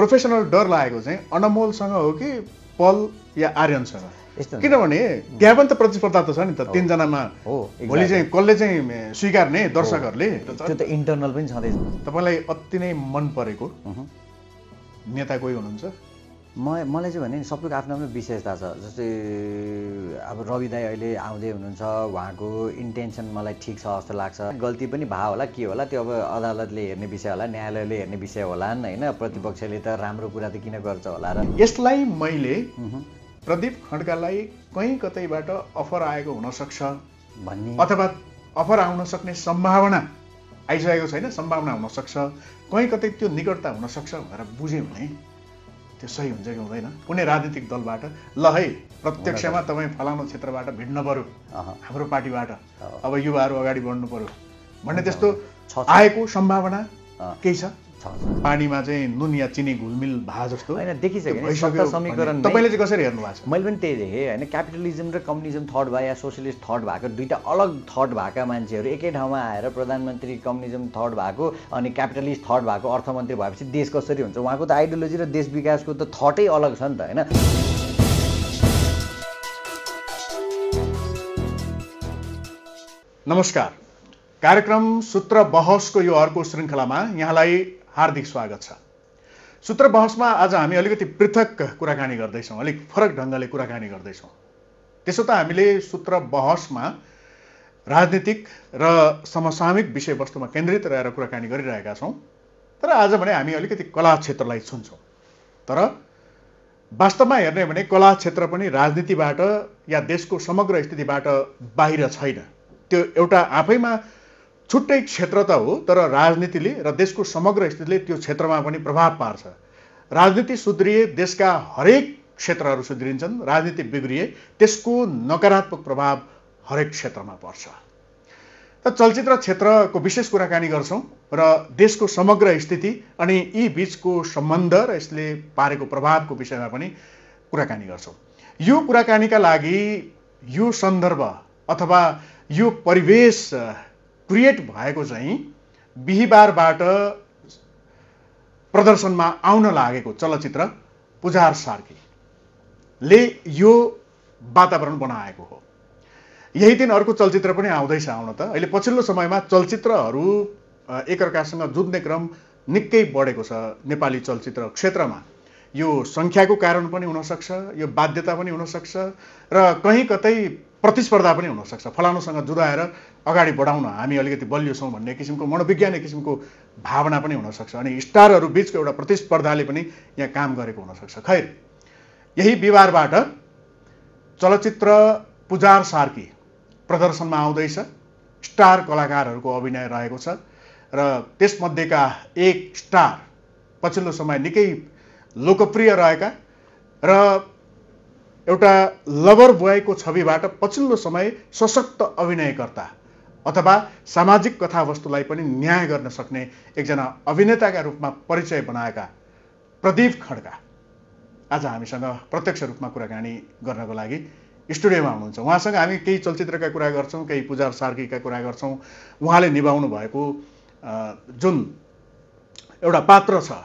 Professional डर लागेको चाहिँ अनमोलसँग हो कि पल या आर्यनसँग किनभने त्यहाँ पनि त प्रतिस्पर्धा त छ नि त तिनजनामा हो भोलि चाहिँ कसले चाहिँ स्वीकार्ने दर्शकहरूले त्यो त इन्टरनल पनि छँदैछ तपाईँलाई अति नै मन परेको नेता कोही हुनुहुन्छ म मलाई चाहिँ भने नि सबैको आफ्नो आफ्नो विशेषता छ जस्तै अब रवि दाई अहिले आउँदै हुनुहुन्छ उहाँको इन्टेन्सन मलाई ठिक छ जस्तो लाग्छ गल्ती पनि भा होला के होला त्यो अब अदालतले हेर्ने विषय होला न्यायालयले हेर्ने विषय होला नि होइन प्रतिपक्षले त राम्रो कुरा त किन गर्छ होला र यसलाई मैले प्रदीप खड्कालाई कहीँ कतैबाट अफर आएको हुनसक्छ भन्ने अथवा अफर आउन सक्ने सम्भावना आइसकेको छैन सम्भावना हुनसक्छ कहीँ कतै त्यो निकटता हुनसक्छ भनेर बुझ्यो भने त्यो सही हुन्छ कि हुँदैन कुनै राजनीतिक दलबाट ल है प्रत्यक्षमा तपाईँ फलानु क्षेत्रबाट भिड्न पऱ्यो हाम्रो पार्टीबाट अब युवाहरू अगाडि बढ्नु पऱ्यो भन्ने त्यस्तो आएको सम्भावना केही छ पानीमा चाहिँ नुन या चिनी घुलमिल भा जस्तो होइन देखिसक्यो समीकरण तपाईँले चाहिँ कसरी हेर्नु भएको छ मैले पनि त्यही देखेँ होइन क्यापिटलिजम र कम्युनिजम थर्ड भए या सोसियलिस्ट थर्ड भएको दुईवटा अलग थर्ड भएका मान्छेहरू एकै ठाउँमा आएर प्रधानमन्त्री कम्युनिजम थर्ड भएको अनि क्यापिटलिस्ट थर्ड भएको अर्थमन्त्री भएपछि देश कसरी हुन्छ उहाँको त आइडियोलोजी र देश विकासको त थटै अलग छ नि त होइन नमस्कार कार्यक्रम सूत्र बहसको यो अर्को श्रृङ्खलामा यहाँलाई हार्दिक स्वागत छ सूत्र बहसमा आज हामी अलिकति पृथक कुराकानी गर्दैछौँ अलिक फरक ढङ्गले कुराकानी गर्दैछौँ त्यसो त हामीले सूत्र बहसमा राजनीतिक र समसामिक विषयवस्तुमा केन्द्रित रहेर कुराकानी गरिरहेका छौँ तर आज भने हामी अलिकति कला क्षेत्रलाई छुन्छौँ तर वास्तवमा हेर्ने भने कला क्षेत्र पनि राजनीतिबाट या देशको समग्र स्थितिबाट बाहिर छैन त्यो एउटा आफैमा छुट्टै क्षेत्र त हो तर राजनीतिले र देशको समग्र स्थितिले त्यो क्षेत्रमा पनि प्रभाव पार्छ राजनीति सुध्रिए देशका हरेक क्षेत्रहरू सुध्रिन्छन् राजनीति बिग्रिए त्यसको नकारात्मक प्रभाव हरेक क्षेत्रमा पर्छ त चलचित्र क्षेत्रको विशेष कुराकानी गर्छौँ र देशको समग्र स्थिति अनि यी बिचको सम्बन्ध र यसले पारेको प्रभावको विषयमा पनि कुराकानी गर्छौँ यो कुराकानीका लागि यो सन्दर्भ अथवा यो परिवेश क्रिएट भएको चाहिँ बिहिबारबाट प्रदर्शनमा आउन लागेको चलचित्र पुजार सार्कीले यो वातावरण बनाएको हो यही दिन अर्को चलचित्र पनि आउँदैछ आउन त अहिले पछिल्लो समयमा चलचित्रहरू एकअर्कासँग जुझ्ने क्रम निकै बढेको छ नेपाली चलचित्र क्षेत्रमा यो सङ्ख्याको कारण पनि हुनसक्छ यो बाध्यता पनि हुनसक्छ र कहीँ कतै प्रतिस्पर्धा पनि हुनसक्छ फलानुसँग जुदाएर अगाडि बढाउन हामी अलिकति बलियो छौँ भन्ने किसिमको मनोविज्ञान किसिमको भावना पनि हुनसक्छ अनि स्टारहरू बिचको एउटा प्रतिस्पर्धाले पनि यहाँ काम गरेको हुनसक्छ खैर यही बिहारबाट चलचित्र पुजार सार्की प्रदर्शनमा आउँदैछ स्टार कलाकारहरूको अभिनय रहेको छ र त्यसमध्येका एक स्टार पछिल्लो समय निकै लोकप्रिय रहेका र एउटा लभर बोयको छविबाट पछिल्लो समय सशक्त अभिनयकर्ता अथवा सामाजिक कथावस्तुलाई पनि न्याय गर्न सक्ने एकजना अभिनेताका रूपमा परिचय बनाएका प्रदीप खड्का आज हामीसँग प्रत्यक्ष रूपमा कुराकानी गर्नको लागि स्टुडियोमा हुनुहुन्छ उहाँसँग हामी केही चलचित्रका कुरा गर्छौँ केही पूजा सार्कीका कुरा गर्छौँ उहाँले निभाउनु भएको जुन एउटा पात्र छ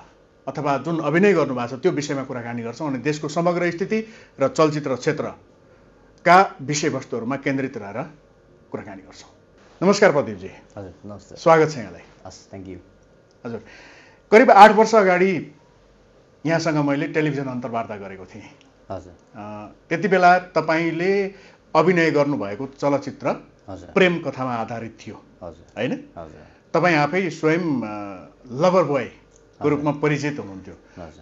अथवा जुन अभिनय गर्नुभएको छ त्यो विषयमा कुराकानी गर्छौँ अनि देशको समग्र स्थिति र चलचित्र क्षेत्रका विषयवस्तुहरूमा केन्द्रित रहेर कुराकानी गर्छौँ नमस्कार प्रदीपजी हजुर नमस्ते स्वागत छ यहाँलाई हस् थ्याङ्क यू हजुर करिब आठ वर्ष अगाडि यहाँसँग मैले टेलिभिजन अन्तर्वार्ता गरेको थिएँ हजुर त्यति बेला तपाईँले अभिनय गर्नुभएको चलचित्र प्रेम कथामा आधारित थियो हजुर होइन तपाईँ आफै स्वयं लभर बोय को रूपमा परिचित हुनुहुन्थ्यो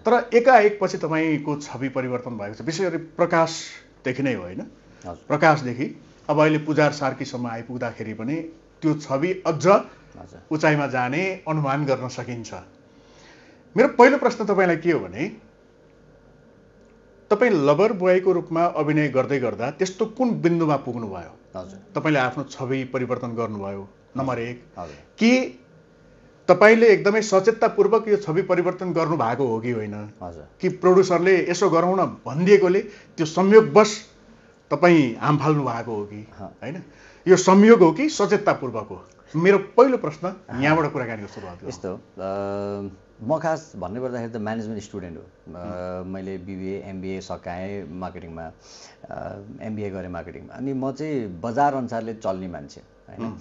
तर एकाएक पछि तपाईँको छवि परिवर्तन भएको छ विशेष गरी प्रकाशदेखि नै हो होइन प्रकाशदेखि अब अहिले पुजार सार्कीसम्म आइपुग्दाखेरि पनि त्यो छवि अझ उचाइमा जाने अनुमान गर्न सकिन्छ मेरो पहिलो प्रश्न तपाईँलाई के हो भने तपाईँ लभर बोयको रूपमा अभिनय गर्दै गर्दा त्यस्तो कुन बिन्दुमा पुग्नुभयो तपाईँले आफ्नो छवि परिवर्तन गर्नुभयो नम्बर एक के तपाईँले एकदमै सचेततापूर्वक यो छवि परिवर्तन गर्नु भएको हो कि होइन कि प्रड्युसरले यसो गरौँ न भनिदिएकोले त्यो संयोगवश तपाईँ हाम फाल्नु भएको हो कि होइन यो संयोग हो कि सचेततापूर्वक हो मेरो पहिलो प्रश्न यहाँबाट कुराकानीको सुरुवात यस्तो म खास भन्ने पर्दाखेरि त म्यानेजमेन्ट स्टुडेन्ट हो मैले बिबिए एमबिए सकाएँ मार्केटिङमा एमबिए गरेँ मार्केटिङमा अनि म चाहिँ बजार अनुसारले चल्ने मान्छे होइन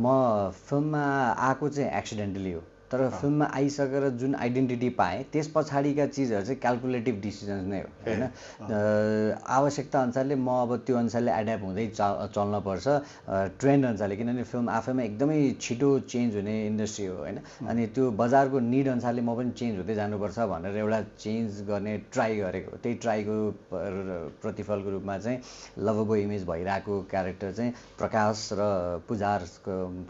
म फिल्ममा आएको चाहिँ एक्सिडेन्टली हो तर फिल्ममा आइसकेर जुन आइडेन्टिटी पाएँ त्यस पछाडिका चिजहरू चाहिँ क्यालकुलेटिभ डिसिजन्स नै हो होइन आवश्यकता अनुसारले म अब त्यो अनुसारले एड्याप्ट हुँदै चल्नपर्छ ट्रेन्ड अनुसारले किनभने फिल्म आफैमा एकदमै छिटो चेन्ज हुने इन्डस्ट्री हो होइन अनि त्यो बजारको निड अनुसारले म पनि चेन्ज हुँदै जानुपर्छ भनेर एउटा चेन्ज गर्ने ट्राई गरेको त्यही ट्राईको प्रतिफलको रूपमा चाहिँ लभबो इमेज भइरहेको क्यारेक्टर चाहिँ प्रकाश र पुजार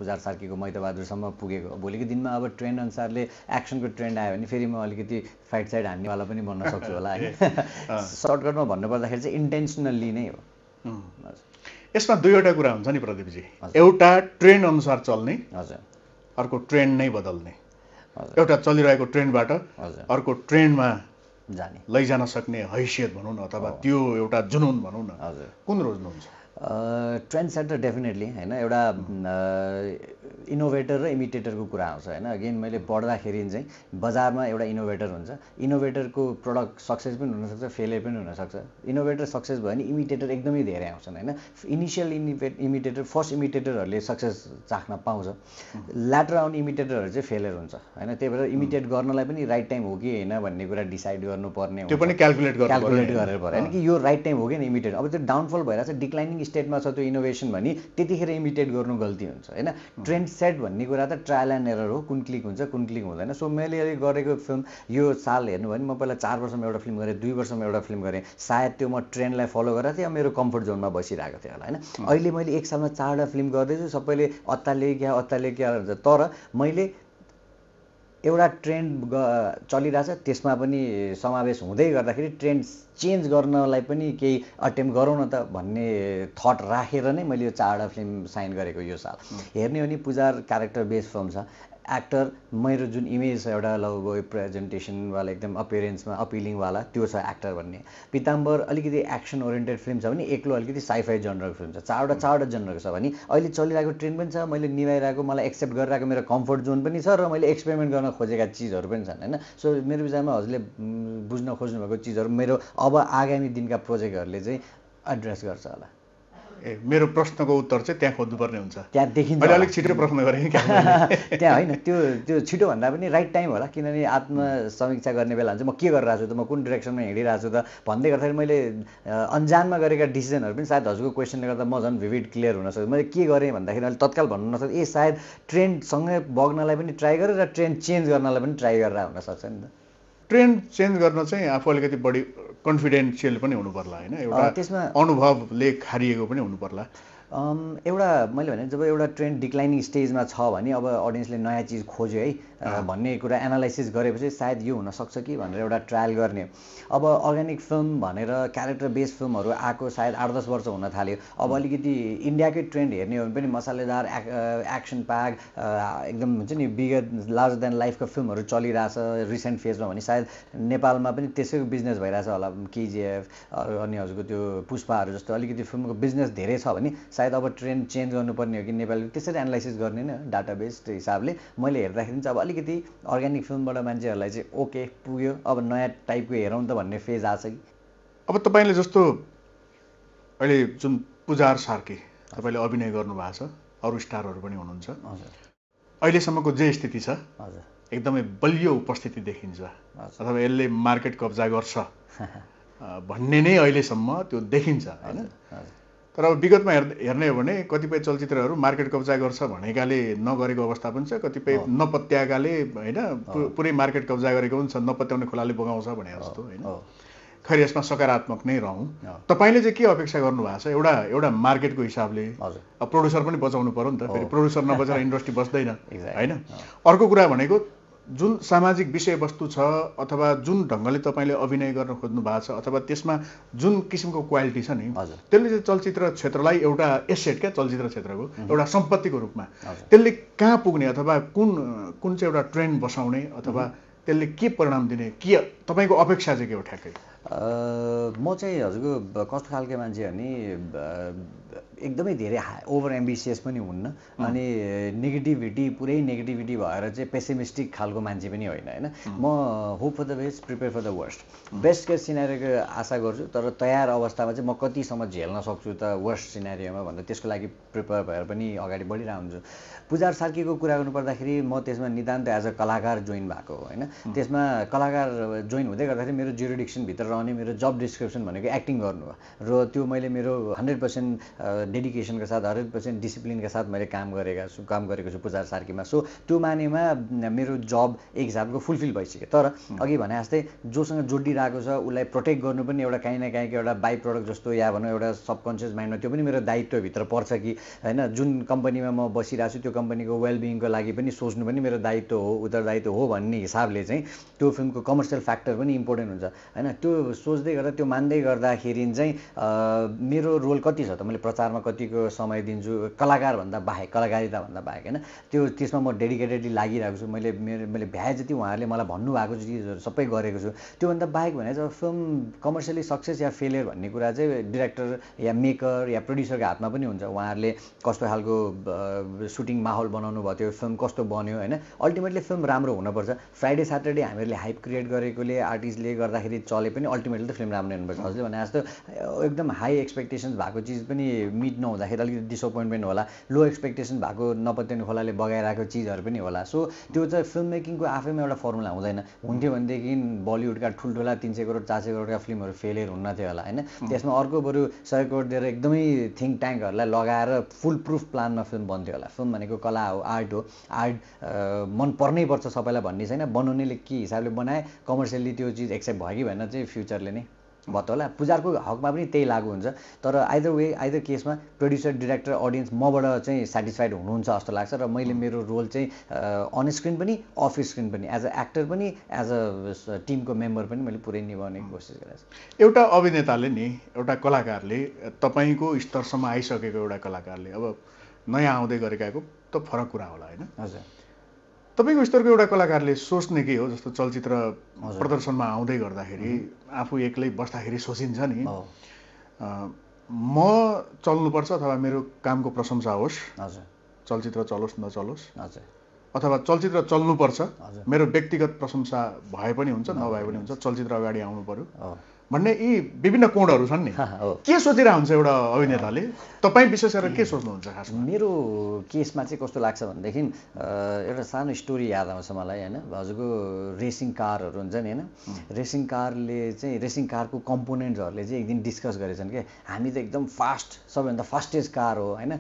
पुजार सार्कीको मैतबहादुरसम्म पुगेको भोलिको दिनमा अब ट्रेन्ड ट्रेन्ड अनुसारले एक्सनको ट्रेन्ड आयो भने फेरि म अलिकति फाइट साइड हान्नेवाला पनि बन्न सक्छु होला होइन सर्टकटमा भन्नुपर्दाखेरि चाहिँ इन्टेन्सनल्ली नै हो यसमा दुईवटा कुरा हुन्छ नि प्रदीपजी एउटा ट्रेन्ड अनुसार चल्ने हजुर अर्को ट्रेन्ड नै बदल्ने एउटा चलिरहेको ट्रेन्डबाट अर्को ट्रेन्डमा जाने लैजान सक्ने हैसियत भनौँ न अथवा त्यो एउटा जुनुन भनौँ न कुन रोज्नुहुन्छ ट्रेन्ड सेटर डेफिनेटली होइन एउटा इनोभेटर र इमिटेटरको कुरा आउँछ होइन अगेन मैले पढ्दाखेरि चाहिँ बजारमा एउटा इनोभेटर हुन्छ इनोभेटरको प्रडक्ट सक्सेस पनि हुनसक्छ फेलियर पनि हुनसक्छ इनोभेटर सक्सेस भयो भने इमिटेटर एकदमै धेरै आउँछन् होइन इनिसियल इनिभे इमिटेटर फर्स्ट इमिटेटरहरूले सक्सेस चाख्न पाउँछ ल्याटर आउन इमिटेटरहरू चाहिँ फेलियर हुन्छ होइन त्यही भएर इमिटेट गर्नलाई पनि राइट टाइम हो कि होइन भन्ने कुरा डिसाइड गर्नुपर्ने त्यो पनि क्यालकुलेट क्यालकुलेट गरेर पऱ्यो होइन कि यो राइट टाइम हो कि इमिटेट अब त्यो डाउनफल भएर छ डिक्लाइनिङ स्टेटमा छ त्यो इनोभेसन भने त्यतिखेर इमिटेट गर्नु गल्ती हुन्छ होइन ट्रेन्ड सेट भन्ने कुरा त ट्रायल एन्ड एरर हो कुन क्लिक हुन्छ कुन क्लिक हुँदैन सो मैले अहिले गरेको फिल्म यो साल हेर्नु भने म पहिला चार वर्षमा एउटा फिल्म गरेँ दुई वर्षमा एउटा फिल्म गरेँ सायद त्यो म ट्रेन्डलाई फलो गरेर थिएँ मेरो कम्फर्ट जोनमा बसिरहेको थिएँ होला होइन अहिले मैले एक सालमा चारवटा फिल्म गर्दैछु सबैले अत्ताले क्या अत्ताले क्या हुन्छ तर मैले एउटा ट्रेन्ड ग चलिरहेछ त्यसमा पनि समावेश हुँदै गर्दाखेरि ट्रेन्ड चेन्ज गर्नलाई पनि केही अटेम्प गरौँ न त भन्ने थट राखेर नै मैले यो चारवटा फिल्म साइन गरेको यो साल हेर्ने हो भने पुजार क्यारेक्टर बेस्ड फिल्म छ एक्टर मेरो जुन इमेज छ एउटा लगभग प्रेजेन्टेसनवाला एकदम अपियरेन्समा अपिलिङवाला त्यो छ एक्टर भन्ने पिताम्बर अलिकति एक्सन ओरिएन्टेड फिल्म छ भने एक्लो अलिकति साइफाई जनरको फिल्म छ चारवटा चारवटा जनरको छ भने अहिले चलिरहेको ट्रेन्ड पनि छ मैले निभाइरहेको मलाई एक्सेप्ट गरिरहेको मेरो कम्फर्ट जोन पनि छ र मैले एक्सपेरिमेन्ट गर्न खोजेका चिजहरू पनि छन् होइन सो मेरो विचारमा हजुरले बुझ्न खोज्नुभएको चिजहरू मेरो अब आगामी दिनका प्रोजेक्टहरूले चाहिँ एड्रेस गर्छ होला ए मेरो प्रश्नको उत्तर चाहिँ त्यहाँ खोज्नुपर्ने हुन्छ त्यहाँ देखिन्छ अलिक छिटो प्रश्न गरेँ त्यहाँ होइन त्यो त्यो छिटो भन्दा पनि राइट टाइम होला किनभने आत्म समीक्षा गर्ने बेला हुन्छ म के गरिरहेको छु त म कुन डिरेक्सनमा हिँडिरहेको छु त भन्दै गर्दाखेरि मैले अन्जानमा गरेका डिसिजनहरू पनि सायद हजुरको क्वेसनले गर्दा म झन् भिभिड क्लियर हुन सक्छु मैले के गरेँ भन्दाखेरि अहिले तत्काल भन्नु नसक्छु ए सायद ट्रेन्डसँगै बग्नलाई पनि ट्राई गरेँ र ट्रेन्ड चेन्ज गर्नलाई पनि ट्राई गरेर हुनसक्छ नि त ट्रेन्ड चेन्ज गर्न चाहिँ आफू अलिकति बढी कन्फिडेन्सियल पनि हुनुपर्ला होइन एउटा त्यसमा अनुभवले खारिएको पनि हुनुपर्ला एउटा मैले भने जब एउटा ट्रेन्ड डिक्लाइनिङ स्टेजमा छ भने अब अडियन्सले नयाँ चिज खोज्यो है भन्ने कुरा एनालाइसिस गरेपछि सायद यो हुनसक्छ कि भनेर एउटा ट्रायल गर्ने अब अर्ग्यानिक फिल्म भनेर क्यारेक्टर बेस्ड फिल्महरू आएको सायद आठ दस वर्ष हुन थाल्यो अब अलिकति इन्डियाकै ट्रेन्ड हेर्ने हो भने पनि मसालेदार एक् एक्सन प्याक एकदम हुन्छ नि बिगर लार्जर देन लाइफको फिल्महरू चलिरहेछ रिसेन्ट फेजमा भने सायद नेपालमा पनि त्यसैको बिजनेस भइरहेछ होला केजिएफ अनि हजुरको त्यो पुष्पाहरू जस्तो अलिकति फिल्मको बिजनेस धेरै छ भने सायद अब ट्रेन्ड चेन्ज गर्नुपर्ने हो कि नेपाली त्यसरी एनालाइसिस गर्ने न डाटा त्यो हिसाबले मैले हेर्दाखेरि चाहिँ अब अलिकति अर्ग्यानिक फिल्मबाट मान्छेहरूलाई चाहिँ ओके पुग्यो अब नयाँ टाइपको हेरौँ त भन्ने फेज आएको छ कि अब तपाईँले जस्तो अहिले जुन पुजार सार्के तपाईँले अभिनय गर्नुभएको छ अरू स्टारहरू पनि हुनुहुन्छ हजुर अहिलेसम्मको जे स्थिति छ हजुर एकदमै बलियो उपस्थिति देखिन्छ अथवा यसले मार्केट कब्जा गर्छ भन्ने नै अहिलेसम्म त्यो देखिन्छ होइन तर अब विगतमा हेर् हेर्ने हो भने कतिपय चलचित्रहरू मार्केट कब्जा गर्छ भनेकाले नगरेको अवस्था पनि छ कतिपय नपत्याएकाले होइन पुरै मार्केट कब्जा गरेको पनि छ नपत्याउने खोलाले बगाउँछ भने जस्तो होइन खैर यसमा सकारात्मक नै रहँ तपाईँले चाहिँ के अपेक्षा गर्नुभएको छ एउटा एउटा मार्केटको हिसाबले प्रड्युसर पनि बचाउनु पऱ्यो नि त फेरि प्रड्युसर नबचाएर इन्डस्ट्री बस्दैन होइन अर्को कुरा भनेको जुन सामाजिक विषयवस्तु छ अथवा जुन ढङ्गले तपाईँले अभिनय गर्न खोज्नु भएको छ अथवा त्यसमा जुन किसिमको क्वालिटी छ नि त्यसले चाहिँ चलचित्र क्षेत्रलाई एउटा एसेट क्या चलचित्र क्षेत्रको एउटा सम्पत्तिको रूपमा त्यसले कहाँ पुग्ने अथवा कुन कुन चाहिँ एउटा ट्रेन्ड बसाउने अथवा त्यसले के परिणाम दिने के तपाईँको अपेक्षा चाहिँ के हो ठ्याक्कै म चाहिँ हजुरको कस्तो खालको मान्छे हो एकदमै धेरै हाई ओभर एम्बिसियस पनि हुन्न अनि नेगेटिभिटी पुरै नेगेटिभिटी भएर चाहिँ पेसिमिस्टिक खालको मान्छे पनि होइन होइन म hope for the best prepare for the worst best case सिनारीको आशा गर्छु तर तयार अवस्थामा चाहिँ म कतिसम्म झेल्न सक्छु त वर्स्ट सिनारीमा भन्दा त्यसको लागि प्रिपेयर भएर पनि अगाडि बढिरहेको हुन्छु पुजार सार्कीको कुरा गर्नुपर्दाखेरि म त्यसमा नितान्त एज अ कलाकार जोइन भएको हो होइन त्यसमा कलाकार जोइन हुँदै गर्दाखेरि मेरो जिरो डिक्सनभित्र रहने मेरो जब डिस्क्रिप्सन भनेको एक्टिङ गर्नु हो र त्यो मैले मेरो हन्ड्रेड पर्सेन्ट डेडिकेसनका साथ हरेक पर्सेन्ट डिसिप्लिनका साथ मैले काम गरेका छु काम गरेको छु पूजा सार्कीमा सो त्यो मानेमा मेरो जब एक हिसाबको फुलफिल भइसक्यो तर अघि भने जस्तै जोसँग जोडिरहेको छ उसलाई प्रोटेक्ट गर्नु पनि एउटा काहीँ न काहीँको एउटा बाई प्रडक्ट जस्तो या भनौँ एउटा सबकन्सियस माइन्डमा त्यो पनि मेरो दायित्वभित्र पर्छ कि होइन जुन कम्पनीमा म बसिरहेको छु त्यो कम्पनीको वेलबिङको लागि पनि सोच्नु पनि मेरो दायित्व हो उत्तरदायित्व हो भन्ने हिसाबले चाहिँ त्यो फिल्मको कमर्सियल फ्याक्टर पनि इम्पोर्टेन्ट हुन्छ होइन त्यो सोच्दै गर्दा त्यो मान्दै गर्दाखेरि चाहिँ मेरो रोल कति छ त मैले प्रचारमा कतिको समय दिन्छु कलाकारभन्दा बाहेक कलाकारिताभन्दा बाहेक होइन त्यो त्यसमा म डेडिकेटेडली लागिरहेको छु मैले मेरो मैले भ्याए जति उहाँहरूले मलाई भन्नुभएको चिजहरू सबै गरेको छु त्योभन्दा बाहेक भने चाहिँ फिल्म कमर्सियली सक्सेस या फेलियर भन्ने कुरा चाहिँ डिरेक्टर या मेकर या प्रड्युसरको हातमा पनि हुन्छ उहाँहरूले कस्तो खालको सुटिङ माहौल बनाउनु भएको थियो फिल्म कस्तो बन्यो होइन अल्टिमेटली फिल्म राम्रो हुनुपर्छ फ्राइडे स्याटरडे हामीहरूले हाइप क्रिएट गरेकोले आर्टिस्टले गर्दाखेरि चले पनि अल्टिमेटली त फिल्म राम्रो हुनुपर्छ हजुरले भने जस्तो एकदम हाई एक्सपेक्टेसन्स भएको चिज पनि मिट नहुँदाखेरि अलिकति डिसपोइन्टमेन्ट होला लो एक्सपेक्टेसन भएको नपत्याउने खोलाले बगाइरहेको चिजहरू पनि होला सो त्यो चाहिँ फिल्म मेकिङको आफैमा एउटा फर्मुला हुँदैन हुन्थ्यो भनेदेखि बलिउडका ठुल्ठुला तिन सय करोड चार सय करोडका फिल्महरू फेलियर हुन्न थियो होला होइन त्यसमा अर्को बरु सय करोड दिएर एकदमै थिङ्क ट्याङ्कहरूलाई लगाएर फुल प्रुफ प्लानमा फिल्म बन्थ्यो होला फिल्म भनेको कला हो आर्ट हो आर्ट मन पर्नै पर्छ सबैलाई भन्ने छैन बनाउनेले के हिसाबले बनाए कमर्सियल्ली त्यो चिज एक्सेप्ट भयो कि भएन चाहिँ फ्युचरले नै भत्तोला पूजाको हकमा पनि त्यही लागु हुन्छ तर आइदर वे आइदर केसमा प्रड्युसर डिरेक्टर अडियन्स मबाट चाहिँ सेटिस्फाइड हुनुहुन्छ जस्तो लाग्छ र मैले मेरो रोल चाहिँ अन स्क्रिन पनि अफ स्क्रिन पनि एज अ एक्टर पनि एज अ टिमको मेम्बर पनि मैले पुरै निभाउने कोसिस गरेको छु एउटा अभिनेताले नि एउटा कलाकारले तपाईँको स्तरसम्म आइसकेको एउटा कलाकारले अब नयाँ आउँदै गरेकाको त फरक कुरा होला होइन हजुर तपाईँको स्तरको एउटा कलाकारले सोच्ने के हो जस्तो चलचित्र प्रदर्शनमा आउँदै गर्दाखेरि आफू एक्लै बस्दाखेरि सोचिन्छ नि म चल्नुपर्छ अथवा मेरो कामको प्रशंसा होस् हजुर चलचित्र चलोस् नचलोस् हजुर अथवा चलचित्र चल्नुपर्छ मेरो व्यक्तिगत प्रशंसा भए पनि हुन्छ नभए पनि हुन्छ चलचित्र अगाडि आउनु पऱ्यो भन्ने यी विभिन्न कोणहरू छन् नि के सोचिरहेको हुन्छ एउटा अभिनेताले तपाईँ विशेष गरेर के सोच्नुहुन्छ खास मेरो केसमा चाहिँ कस्तो लाग्छ भनेदेखि एउटा सानो स्टोरी याद आउँछ मलाई होइन हजुरको रेसिङ कारहरू हुन्छ नि होइन रेसिङ कारले चाहिँ रेसिङ कारको कम्पोनेन्ट्सहरूले चाहिँ एक दिन डिस्कस गरेछन् कि हामी त एकदम फास्ट सबैभन्दा फास्टेस्ट कार हो होइन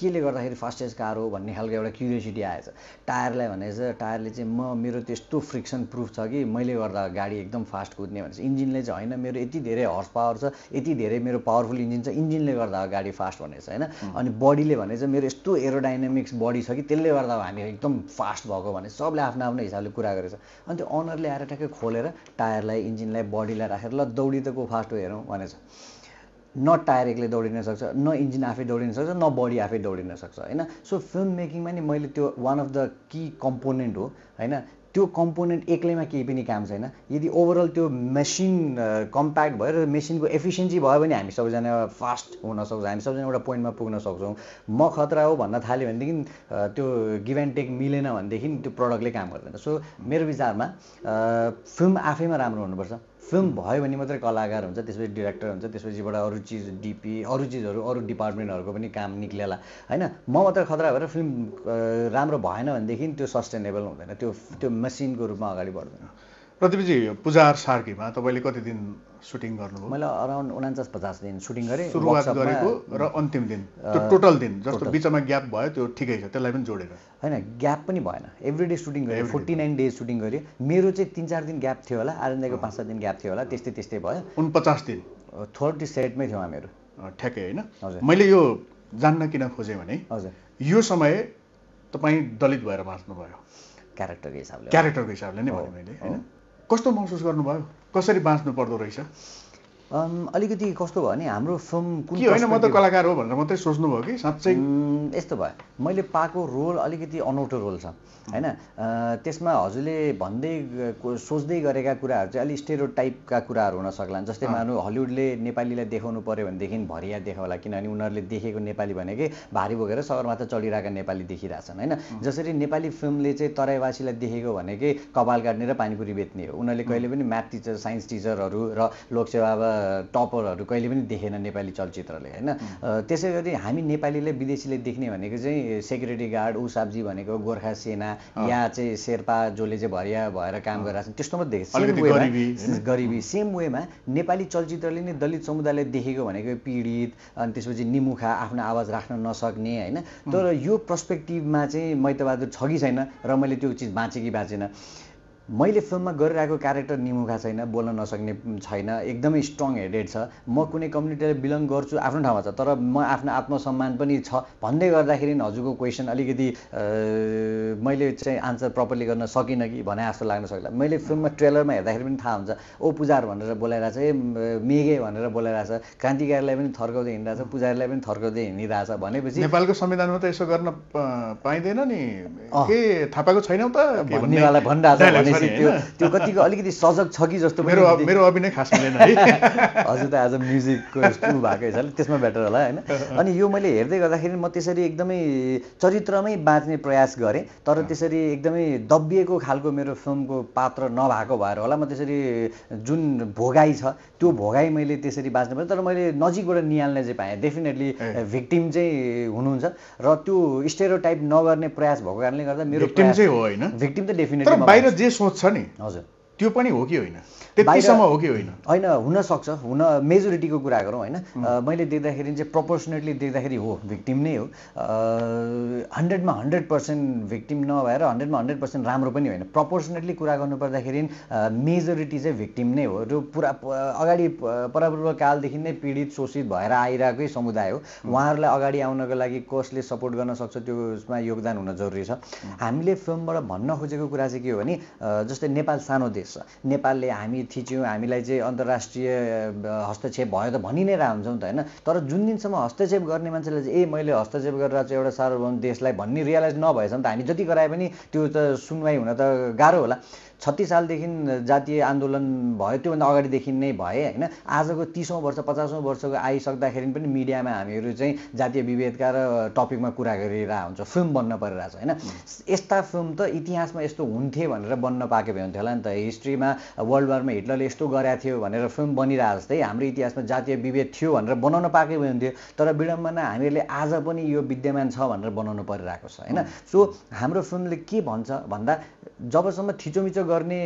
केले गर्दाखेरि फास्टेज कार हो भन्ने खालको एउटा क्युरियोसिटी आएछ टायरलाई भने चाहिँ टायरले चाहिँ म मेरो त्यस्तो फ्रिक्सन प्रुफ छ कि मैले गर्दा गाडी एकदम फास्ट कुद्ने भनेपछि इन्जिनले चाहिँ होइन मेरो यति धेरै हर्स पावर छ यति धेरै मेरो पावरफुल इन्जिन छ इन्जिनले गर्दा गाडी फास्ट भनेछ होइन अनि बडीले भने चाहिँ मेरो यस्तो एरोडाइनामिक्स बडी छ कि त्यसले गर्दा हामी एकदम फास्ट भएको भने सबले आफ्नो आफ्नो हिसाबले कुरा गरेछ अनि त्यो अनरले आएर ट्याक्कै खोलेर टायरलाई इन्जिनलाई बडीलाई राखेर ल दौडी त को फास्ट हो हेरौँ भनेछ न टायर एक्लै दौडिन सक्छ न इन्जिन आफै दौडिन सक्छ न बडी आफै दौडिन सक्छ होइन सो फिल्म मेकिङमा नि मैले त्यो one of the key component हो होइन त्यो कम्पोनेन्ट एक्लैमा केही पनि काम छैन यदि ओभरअल त्यो मेसिन कम्प्याक्ट भयो र मेसिनको एफिसियन्सी भयो भने हामी सबैजना फास्ट हुन हुनसक्छ हामी सबैजना एउटा पोइन्टमा पुग्न सक्छौँ म खतरा हो भन्न थाल्यो भनेदेखि त्यो गिभ एन्ड टेक मिलेन भनेदेखि त्यो प्रडक्टले काम गर्दैन सो मेरो विचारमा फिल्म आफैमा राम्रो हुनुपर्छ फिल्म भयो भने मात्रै कलाकार हुन्छ त्यसपछि डिरेक्टर हुन्छ त्यसपछिबाट अरू चिज डिपी अरू चिजहरू अरू डिपार्टमेन्टहरूको पनि काम निक्लेला होइन म मात्र खतरा भएर फिल्म राम्रो भएन भनेदेखि त्यो सस्टेनेबल हुँदैन त्यो त्यो मेसिनको रूपमा अगाडि बढ्दैन प्रतिविजी पूजा सार्कीमा तपाईँले कति दिन सुटिङ गर्नुभयो मैले अराउन्ड उनान्चास पचास दिन सुटिङ गरेँ सुरुवात गरेको र अन्तिम दिन त्यो टोटल दिन जस्तो बिचमा ग्याप भयो त्यो ठिकै छ त्यसलाई पनि जोडेर होइन ग्याप पनि भएन एभ्री डे सुटिङ गरेँ फोर्टी नाइन डेज सुटिङ गरेँ मेरो चाहिँ तिन चार दिन ग्याप थियो होला आरएनआईको पाँच सात दिन ग्याप थियो होला त्यस्तै त्यस्तै भयो उनपचास दिन थर्टी सेटमै थियौँ हामीहरू ठ्याक्कै होइन मैले यो जान्न किन खोजेँ भने हजुर यो समय तपाईँ दलित भएर बाँच्नुभयो क्यारेक्टरको हिसाबले क्यारेक्टरको हिसाबले नै भने मैले होइन कस्तो महसुस गर्नुभयो कसरी बाँच्नु पर्दो रहेछ अलिकति कस्तो भयो भने हाम्रो फिल्म कुन होइन म त कलाकार हो भनेर मात्रै सोच्नुभयो कि साँच्चै यस्तो भयो मैले पाएको रोल अलिकति अनौठो रोल छ होइन त्यसमा हजुरले भन्दै सोच्दै गरेका कुराहरू चाहिँ अलिक स्टेरो टाइपका कुराहरू हुन सक्ला जस्तै मानु हलिउडले नेपालीलाई देखाउनु पऱ्यो भनेदेखि भरिया देखाउला किनभने उनीहरूले देखेको नेपाली भनेकै भारी बोकेर सगरमाथा चढिरहेका नेपाली देखिरहेछन् होइन जसरी नेपाली फिल्मले चाहिँ तराईवासीलाई देखेको भनेकै कपाल काट्ने र पानीपुरी बेच्ने हो उनीहरूले कहिले पनि म्याथ टिचर साइन्स टिचरहरू र लोकसेवा टपरहरू कहिले पनि देखेन नेपाली चलचित्रले होइन त्यसै गरी हामी नेपालीले विदेशीले देख्ने भनेको चाहिँ सेक्युरिटी गार्ड साब्जी भनेको गोर्खा सेना या चाहिँ शेर्पा जसले चाहिँ भरिया भएर काम गरिरहेको त्यस्तो मात्रै देखेको सेम वेमा गरिबी सेम वेमा नेपाली चलचित्रले नै दलित समुदायले देखेको भनेको पीडित अनि त्यसपछि निमुखा आफ्नो आवाज राख्न नसक्ने होइन तर यो पर्सपेक्टिभमा चाहिँ मैतबहादुर छ कि छैन र मैले त्यो चिज बाँचेँ कि बाँचेन मैले फिल्ममा गरिरहेको क्यारेक्टर निमुखा छैन बोल्न नसक्ने छैन एकदमै स्ट्रङ हेडेड छ म कुनै कम्युनिटीलाई बिलङ गर्छु आफ्नो ठाउँमा छ तर म आफ्नो आत्मसम्मान पनि छ भन्दै गर्दाखेरि हजुरको क्वेसन अलिकति मैले चाहिँ आन्सर प्रपरली गर्न सकिनँ कि भने जस्तो लाग्न सक्ला मैले फिल्ममा ट्रेलरमा हेर्दाखेरि पनि थाहा हुन्छ ओ पुजार भनेर बोलाइरहेछ ए मेघे भनेर बोलाइरहेछ क्रान्तिकारीलाई पनि थर्काउँदै हिँडिरहेछ पुजारीलाई पनि थर्काउँदै हिँडिरहेछ भनेपछि नेपालको संविधानमा त यसो गर्न पाइँदैन नि के थापाको छैनौ त भन्नेवाला भनिरहेछ त्यो त्यो कतिको अलिकति सजग छ कि जस्तो मेरो मेरो अभिनय खास मिलेन है हजुर त आज म्युजिकको स्टु भएको हिसाबले त्यसमा बेटर होला होइन अनि यो मैले हेर्दै गर्दाखेरि म त्यसरी एकदमै चरित्रमै बाँच्ने प्रयास गरेँ तर त्यसरी एकदमै दबिएको खालको मेरो फिल्मको पात्र नभएको भएर होला म त्यसरी जुन भोगाई छ त्यो भोगाई मैले त्यसरी बाँच्नु पऱ्यो तर मैले नजिकबाट निहाल्ने चाहिँ पाएँ डेफिनेटली भिक्टिम चाहिँ हुनुहुन्छ र त्यो स्टेरो नगर्ने प्रयास भएको कारणले गर्दा मेरो भिक्टिम चाहिँ हो होइन भिक्टिम त डेफिनेटली बाहिर जे सोच छ नि हजुर त्यो पनि हो कि होइन त्यतिसम्म हो कि होइन होइन हुनसक्छ हुन मेजोरिटीको कुरा गरौँ होइन मैले देख्दाखेरि चाहिँ प्रपोर्सनेटली देख्दाखेरि हो भिक्टिम नै हो हन्ड्रेडमा हन्ड्रेड पर्सेन्ट भिक्टिम नभएर हन्ड्रेडमा हन्ड्रेड पर्सेन्ट राम्रो पनि होइन प्रपोर्सनेटली कुरा गर्नुपर्दाखेरि मेजोरिटी चाहिँ भिक्टिम नै हो र पुरा अगाडि कालदेखि नै पीडित शोषित भएर आइरहेकै समुदाय हो उहाँहरूलाई अगाडि आउनको लागि कसले सपोर्ट गर्न सक्छ उसमा योगदान हुन जरुरी छ हामीले फिल्मबाट भन्न खोजेको कुरा चाहिँ के हो भने जस्तै नेपाल सानो देश देश नेपालले हामी थिच्यौँ हामीलाई चाहिँ अन्तर्राष्ट्रिय हस्तक्षेप भयो त भनि नै रहेको हुन्छौँ त होइन तर जुन दिनसम्म हस्तक्षेप गर्ने मान्छेले चाहिँ ए मैले हस्तक्षेप गरेर चाहिँ एउटा सार्वभौम देशलाई भन्ने रियलाइज नभएसम्म त हामी जति गराए पनि त्यो त सुनवाई हुन त गाह्रो होला छत्तिस सालदेखि जातीय आन्दोलन भयो त्योभन्दा अगाडिदेखि नै भए होइन आजको तिसौँ वर्ष पचासौँ वर्षको आइसक्दाखेरि पनि मिडियामा हामीहरू चाहिँ जातीय विभेदका र टपिकमा कुरा गरिरहेको हुन्छ फिल्म बन्न परिरहेको छ होइन यस्ता फिल्म त इतिहासमा यस्तो हुन्थे भनेर बन्न पाएको भए हुन्थ्यो होला नि त हिस्ट्रीमा वर्ल्ड वारमा हिटलरले यस्तो गरेको थियो भनेर फिल्म बनिरहेको जस्तै हाम्रो इतिहासमा जातीय विभेद थियो भनेर बनाउन पाएकै भए हुन्थ्यो तर विडम्बना हामीहरूले आज पनि यो विद्यमान छ भनेर बनाउनु परिरहेको छ होइन सो हाम्रो फिल्मले के भन्छ भन्दा जबसम्म थिचोमिचो गर्ने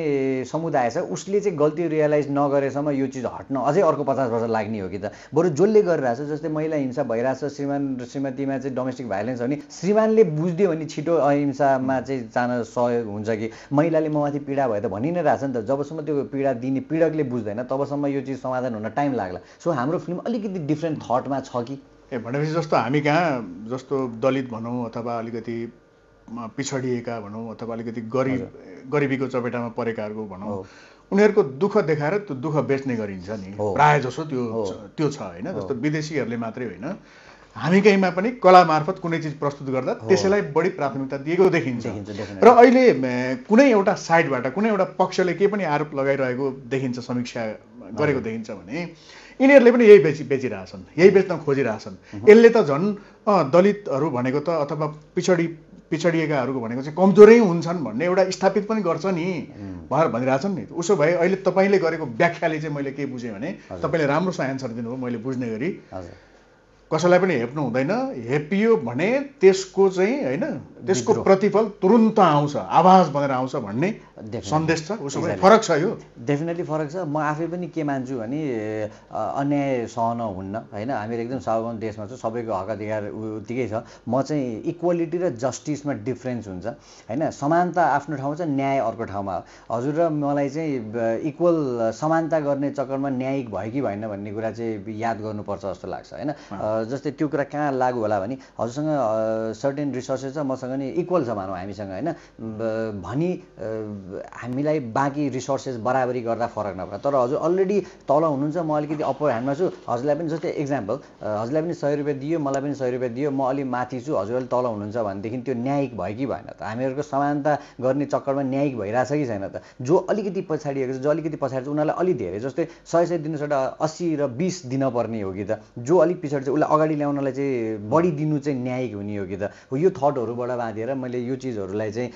समुदाय छ उसले चाहिँ गल्ती रियलाइज नगरेसम्म यो चिज हट्न अझै अर्को पचास वर्ष लाग्ने हो कि त बरु जसले गरिरहेछ जस्तै महिला हिंसा भइरहेछ श्रीमान र श्रीमतीमा चाहिँ डोमेस्टिक भाइलेन्स हो भने श्रीमानले बुझिदियो भने छिटो अहिंसामा चाहिँ जान सहयोग हुन्छ कि महिलाले म माथि पीडा भयो त भनि नै रहेछ नि त जबसम्म त्यो पीडा दिने पीडकले बुझ्दैन तबसम्म यो चिज समाधान हुन टाइम लाग्ला सो हाम्रो फिल्म अलिकति डिफ्रेन्ट थटमा छ कि ए भनेपछि जस्तो हामी कहाँ जस्तो दलित भनौँ अथवा अलिकति पिछडिएका भनौँ अथवा अलिकति गरिब गरिबीको चपेटामा परेकाहरूको भनौँ उनीहरूको दुःख देखाएर त्यो दुःख बेच्ने गरिन्छ नि प्रायः जसो त्यो त्यो छ होइन जस्तो विदेशीहरूले मात्रै होइन हामी कहीँमा पनि कला मार्फत कुनै चिज प्रस्तुत गर्दा त्यसैलाई बढी प्राथमिकता दिएको देखिन्छ र अहिले कुनै एउटा साइडबाट कुनै एउटा पक्षले के पनि आरोप लगाइरहेको देखिन्छ समीक्षा गरेको देखिन्छ भने यिनीहरूले पनि यही बेची बेचिरहेछन् यही बेच्न खोजिरहेछन् यसले त झन् दलितहरू भनेको त अथवा पिछडी पिछडिएकाहरूको भनेको चाहिँ कमजोरै हुन्छन् भन्ने एउटा स्थापित पनि गर्छ नि भएर भनिरहेछन् नि उसो भए अहिले तपाईँले गरेको व्याख्याले चाहिँ मैले के बुझेँ भने तपाईँले राम्रोसँग एन्सर दिनुभयो मैले बुझ्ने गरी कसैलाई पनि हेप्नु हुँदैन हेपियो भने त्यसको चाहिँ होइन त्यसको प्रतिफल तुरुन्त आउँछ आवाज भनेर आउँछ भन्ने सन्देश छ उसो भए फरक छ यो डेफिनेटली फरक छ म आफै पनि के मान्छु भने अन्याय सहन हुन्न होइन हामी एकदम सावधान देशमा छ सबैको हक अधिकार उत्तिकै छ म चाहिँ इक्वालिटी र जस्टिसमा डिफ्रेन्स हुन्छ होइन समानता आफ्नो ठाउँमा छ न्याय अर्को ठाउँमा हजुर र मलाई चाहिँ इक्वल समानता गर्ने चक्करमा न्यायिक भयो कि भएन भन्ने कुरा चाहिँ याद गर्नुपर्छ जस्तो लाग्छ होइन जस्तै त्यो कुरा कहाँ लागु होला भने हजुरसँग सर्टेन रिसोर्सेस छ मसँग नि इक्वल छ मानौँ हामीसँग होइन भनी हामीलाई बाँकी रिसोर्सेस बराबरी गर्दा फरक नपर्छ तर हजुर अलरेडी तल हुनुहुन्छ म अलिकति अप्पर ह्यान्डमा छु हजुरलाई पनि जस्तै इक्जाम्पल हजुरलाई पनि सय रुपियाँ दियो मलाई पनि सय रुपियाँ दियो म अलिक माथि छु हजुर अलि तल हुनुहुन्छ भनेदेखि त्यो न्यायिक भयो कि भएन त हामीहरूको समानता गर्ने चक्करमा न्यायिक भइरहेछ कि छैन त जो अलिकति पछाडिएको छ जो अलिकति पछाडि छ उनीहरूलाई अलिक धेरै जस्तै सय सय दिनु एउटा अस्सी र बिस दिनपर्ने हो कि त जो अलिक पछाडि छ उसलाई अगाडि ल्याउनलाई चाहिँ बढी दिनु चाहिँ न्यायिक हुने हो कि त यो थटहरूबाट बाँधेर मैले यो चिजहरूलाई चाहिँ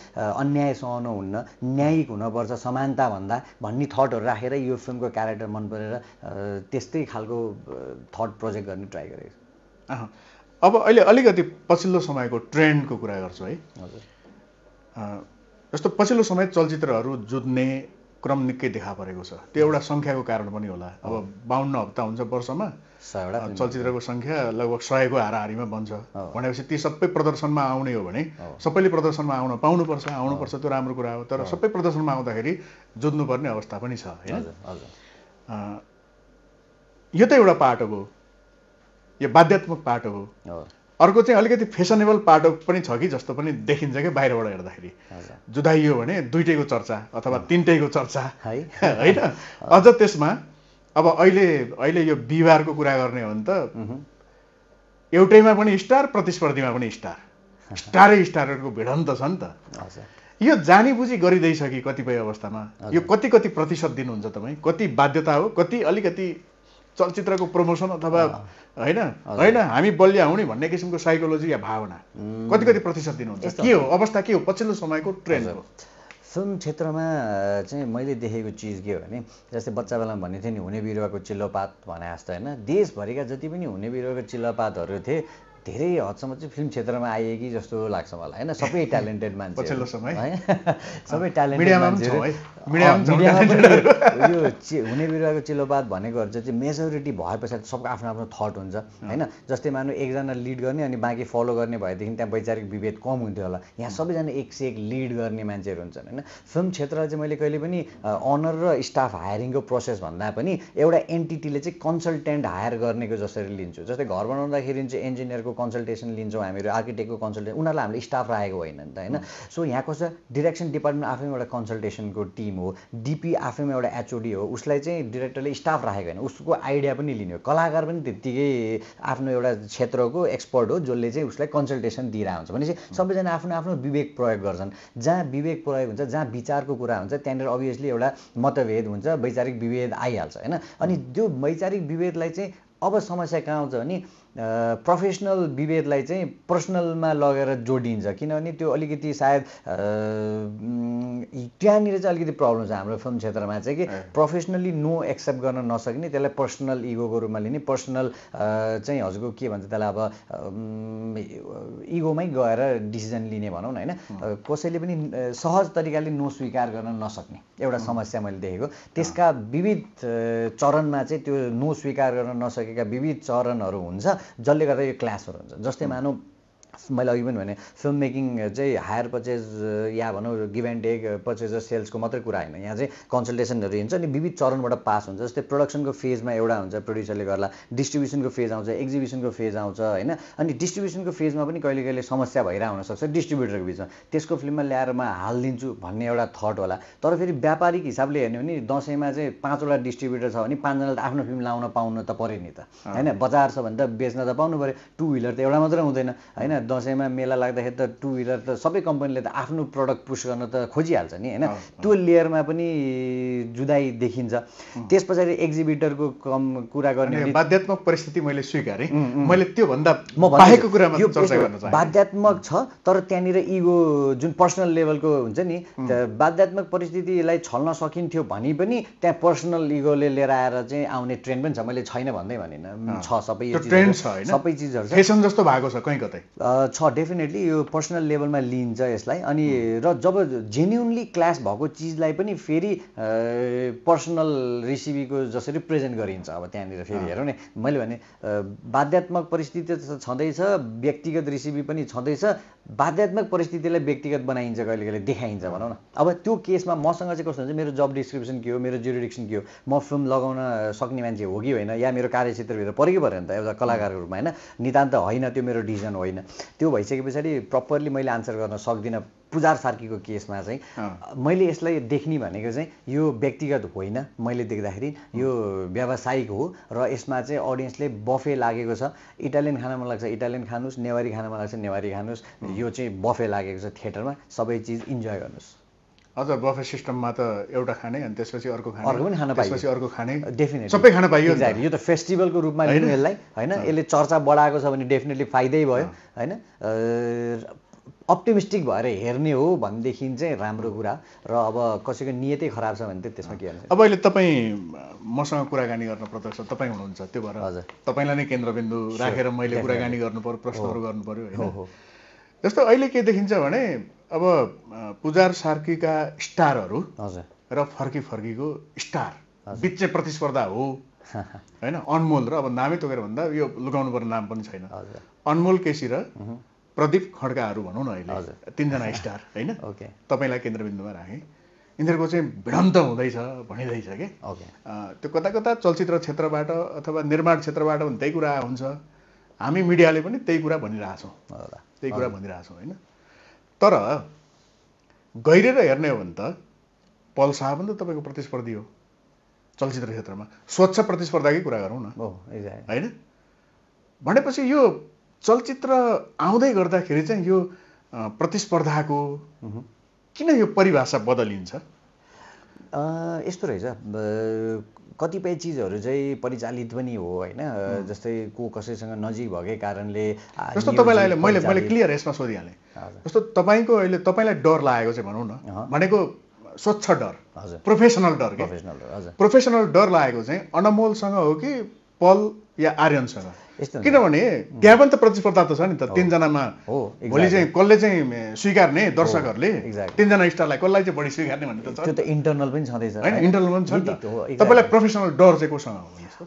अन्याय सहनु हुन्न न्यायिक हुनपर्छ समानता भन्दा भन्ने थटहरू राखेर यो फिल्मको क्यारेक्टर मन परेर त्यस्तै खालको थट प्रोजेक्ट गर्ने ट्राई गरेको छु अब अहिले अलिकति पछिल्लो समयको ट्रेन्डको कुरा गर्छु है हजुर जस्तो पछिल्लो समय चलचित्रहरू जुत्ने क्रम निकै देखा परेको छ त्यो एउटा सङ्ख्याको कारण पनि होला अब बाहुन्न हप्ता हुन्छ वर्षमा चलचित्रको सङ्ख्या लगभग सयको हाराहारीमा बन्छ भनेपछि ती सबै प्रदर्शनमा आउने हो भने सबैले प्रदर्शनमा आउन पाउनुपर्छ आउनुपर्छ त्यो राम्रो कुरा हो तर सबै प्रदर्शनमा आउँदाखेरि जोत्नुपर्ने अवस्था पनि छ होइन यो त एउटा पाटो हो यो बाध्यात्मक पाटो हो अर्को चाहिँ अलिकति फेसनेबल पाटो पनि छ कि जस्तो पनि देखिन्छ क्या बाहिरबाट हेर्दाखेरि जुधाइयो भने दुइटैको चर्चा अथवा तिनटैको चर्चा है होइन अझ त्यसमा अब अहिले अहिले यो बिहिबारको कुरा गर्ने हो भने त एउटैमा पनि स्टार प्रतिस्पर्धीमा पनि स्टार स्टारै स्टारहरूको भिडन्त छ नि त यो जानीबुझी बुझी गरिँदैछ कि कतिपय अवस्थामा यो कति कति प्रतिशत दिनुहुन्छ तपाईँ कति बाध्यता हो कति अलिकति चलचित्रको प्रमोसन अथवा होइन होइन हामी बलिया हुने भन्ने किसिमको साइकोलोजी या भावना कति कति प्रतिशत दिनुहुन्छ के हो अवस्था के हो पछिल्लो समयको ट्रेन्ड हो फिल्म क्षेत्रमा चाहिँ मैले देखेको चिज के हो भने जस्तै बच्चा बेलामा भनेको थिएँ नि हुने बिरुवाको चिल्लोपात भने जस्तो होइन देशभरिका जति पनि हुने बिरुवाको चिल्लोपातहरू थिए धेरै हदसम्म चाहिँ फिल्म क्षेत्रमा आयो कि जस्तो लाग्छ मलाई होइन सबै ट्यालेन्टेड मान्छे होइन सबै ट्यालेन्टेड मान्छेहरू यो चि हुने बिरुवाको चिलोपात भनेकोहरू चाहिँ मेजोरिटी भए पछाडि सबको आफ्नो आफ्नो थट हुन्छ होइन जस्तै मान्नु एकजना लिड गर्ने अनि बाँकी फलो गर्ने भएदेखि त्यहाँ वैचारिक विभेद कम हुन्थ्यो होला यहाँ सबैजना एक से एक लिड गर्ने मान्छेहरू हुन्छन् होइन फिल्म क्षेत्रलाई चाहिँ मैले कहिले पनि अनर र स्टाफ हायरिङको प्रोसेस भन्दा पनि एउटा एन्टिटीले चाहिँ कन्सल्टेन्ट हायर गर्नेको जसरी लिन्छु जस्तै घर बनाउँदाखेरि चाहिँ इन्जिनियरको कन्सल्टेसन लिन्छौँ हामीहरू आर्किटेक्टको कन्सल्टेसन उनीहरूलाई हामीले स्टाफ राखेको होइन नि त होइन सो यहाँको छ डिरेक्सन डिपार्टमेन्ट आफै एउटा कन्सल्टेसनको टिम टिम हो डिपी आफैमा एउटा एचओडी हो उसलाई चाहिँ डिरेक्टरले स्टाफ राखेको होइन उसको आइडिया पनि लिने हो कलाकार पनि त्यत्तिकै आफ्नो एउटा क्षेत्रको एक्सपर्ट हो जसले चाहिँ उसलाई कन्सल्टेसन दिइरहेको हुन्छ भनेपछि सबैजना आफ्नो आफ्नो विवेक प्रयोग गर्छन् जहाँ विवेक प्रयोग हुन्छ जहाँ विचारको कुरा हुन्छ त्यहाँनिर अभियसली एउटा मतभेद हुन्छ वैचारिक विभेद आइहाल्छ होइन अनि त्यो वैचारिक विभेदलाई चाहिँ अब समस्या कहाँ आउँछ भने प्रोफेसनल विभेदलाई चाहिँ पर्सनलमा लगेर जोडिन्छ किनभने त्यो अलिकति सायद त्यहाँनिर चाहिँ अलिकति प्रब्लम छ हाम्रो फिल्म क्षेत्रमा चाहिँ कि प्रोफेसनली नो एक्सेप्ट गर्न नसकिने त्यसलाई पर्सनल इगोको रूपमा लिने पर्सनल चाहिँ हजुरको के भन्छ त्यसलाई अब इगोमै गएर डिसिजन लिने भनौँ न होइन कसैले पनि सहज तरिकाले नो स्वीकार गर्न नसक्ने एउटा समस्या मैले देखेको त्यसका विविध चरणमा चाहिँ त्यो नो स्वीकार गर्न नसकेका विविध चरणहरू हुन्छ जसले गर्दा यो क्लासहरू हुन्छ जस्तै मानौँ मैले अघि पनि भने फिल्म मेकिङ चाहिँ हायर पर्चेज या भनौँ गिभ एन्ड टेक पर्चेज र सेल्सको मात्रै कुरा होइन यहाँ चाहिँ कन्सल्टेसनहरू हिँड्छ अनि विविध चरणबाट पास हुन्छ जस्तै प्रडक्सनको फेजमा एउटा हुन्छ प्रड्युसरले गर्ला डिस्ट्रिब्युसनको फेज आउँछ एक्जिबिसनको फेज आउँछ होइन अनि डिस्ट्रिब्युसनको फेजमा पनि कहिले कहिले समस्या भइरह हुनसक्छ डिस्ट्रिब्युटरको बिचमा त्यसको फिल्ममा ल्याएर म हालिदिन्छु भन्ने एउटा थट होला तर फेरि व्यापारिक हिसाबले हेर्ने भने दसैँमा चाहिँ पाँचवटा डिस्ट्रिब्युटर छ भने पाँचजनाले आफ्नो फिल्म लाउन पाउनु त पऱ्यो नि त होइन बजार छ भने त बेच्न त पाउनु पऱ्यो टु व्हिलर त एउटा मात्रै हुँदैन होइन दसैँमा मेला लाग्दाखेरि त टु विलर त सबै कम्पनीले त आफ्नो प्रडक्ट पुस गर्न त खोजिहाल्छ नि होइन त्यो लेयरमा पनि जुदाई देखिन्छ त्यस पछाडि एक्जिबिटरको कम कुरा गर्ने बाध्यात्मक परिस्थिति मैले स्वीकारेँ मैले त्योभन्दा म बाहेकको कुरामा चर्चा बाध्यात्मक छ तर त्यहाँनिर इगो जुन पर्सनल लेभलको हुन्छ नि बाध्यात्मक परिस्थितिलाई छल्न सकिन्थ्यो भने पनि त्यहाँ पर्सनल इगोले लिएर आएर चाहिँ आउने ट्रेन्ड पनि छ मैले छैन भन्दै भनेन छ सबै ट्रेन्ड छ सबै चिजहरू फेसन जस्तो भएको छ कहीँ कतै छ डेफिनेटली यो पर्सनल लेभलमा लिइन्छ यसलाई अनि hmm. र जब जेन्युनली क्लास भएको चिजलाई पनि फेरि पर्सनल रेसिपीको जसरी प्रेजेन्ट गरिन्छ अब त्यहाँनिर फेरि hmm. हेरौँ न मैले भने बाध्यात्मक परिस्थिति त छँदैछ व्यक्तिगत रेसिपी पनि छँदैछ बाध्यात्मक परिस्थितिलाई व्यक्तिगत बनाइन्छ कहिले कहिले देखाइन्छ hmm. भनौँ न अब त्यो केसमा मसँग चाहिँ कस्तो हुन्छ मेरो जब डिस्क्रिप्सन के हो मेरो जुरिडिक्सन के हो म फिल्म लगाउन सक्ने मान्छे हो कि होइन या मेरो कार्यक्षेत्रभित्र परेकै पऱ्यो नि त एउटा कलाकारको रूपमा होइन नितान्त होइन त्यो मेरो डिजन होइन त्यो भइसके पछाडि प्रपरली मैले आन्सर गर्न सक्दिनँ पुजार सार्कीको केसमा चाहिँ मैले यसलाई देख्ने भनेको चाहिँ यो व्यक्तिगत होइन मैले देख्दाखेरि यो व्यावसायिक हो र यसमा चाहिँ अडियन्सले बफे लागेको छ इटालियन खान मन लाग्छ इटालियन खानुहोस् नेवारी खान मन लाग्छ नेवारी खानुहोस् यो चाहिँ बफे लागेको छ थिएटरमा सबै चिज इन्जोय गर्नुहोस् अझ बफे सिस्टममा त एउटा खाने अनि त्यसपछि अर्को खाने अर्को पनि खान पाइपछि अर्को खाने डेफिनेट सबै खान पाइयो यो त फेस्टिभलको रूपमा लिनु यसलाई होइन यसले चर्चा बढाएको छ भने डेफिनेटली फाइदै भयो होइन अप्टिमिस्टिक भएर हेर्ने हो भनेदेखि चाहिँ राम्रो कुरा र अब कसैको नियतै खराब छ भने त त्यसमा के हेर्नु अब अहिले तपाईँ मसँग कुराकानी गर्न प्रत्यक्ष तपाईँ हुनुहुन्छ त्यो भएर हजुर तपाईँलाई नै केन्द्रबिन्दु राखेर मैले कुराकानी गर्नु पऱ्यो प्रश्नहरू गर्नु पऱ्यो होइन जस्तो अहिले के देखिन्छ भने अब पुजार सार्कीका स्टारहरू र फर्की फर्कीको स्टार बिच प्रतिस्पर्धा हो होइन अनमोल र अब नामै तोकेर भन्दा यो लुकाउनु पर्ने नाम पनि छैन अनमोल केसी र प्रदीप खड्काहरू भनौँ न अहिले तिनजना स्टार होइन तपाईँलाई केन्द्रबिन्दुमा राखेँ यिनीहरूको चाहिँ भिडन्त हुँदैछ भनिँदैछ कि त्यो कता कता चलचित्र क्षेत्रबाट अथवा निर्माण क्षेत्रबाट पनि त्यही कुरा हुन्छ हामी मिडियाले पनि त्यही कुरा भनिरहेछौँ त्यही कुरा भनिरहेछौँ होइन तर गहिरेर हेर्ने हो भने त पल शाह पनि त तपाईँको प्रतिस्पर्धी हो चलचित्र क्षेत्रमा स्वच्छ प्रतिस्पर्धाकै कुरा गरौँ न होइन भनेपछि यो चलचित्र आउँदै गर्दाखेरि चाहिँ यो प्रतिस्पर्धाको किन यो परिभाषा बदलिन्छ यस्तो रहेछ कतिपय चिजहरू चाहिँ परिचालित पनि हो होइन जस्तै को कसैसँग नजिक भएकै कारणले जस्तो तपाईँलाई अहिले मैले मैले क्लियर यसमा सोधिहालेँ जस्तो तपाईँको अहिले तपाईँलाई डर लागेको चाहिँ भनौँ न भनेको स्वच्छ डर हजुर प्रोफेसनल डर प्रोफेसनल डर हजुर प्रोफेसनल डर लागेको चाहिँ अनमोलसँग हो कि पल या आर्यनसँग किनभने त्यहाँ पनि त प्रतिस्पर्धा त छ नि त तिनजनामा भोलि चाहिँ कसले चाहिँ स्वीकार्ने दर्शकहरूले तिनजना स्टारलाई कसलाई चाहिँ बढी स्वीकार्ने भन्ने त त्यो त इन्टरनल पनि छँदैछ होइन इन्टरनल पनि छ नि तपाईँलाई प्रोफेसनल डर चाहिँ कोसँग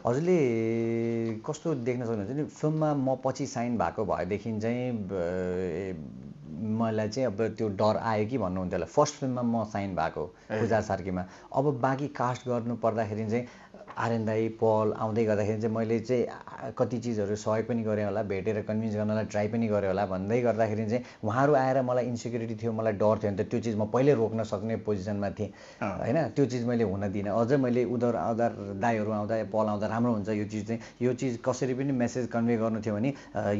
हजुरले कस्तो देख्न सक्नुहुन्छ नि फिल्ममा म पछि साइन भएको भएदेखि चाहिँ मलाई चाहिँ अब त्यो डर आयो कि भन्नुहुन्थ्यो होला फर्स्ट फिल्ममा म साइन भएको पूजा सार्कीमा अब बाँकी कास्ट गर्नु पर्दाखेरि चाहिँ आर्यन दाई पल आउँदै गर्दाखेरि चाहिँ मैले चाहिँ कति चिजहरू सहयोग पनि गरेँ होला भेटेर कन्भिन्स गर्नलाई ट्राई पनि गरेँ होला भन्दै गर्दाखेरि चाहिँ उहाँहरू आएर मलाई इन्सेक्युरिटी थियो मलाई डर थियो नि त त्यो चिज म पहिल्यै रोक्न सक्ने पोजिसनमा थिएँ होइन त्यो चिज मैले हुन दिइनँ अझै मैले उधार आधार दाईहरू आउँदा पल आउँदा राम्रो हुन्छ यो चिज चाहिँ यो चिज कसरी पनि मेसेज कन्भे गर्नु थियो भने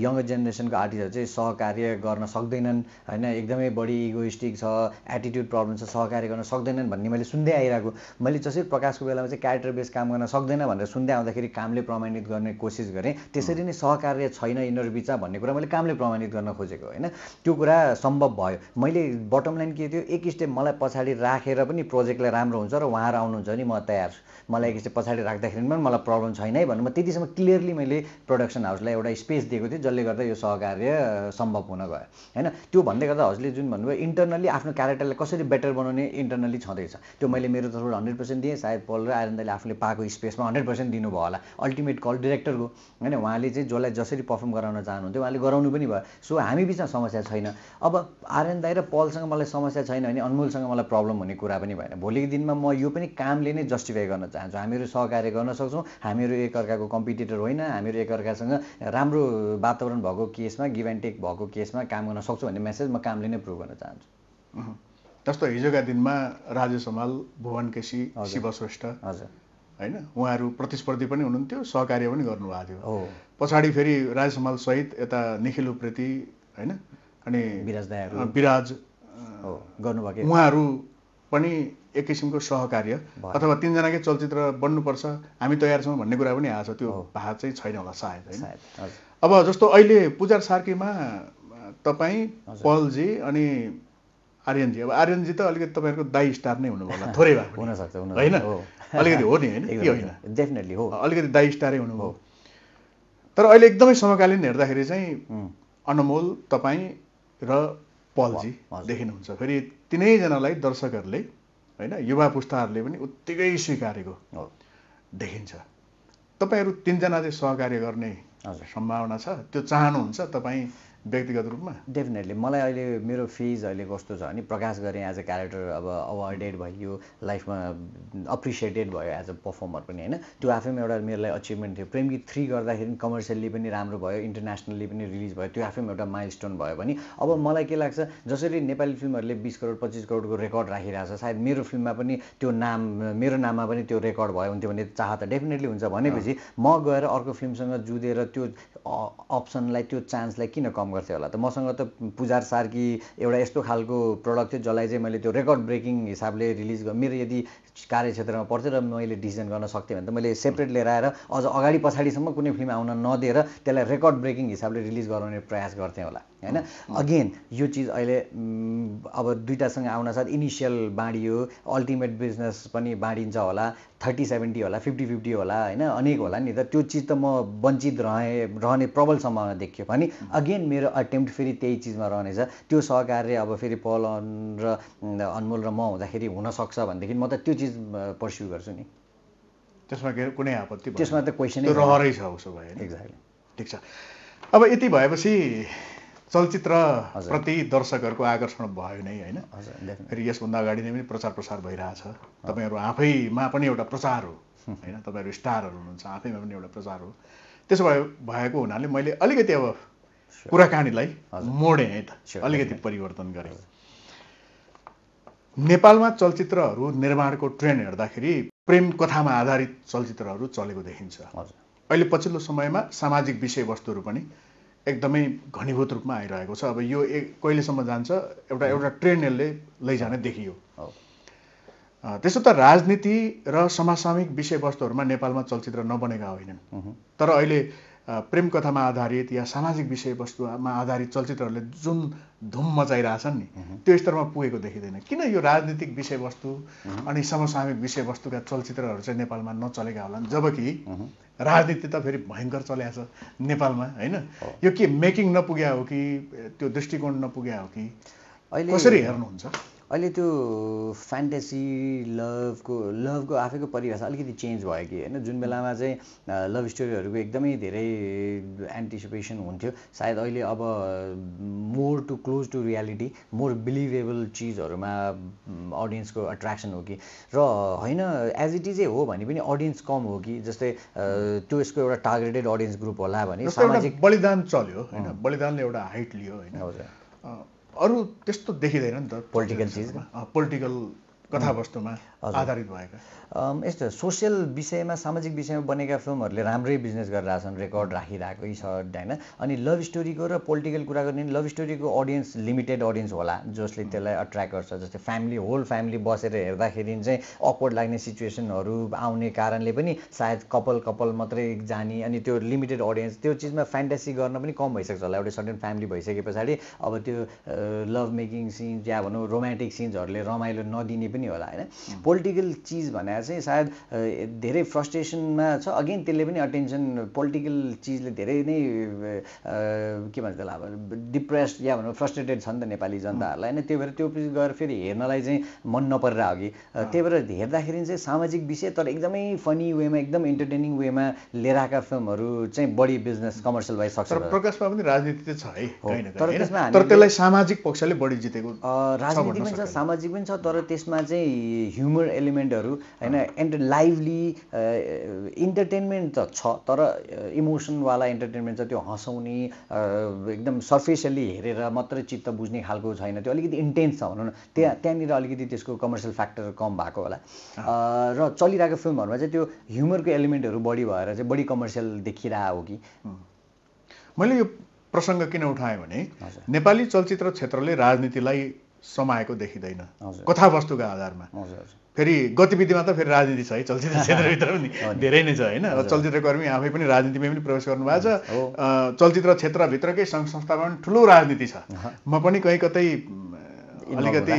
यङ्गर जेनेरेसनको आर्टिस्टहरू चाहिँ सहकार्य गर्न सक्दैनन् होइन एकदमै बढी इगोइस्टिक छ एटिट्युड प्रब्लम छ सहकार्य गर्न सक्दैनन् भन्ने मैले सुन्दै आइरहेको मैले जसरी प्रकाशको बेलामा चाहिँ क्यारेक्टर बेस काम गर्न सक्दैन भनेर सुन्दै आउँदाखेरि कामले प्रमाणित गर्ने कोसिस गरेँ त्यसरी नै सहकार्य छैन यिनीहरू बिचमा भन्ने कुरा मैले कामले प्रमाणित गर्न खोजेको होइन त्यो कुरा सम्भव भयो मैले बटम लाइन के थियो एक स्टेप मलाई पछाडि राखेर पनि प्रोजेक्टलाई राम्रो हुन्छ र उहाँहरू आउनुहुन्छ भने म तयार छु मलाई एक स्टेप पछाडि राख्दाखेरि पनि मलाई प्रब्लम छैन है भन्नु म त्यतिसम्म क्लियरली मैले प्रडक्सन हाउसलाई एउटा स्पेस दिएको थिएँ जसले गर्दा यो सहकार्य सम्भव हुन गयो होइन त्यो भन्दै गर्दा हजुरले जुन भन्नुभयो इन्टरनल्ली आफ्नो क्यारेक्टरलाई कसरी बेटर बनाउने इन्टरनल्ली छँदैछ त्यो मैले मेरो तर्फबाट हन्ड्रेड पर्सेन्ट दिएँ सायद पल र आनन्दले आफूले पाएको स्पेसमा हन्ड्रेड पर्सेन्ट दिनुभयो होला अल्टिमेट कल डिरेक्टरको होइन उहाँले चाहिँ जसलाई जसरी पर्फर्म गराउन चाहनुहुन्थ्यो उहाँले गराउनु पनि भयो सो हामी बिचमा समस्या छैन अब आर्यन दाई र पलसँग मलाई समस्या छैन भने अनमोलसँग मलाई प्रब्लम हुने कुरा पनि भएन भोलिको दिनमा म यो पनि कामले नै जस्टिफाई गर्न चाहन्छु हामीहरू सहकार्य गर्न सक्छौँ हामीहरू एकअर्काको कम्पिटिटर होइन हामीहरू एकअर्कासँग राम्रो वातावरण भएको केसमा गिभ एन्ड टेक भएको केसमा काम गर्न सक्छौँ भन्ने मेसेज म कामले नै प्रुभ गर्न चाहन्छु जस्तो हिजोका दिनमा राजेश हमाल भुवन केसी शिव श्रेष्ठ होइन उहाँहरू प्रतिस्पर्धी पनि हुनुहुन्थ्यो सहकार्य पनि गर्नुभएको थियो पछाडि फेरि राज सहित यता निखिल उप्रेती होइन अनि विराज गर्नुभएको उहाँहरू पनि एक किसिमको सहकार्य अथवा तिनजनाकै चलचित्र बन्नुपर्छ हामी तयार छौँ भन्ने कुरा पनि आएको छ त्यो भाव चाहिँ छैन होला सायद होइन अब जस्तो अहिले पुजार सार्कीमा तपाईँ पलजी अनि आर्यनजी अब आर्यनजी त अलिकति तपाईँहरूको दाई स्टार नै हुनुभयो होला थोरै भएको हुनसक्छ होइन अलिकति हो नि होइन डेफिनेटली हो अलिकति दाइ स्टारै हुनुभयो तर अहिले एकदमै समकालीन हेर्दाखेरि चाहिँ अनमोल तपाईँ र पलजी देखिनुहुन्छ फेरि तिनैजनालाई दर्शकहरूले होइन युवा पुस्ताहरूले पनि उत्तिकै स्वीकारेको देखिन्छ तपाईँहरू तिनजना चाहिँ सहकार्य गर्ने सम्भावना छ त्यो चाहनुहुन्छ तपाईँ व्यक्तिगत रूपमा डेफिनेटली मलाई अहिले मेरो फेज अहिले कस्तो छ भने प्रकाश गरेँ एज अ क्यारेक्टर अब अवार्डेड भयो लाइफमा अप्रिसिएटेड भयो एज अ पर्फर्मर पनि होइन त्यो आफैमा एउटा मेरो लागि अचिभमेन्ट थियो प्रेम गीत थ्री गर्दाखेरि कमर्सियल्ली पनि राम्रो भयो इन्टरनेसनल्ली पनि रिलिज भयो त्यो आफैमा एउटा माइल स्टोन भयो भने अब मलाई के लाग्छ जसरी नेपाली फिल्महरूले बिस करोड पच्चिस करोडको रेकर्ड राखिरहेको छ सायद मेरो फिल्ममा पनि त्यो नाम मेरो नाममा पनि त्यो रेकर्ड भयो हुन्थ्यो भने चाह त डेफिनेटली हुन्छ भनेपछि म गएर अर्को फिल्मसँग जुधेर त्यो अप्सनलाई त्यो चान्सलाई किन कम गर्थेँ होला त मसँग त पुजार सार्की एउटा यस्तो खालको प्रडक्ट थियो जसलाई चाहिँ मैले त्यो रेकर्ड ब्रेकिङ हिसाबले रिलिज मेरो यदि कार्यक्षेत्रमा पर्थ्यो र मैले डिसिजन गर्न सक्थेँ भने त मैले सेपरेट लिएर आएर अझ अगाडि पछाडिसम्म कुनै फिल्म आउन नदिएर त्यसलाई रेकर्ड ब्रेकिङ हिसाबले रिलिज गराउने प्रयास गर्थेँ होला होइन अगेन यो चिज अहिले अब दुइटासँग आउनसाथ इनिसियल बाँडियो अल्टिमेट बिजनेस पनि बाँडिन्छ होला थर्टी सेभेन्टी होला फिफ्टी फिफ्टी होला होइन अनेक होला नि त त्यो चिज त म वञ्चित रहेँ रहने प्रबल सम्भावना देखियो भने अगेन मेरो अटेम्प्ट फेरि त्यही चिजमा रहनेछ त्यो सहकार्य अब फेरि पल र अनमोल र म हुँदाखेरि हुनसक्छ भनेदेखि म त त्यो चिज चिज पर्स्यु uh, गर्छु नि त्यसमा के कुनै आपत्ति त्यसमा त क्वेसन रहरै छ उसो भयो एक्ज्याक्टली ठिक छ अब यति भएपछि चलचित्र प्रति दर्शकहरूको आकर्षण भयो नै होइन फेरि यसभन्दा अगाडि नै पनि प्रचार प्रसार भइरहेछ तपाईँहरू आफैमा पनि एउटा प्रचार हो होइन तपाईँहरू स्टारहरू हुनुहुन्छ आफैमा पनि एउटा प्रचार हो त्यसो भए भएको हुनाले मैले अलिकति अब कुराकानीलाई मोडेँ है त अलिकति परिवर्तन गरेँ नेपालमा चलचित्रहरू निर्माणको ट्रेन्ड हेर्दाखेरि प्रेम कथामा आधारित चलचित्रहरू चलेको देखिन्छ अहिले पछिल्लो समयमा सामाजिक विषयवस्तुहरू पनि एकदमै घनीभूत रूपमा आइरहेको छ अब यो कहिलेसम्म जान्छ एउटा एउटा ट्रेन्ड यसले लैजाने देखियो त्यसो त राजनीति र समाजसामिक विषयवस्तुहरूमा नेपालमा चलचित्र नबनेका होइनन् तर अहिले प्रेम कथामा आधारित या सामाजिक विषयवस्तुमा आधारित चलचित्रहरूले जुन धुम मचाइरहेछन् नि त्यो स्तरमा पुगेको देखिँदैन किन यो राजनीतिक विषयवस्तु अनि समसामयिक विषयवस्तुका चलचित्रहरू चाहिँ नेपालमा नचलेका होलान् जबकि राजनीति त फेरि भयङ्कर छ नेपालमा होइन यो के मेकिङ नपुग्या हो कि त्यो दृष्टिकोण नपुग्या हो कि अहिले कसरी हेर्नुहुन्छ अहिले त्यो फ्यान्टेसी लभको लभको आफैको परिभाषा अलिकति चेन्ज भयो कि होइन जुन बेलामा चाहिँ लभ स्टोरीहरूको एकदमै धेरै एन्टिसिपेसन हुन्थ्यो सायद अहिले अब more to close to reality more believable चिजहरूमा अडियन्सको एट्र्याक्सन हो कि र होइन एज इट इजै हो भने पनि अडियन्स कम हो कि जस्तै त्यो यसको एउटा टार्गेटेड अडियन्स ग्रुप होला भने सामाजिक बलिदान चल्यो होइन बलिदानले एउटा हाइट लियो होइन अरू त्यस्तो देखिँदैन नि त पोलिटिकल चिजमा पोलिटिकल कथावस्तुमा आधारित भएका यस्तो सोसियल विषयमा सामाजिक विषयमा बनेका फिल्महरूले राम्रै बिजनेस गरिरहेछन् रेकर्ड राखिरहेकै छ होइन अनि लभ स्टोरीको र पोलिटिकल कुरा गर्ने लभ स्टोरीको अडियन्स लिमिटेड अडियन्स होला जसले त्यसलाई अट्र्याक्ट गर्छ जस्तै फ्यामिली होल फ्यामिली बसेर हेर्दाखेरि चाहिँ अकवर्ड लाग्ने सिचुएसनहरू आउने कारणले पनि सायद कपाल कपाल मात्रै जाने अनि त्यो लिमिटेड अडियन्स त्यो चिजमा फ्यान्टेसी गर्न पनि कम भइसक्छ होला एउटा सर्टेन फ्यामिली भइसके पछाडि अब त्यो लभ मेकिङ सिन्स या भनौँ रोमान्टिक सिन्सहरूले रमाइलो नदिने पनि होला होइन पोलिटिकल चिज भनेर चाहिँ सायद धेरै फ्रस्ट्रेसनमा छ अगेन त्यसले पनि अटेन्सन पोलिटिकल चिजले धेरै नै के भन्छ त्यसलाई अब डिप्रेस या भनौँ फ्रस्ट्रेटेड छ नि त नेपाली जनताहरूलाई होइन त्यही भएर त्यो पछि गएर फेरि हेर्नलाई चाहिँ मन नपरेर अघि त्यही भएर हेर्दाखेरि चाहिँ सामाजिक विषय तर एकदमै फनी वेमा एकदम इन्टरटेनिङ वेमा लिएर आएका फिल्महरू चाहिँ बढी बिजनेस कमर्सियल भइसक्छ तर प्रकाशमा पनि राजनीति चाहिँ छ तर त्यसमा तर त्यसलाई सामाजिक पक्षले बढी जितेको राजनीति पनि छ सामाजिक पनि छ तर त्यसमा चाहिँ ह्युमन ह्युमर एलिमेन्टहरू होइन एन्ड लाइभली इन्टरटेन्मेन्ट त छ तर इमोसनवाला इन्टरटेन्मेन्ट छ त्यो हँसाउने एकदम सर्फेसली हेरेर मात्रै चित्त बुझ्ने खालको छैन त्यो अलिकति इन्टेन्स छ भनौँ न त्यहाँ त्यहाँनिर अलिकति त्यसको कमर्सियल फ्याक्टर कम भएको होला र चलिरहेको फिल्महरूमा चाहिँ त्यो ह्युमरको एलिमेन्टहरू बढी भएर चाहिँ बढी कमर्सियल देखिरहेको हो कि मैले यो प्रसङ्ग किन उठाएँ भने नेपाली चलचित्र क्षेत्रले राजनीतिलाई समाएको देखिँदैन कथावस्तुका आधारमा फेरि गतिविधिमा त फेरि राजनीति छ है चलचित्र क्षेत्रभित्र पनि धेरै नै छ होइन चलचित्रकर्मी आफै पनि राजनीतिमै पनि प्रवेश गर्नुभएको छ चलचित्र क्षेत्रभित्रकै सङ्घ संस्थामा पनि ठुलो राजनीति छ म पनि कहीँ कतै अलिकति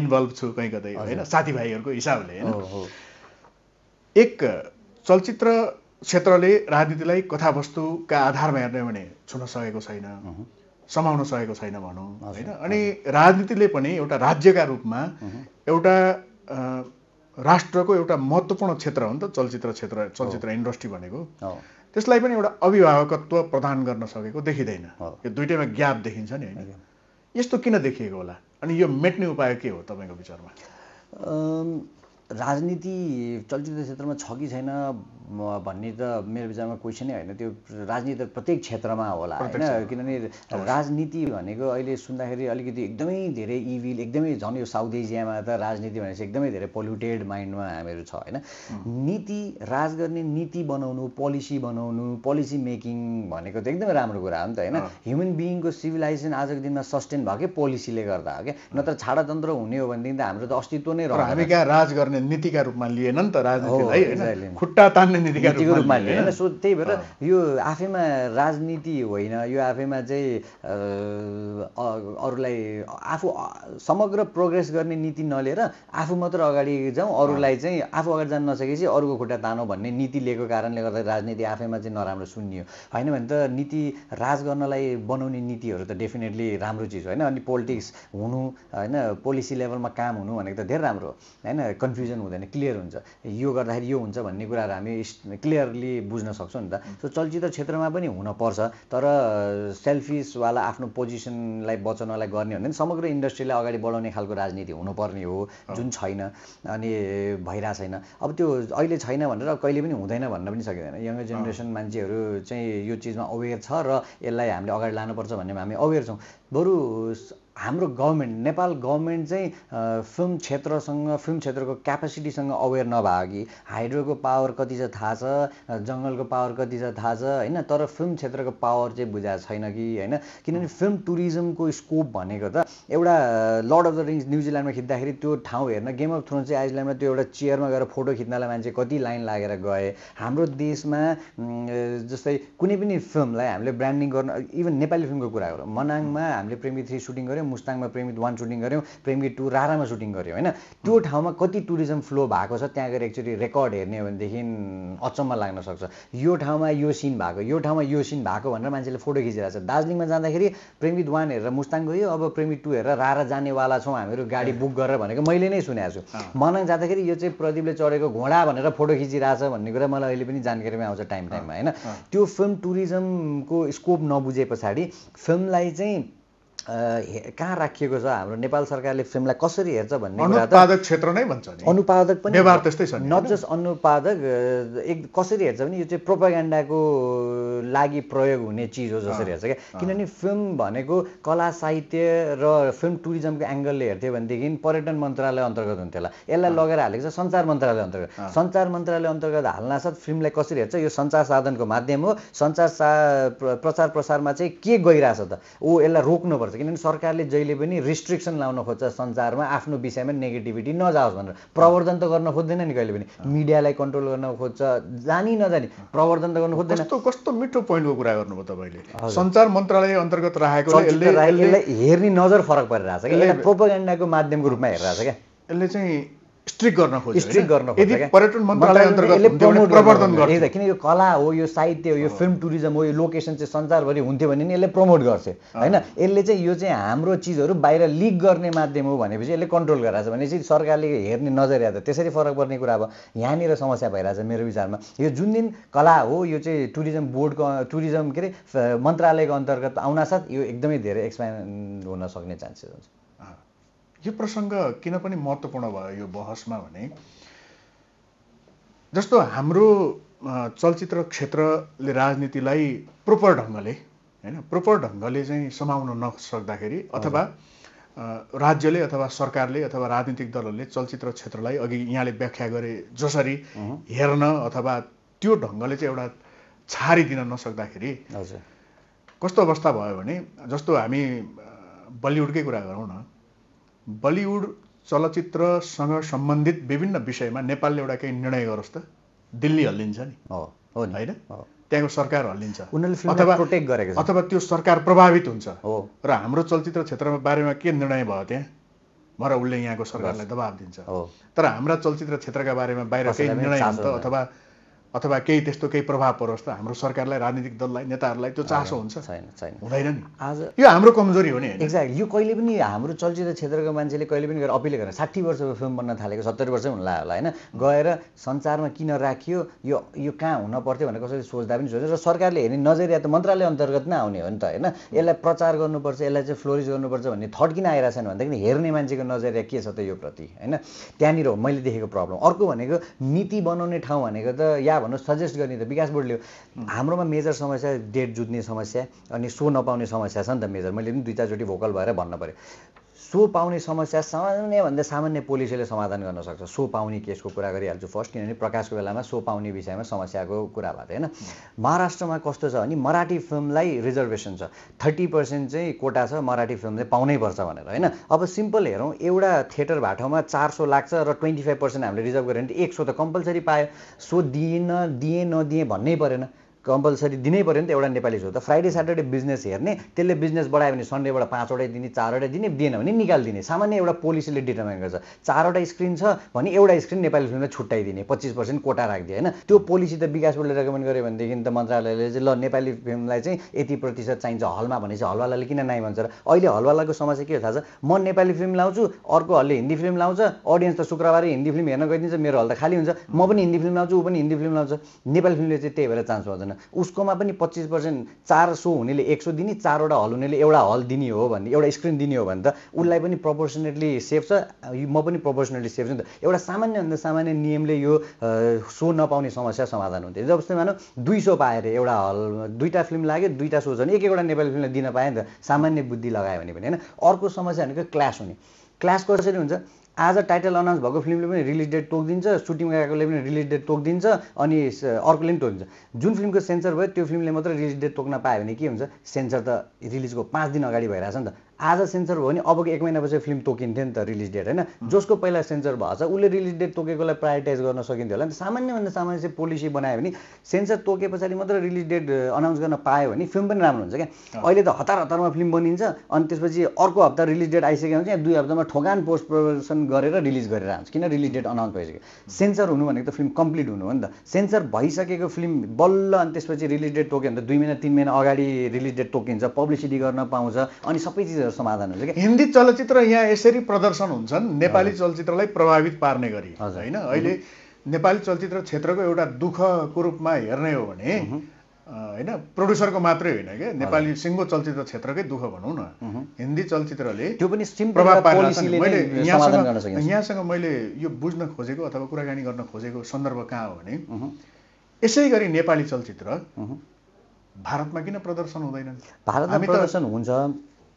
इन्भल्भ छु कहीँ कतै होइन साथीभाइहरूको हिसाबले होइन एक चलचित्र क्षेत्रले राजनीतिलाई कथावस्तुका आधारमा हेर्ने भने छुन सकेको छैन समाउन सकेको छैन भनौँ होइन अनि राजनीतिले पनि एउटा राज्यका रूपमा एउटा राष्ट्रको एउटा महत्त्वपूर्ण क्षेत्र हो नि त चलचित्र क्षेत्र चलचित्र इन्डस्ट्री भनेको त्यसलाई पनि एउटा अभिभावकत्व प्रदान गर्न सकेको देखिँदैन यो दुइटैमा ग्याप देखिन्छ नि होइन यस्तो किन देखिएको होला अनि यो मेट्ने उपाय के हो तपाईँको विचारमा राजनीति चलचित्र क्षेत्रमा छ कि छैन भन्ने त मेरो विचारमा क्वेसनै होइन त्यो राजनीति त प्रत्येक क्षेत्रमा होला होइन किनभने राजनीति भनेको अहिले सुन्दाखेरि अलिकति एकदमै धेरै इभिल एकदमै झन् यो साउथ एसियामा त राजनीति भनेपछि एकदमै धेरै पोल्युटेड माइन्डमा हामीहरू छ होइन नीति राज गर्ने नीति बनाउनु पोलिसी बनाउनु पोलिसी मेकिङ भनेको त एकदमै राम्रो कुरा हो नि त होइन ह्युमन बिइङको सिभिलाइजेसन आजको दिनमा सस्टेन भयो कि पोलिसीले गर्दा हो क्या नत्र छाडातन्त्र हुने हो भनेदेखि त हाम्रो त अस्तित्व नै रह्यो राज गर्ने तान्ने नीतिका रूपमा लिएन नि त राजनीतिलाई खुट्टा तान्ने नीतिका रूपमा लिएन सो त्यही भएर यो आफैमा राजनीति होइन यो आफैमा चाहिँ अरूलाई आफू समग्र प्रोग्रेस गर्ने नीति नलिएर आफू मात्र अगाडि जाउँ अरूलाई चाहिँ आफू अगाडि जान नसकेपछि अरूको खुट्टा तानो भन्ने नीति लिएको कारणले गर्दा राजनीति आफैमा चाहिँ नराम्रो सुन्यो होइन भने त नीति राज गर्नलाई बनाउने नीतिहरू त डेफिनेटली राम्रो चिज होइन अनि पोलिटिक्स हुनु होइन पोलिसी लेभलमा काम हुनु भनेको त धेरै राम्रो हो होइन कन्फ्युज कन्फ्युजन हुँदैन क्लियर हुन्छ यो गर्दाखेरि यो हुन्छ भन्ने कुराहरू हामी क्लियरली बुझ्न सक्छौँ नि त सो चलचित्र क्षेत्रमा पनि हुनपर्छ तर सेल्फिसवाला आफ्नो पोजिसनलाई बचाउनलाई गर्ने भन्दा पनि समग्र इन्डस्ट्रीलाई अगाडि बढाउने खालको राजनीति हुनुपर्ने हो जुन छैन अनि भइरहेको छैन अब त्यो अहिले छैन भनेर कहिले पनि हुँदैन भन्न पनि सकिँदैन यङ्गर जेनेरेसन मान्छेहरू चाहिँ यो चिजमा अवेर छ र यसलाई हामीले अगाडि लानुपर्छ भन्ने हामी अवेर छौँ बरु हाम्रो गभर्मेन्ट नेपाल गभर्मेन्ट चाहिँ फिल्म क्षेत्रसँग फिल्म क्षेत्रको क्यापेसिटीसँग अवेर नभए कि हाइड्रोको पावर कति छ थाहा छ जङ्गलको पावर कति छ थाहा छ होइन तर फिल्म क्षेत्रको पावर चाहिँ बुझाएको छैन कि होइन किनभने फिल्म टुरिज्मको स्कोप भनेको त एउटा लर्ड अफ द रिङ्स न्युजिल्यान्डमा खिच्दाखेरि त्यो ठाउँ हेर्न गेम अफ थ्रोन चाहिँ आइजल्यान्डमा त्यो एउटा चेयरमा गएर फोटो खिच्नलाई मान्छे कति लाइन लागेर गए हाम्रो देशमा जस्तै कुनै पनि फिल्मलाई हामीले ब्रान्डिङ गर्न इभन नेपाली फिल्मको कुरा गरौँ मनाङमा हामीले प्रेमी थ्री सुटिङ गऱ्यौँ गऱ्यौँ मुस्ताङमा प्रेमित वान सुटिङ गऱ्यौँ प्रेमित टू रारामा सुटिङ गऱ्यौँ होइन त्यो ठाउँमा कति टुरिज्म फ्लो भएको छ त्यहाँ गएर एक्चुली रेकर्ड हेर्ने हो भनेदेखि अचम्म लाग्न सक्छ यो ठाउँमा यो सिन भएको यो ठाउँमा यो सिन भएको भनेर मान्छेले फोटो खिचिरहेको छ दार्जिलिङमा जाँदाखेरि प्रेमित वान हेरेर मुस्ताङ गयो अब प्रेमित टू हेरेर रारा जानेवाला छौँ हामीहरू गाडी बुक गरेर भनेको मैले नै सुनेको छु मनाङ जाँदाखेरि यो चाहिँ प्रदीपले चढेको घोडा भनेर फोटो खिचिरहेछ भन्ने कुरा मलाई अहिले पनि जानकारीमा आउँछ टाइम टाइममा होइन त्यो फिल्म टुरिज्मको स्कोप नबुझे पछाडि फिल्मलाई चाहिँ कहाँ राखिएको छ हाम्रो नेपाल सरकारले फिल्मलाई कसरी हेर्छ भन्ने अनुपादक क्षेत्र नै भन्छ अनुपादक पनि त्यस्तै छ नट जस्ट अनुपादक एक कसरी हेर्छ भने यो चाहिँ प्रोपागेन्डाको लागि प्रयोग हुने चिज हो जसरी हेर्छ क्या किनभने फिल्म भनेको कला साहित्य र फिल्म टुरिज्मको एङ्गलले हेर्थ्यो भनेदेखि पर्यटन मन्त्रालय अन्तर्गत हुन्थ्यो होला यसलाई लगेर हालेको छ सञ्चार मन्त्रालय अन्तर्गत सञ्चार मन्त्रालय अन्तर्गत हाल्नासाथ फिल्मलाई कसरी हेर्छ यो सञ्चार साधनको माध्यम हो सञ्चार सा प्रचार प्रसारमा चाहिँ के गइरहेछ त ऊ यसलाई रोक्नुपर्छ पर्छ किनभने सरकारले जहिले पनि रिस्ट्रिक्सन लाउन खोज्छ सञ्चारमा आफ्नो विषयमा नेगेटिभिटी नजाओस् भनेर प्रवर्धन त गर्न खोज्दैन नि कहिले पनि मिडियालाई कन्ट्रोल गर्न खोज्छ जानी नजानी प्रवर्धन त गर्न खोज्दैन कस्तो कस्तो मिठो पोइन्टको कुरा गर्नुभयो तपाईँले सञ्चार मन्त्रालय अन्तर्गत राखेको यसलाई हेर्ने नजर फरक परिरहेछ कि प्रोपोगेन्डाको माध्यमको रूपमा हेरिरहेछ क्या यसले चाहिँ किन यो कला हो यो साहित्य हो यो फिल्म टुरिज्म हो यो लोकेसन चाहिँ संसारभरि हुन्थ्यो भने नि यसले प्रमोट गर्थ्यो होइन यसले चाहिँ यो चाहिँ हाम्रो चिजहरू बाहिर लिक गर्ने माध्यम हो भनेपछि यसले कन्ट्रोल गराएको छ भनेपछि सरकारले हेर्ने नजरिया त त्यसरी फरक पर्ने कुरा अब यहाँनिर समस्या भइरहेछ मेरो विचारमा यो जुन दिन कला हो यो चाहिँ टुरिज्म बोर्डको टुरिज्म के अरे मन्त्रालयको अन्तर्गत आउनासाथ यो एकदमै धेरै एक्सपेन्ड हुन सक्ने चान्सेस हुन्छ यो प्रसङ्ग किन पनि महत्त्वपूर्ण भयो यो बहसमा भने जस्तो हाम्रो चलचित्र क्षेत्रले राजनीतिलाई प्रोपर ढङ्गले होइन प्रोपर ढङ्गले चाहिँ समाउन नसक्दाखेरि अथवा राज्यले अथवा सरकारले अथवा राजनीतिक दलहरूले चलचित्र क्षेत्रलाई अघि यहाँले व्याख्या गरे जसरी हेर्न अथवा त्यो ढङ्गले चाहिँ एउटा छारिदिन नसक्दाखेरि कस्तो अवस्था भयो भने जस्तो हामी बलिउडकै कुरा गरौँ न बलिउड चलचित्रसँग सम्बन्धित विभिन्न विषयमा नेपालले एउटा केही निर्णय गरोस् त दिल्ली हल्लिन्छ नि होइन त्यहाँको सरकार हल्लिन्छ अथवा प्रोटेक्ट गरेको अथवा त्यो सरकार प्रभावित हुन्छ हो र हाम्रो चलचित्र क्षेत्रमा बारेमा के निर्णय भयो त्यहाँ भनेर उसले यहाँको सरकारलाई दबाब दिन्छ तर हाम्रा चलचित्र क्षेत्रका बारेमा बाहिर केही निर्णय हुन्छ अथवा अथवा केही त्यस्तो केही प्रभाव परोस् त हाम्रो सरकारलाई राजनीतिक दललाई नेताहरूलाई त्यो चासो हुन्छ छैन छैन हुँदैन नि आज यो हाम्रो कमजोरी हो नि एक्ज्याक्ट यो कहिले पनि हाम्रो चलचित्र क्षेत्रको मान्छेले कहिले पनि गएर अपिल गरेर साठी वर्षको फिल्म बन्न थालेको सत्तरी वर्ष हुन होला होइन गएर संसारमा किन राखियो यो यो कहाँ हुन पर्थ्यो भनेर कसैले सोच्दा पनि सोच्छ र सरकारले हेर्ने नजरिया त मन्त्रालय अन्तर्गत नै आउने हो नि त होइन यसलाई प्रचार गर्नुपर्छ यसलाई चाहिँ फ्लोरिज गर्नुपर्छ भन्ने थट किन आइरहेको छैन भन्दाखेरि हेर्ने मान्छेको नजरिया के छ त यो प्रति होइन त्यहाँनिर मैले देखेको प्रब्लम अर्को भनेको नीति बनाउने ठाउँ भनेको त या भन्नु सजेस्ट गर्ने त विकास बोर्डले हाम्रोमा मेजर समस्या डेट जुत्ने समस्या अनि सो नपाउने समस्या छ नि त मेजर मैले पनि दुई चारचोटि भोकल भएर भन्नु पऱ्यो सो पाउने समस्या सामान्यभन्दा सामान्य पोलिसीले समाधान गर्न सक्छ सो पाउने केसको कुरा गरिहाल्छु फर्स्ट किनभने प्रकाशको बेलामा सो पाउने विषयमा समस्याको कुरा भएको थियो होइन महाराष्ट्रमा कस्तो छ भने मराठी फिल्मलाई रिजर्भेसन छ थर्टी पर्सेन्ट चाहिँ कोटा छ मराठी फिल्मले पाउनै पर्छ भनेर होइन अब सिम्पल हेरौँ एउटा थिएटर भाटोमा चार सौ लाग्छ र ट्वेन्टी फाइभ पर्सेन्ट हामीले रिजर्भ गऱ्यो भने एक सौ त कम्पलसरी पायो सो दिएन दिएँ नदिएँ भन्नै परेन कम्पलसरी दिनै पऱ्यो नि त एउटा नेपाली सो त फ्राइडे स्याटरडे बिजनेस हेर्ने त्यसले बिजनेस बढायो भने सन्डेबाट पाँचवटै दिने चारवटै दिने दिएन भने निकालिदिने सामान्य एउटा पोलिसीले डिटर्माइन गर्छ चारवटा स्क्रिन छ भने एउटा स्क्रिन नेपाली फिल्मलाई छुट्याइदिने पच्चिस पर्सेन्ट कोटा राखिदियो होइन त्यो पोलिसी त विकास बोर्डले रेकमेन्ड गर्यो भनेदेखि त मन्त्रालयले चाहिँ ल नेपाली फिल्मलाई चाहिँ यति प्रतिशत चाहिन्छ हलमा भनेपछि हलवालाले किन नाइ भन्छ र अहिले हलवालाको समस्या के थाहा छ म नेपाली फिल्म लाउँछु अर्को हलले हिन्दी फिल्म लाउँछ अडियन्स त शुक्रबारै हिन्दी फिल्म हेर्न गइदिन्छ मेरो हल त खाली हुन्छ म पनि हिन्दी फिल्म लाउँछु ऊ पनि हिन्दी फिल्म लाउँछ नेपाली फिल्मले चाहिँ त्यही भएर चान्स पाउँदैन उसकोमा पनि पच्चिस पर्सेन्ट चार सो हुनेले एक सौ दिने चारवटा हल हुनेले एउटा हल दिने हो भने एउटा स्क्रिन दिने हो भने त उसलाई पनि प्रपोर्सनेटली सेफ छ म पनि प्रपोर्सनेटली सेफ छु नि त एउटा सामान्यभन्दा सामान्य नियमले यो सो नपाउने समस्या समाधान हुन्थ्यो जस्तै मानौँ दुई सौ पायो अरे एउटा हल दुईवटा फिल्म लाग्यो दुईवटा सो छ भने एक एकवटा नेपाली फिल्मले दिन पाएँ नि त सामान्य बुद्धि लगायो भने पनि होइन अर्को समस्या भनेको क्लास हुने क्लास कसरी हुन्छ आज टाइटल अनाउन्स भएको फिल्मले पनि रिलिज डेट तोकिदिन्छ सुटिङ गएकोले पनि रिलिज डेट तोकिदिन्छ अनि अर्कोले पनि तोकिदिन्छ जुन फिल्मको सेन्सर भयो त्यो फिल्मले मात्रै रिलिज डेट तोक्न पायो भने के हुन्छ सेन्सर त रिलिजको पाँच दिन अगाडि भइरहेछ नि त आज सेन्सर भयो भने अबको एक महिनापछि फिल्म तोकिन्थ्यो नि त रिलिज डेट होइन जसको पहिला सेन्सर भएको छ उसले रिलिज डेट तोकेकोलाई प्रायोरिटाइज गर्न सकिन्थ्यो होला नि सामान्य सामान्यभन्दा सामान्य चाहिँ पोलिसी बनायो भने सेन्सर तोके पछाडि मात्र रिलिज डेट अनाउन्स गर्न पायो भने फिल्म पनि राम्रो हुन्छ क्या अहिले त हतार हतारमा फिल्म बनिन्छ अनि त्यसपछि अर्को हप्ता रिलिज डेट आइसक्यो भने दुई हप्तामा ठोगान पोस्ट प्रदर्शन गरेर रिलिज गरेर आउँछ किन रिलिज डेट अनाउन्स भइसक्यो सेन्सर हुनु भनेको त फिल्म कम्प्लिट हुनु हो नि त सेन्सर भइसकेको फिल्म बल्ल अनि त्यसपछि रिलिज डेट तोक्यो भने त दुई महिना तिन महिना अगाडि रिलिज डेट तोकिन्छ पब्लिसिटी गर्न पाउँछ अनि सबै चिज समाधान हुन्छ क्या हिन्दी चलचित्र यहाँ यसरी प्रदर्शन हुन्छन् नेपाली चलचित्रलाई प्रभावित पार्ने गरी होइन अहिले नेपाली चलचित्र क्षेत्रको एउटा दुःखको रूपमा हेर्ने हो भने होइन प्रड्युसरको मात्रै होइन क्या नेपाली सिङ्गो चलचित्र क्षेत्रकै दुःख भनौँ न हिन्दी चलचित्रले त्यो पनि प्रभाव मैले यहाँसँग यहाँसँग मैले यो बुझ्न खोजेको अथवा कुराकानी गर्न खोजेको सन्दर्भ कहाँ हो भने यसै गरी नेपाली चलचित्र भारतमा किन प्रदर्शन हुँदैन भारतमा प्रदर्शन हुन्छ